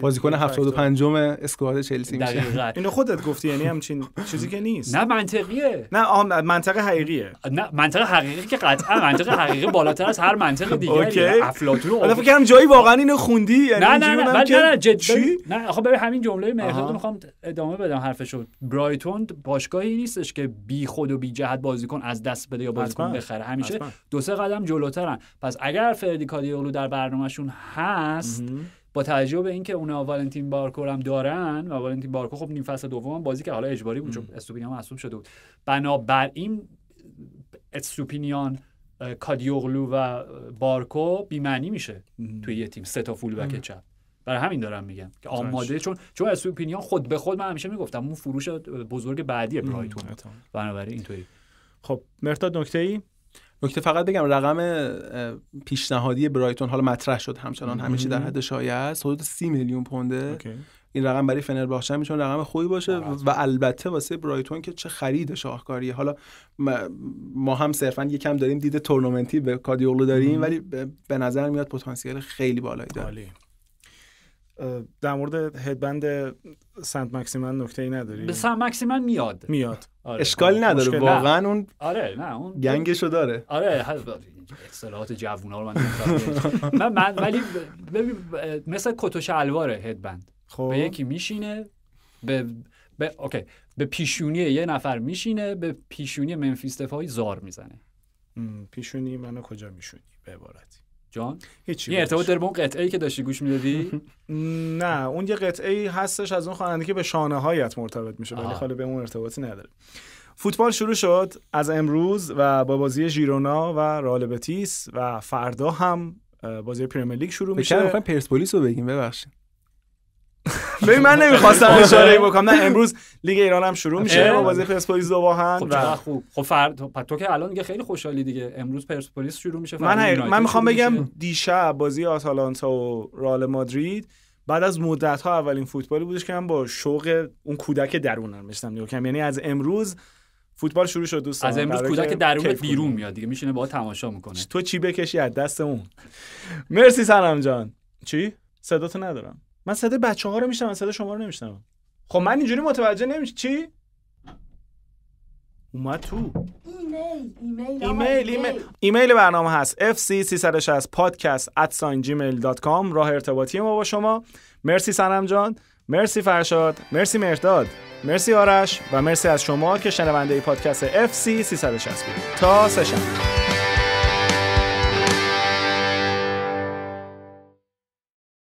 S2: بازیکن 75 م اسکواد چلسی میشه
S1: اینو خودت گفتی یعنی همچین چیزی که نیست نه
S2: منطقیه نه منطقه حقیقیه نه منطقه حقیقی که قطعا منطقه حقیقی بالاتر از هر منطقه دیگه افلاطون من فکر کردم جایی
S1: واقعا اینو خوندی یعنی نه نه نه نه نه جدی نه آخه ببین
S2: همین جمله مهرداد میخوام ادامه بدم حرفشو برایتون باشگاهی نیستش که بی خود و بی جهت بازیکن از دست بده یا بازیکن بخره همیشه دو سه قدم جلوترن پس اگر فردی در برنامهشون هست با توجه به اینکه اونا والنتین بارکو هم دارن و والنتین بارکو خب نیم فصل دوم بازی که حالا اجباری بود چون استوپینیان شده بود این استوپینیان کادیوغلو و بارکو بیمعنی میشه توی یه تیم سه تا فول بک چپ برای همین دارم میگم که آماده چون چون استوپینیان خود به خود من همیشه میگفتم اون فروش بزرگ بعدی برایتون بنابراین اینطوری خب مرتاد نکته ای نکته فقط بگم رقم
S3: پیشنهادی برایتون حالا مطرح شد همچنان همیشه در حد شایع است حدود سی میلیون پونده این رقم برای فنرباخچه هم میتونه رقم خوبی باشه و البته واسه برایتون که چه خرید شاهکاریه حالا ما هم صرفا یکم داریم دید تورنمنتی به کادیولو داریم ولی به نظر میاد پتانسیل خیلی بالایی داره
S1: در مورد هدبند
S2: سنت مکسیمن
S1: نکته ای نداری به سنت مکسیمن میاد میاد آره. اشکال خب، نداره واقعا اون آره نه اون گنگشو داره
S2: آره اصطلاحات جوونا رو من من, من ولی ببین مثل کت هدبند خب به یکی میشینه به به اوکی به پیشونی یه نفر میشینه به پیشونی منفیس زار میزنه پیشونی منو کجا میشونی به عبارتی جان هیچی یه ارتباط داره با اون قطعه ای که داشتی گوش میدادی (laughs) نه
S1: اون یه قطعه ای هستش از اون خواننده که به شانه هایت مرتبط میشه ولی خاله به اون ارتباطی نداره فوتبال شروع شد از امروز و با بازی ژیرونا و رئال بتیس و فردا هم بازی پرمیر لیگ شروع میشه. پرسپولیس رو بگیم ببخشید. (laughs)
S2: ببین من نمیخواستم (laughs) اشاره بکنم نه امروز لیگ ایران هم شروع میشه با بازی پرسپولیس دو باهن و خب، خوب خب فرد تو که الان دیگه خیلی خوشحالی دیگه امروز پرسپولیس شروع میشه من من میخوام بگم
S1: دیشب بازی آتالانتا و رال مادرید بعد از مدت ها اولین فوتبالی بودش که من با شوق اون کودک درونم میشتم نگاه یعنی از امروز فوتبال شروع شد دوستان از امروز کودک درون بیرون
S2: میاد دیگه میشینه با تماشا میکنه تو چی
S1: بکشی از دست اون مرسی سلام جان چی صداتو ندارم من صدای بچه ها رو میشنم صدای شما رو نمیشنم خب من اینجوری متوجه نمیشم چی اومد تو
S3: ایمیل ایمیل ایمیل
S1: ایمیل, برنامه هست fc360 podcast at gmail.com راه ارتباطی ما با شما مرسی سنم جان مرسی فرشاد مرسی مرداد مرسی آرش و مرسی از شما که شنونده ای پادکست FC 360 بود تا شنبه.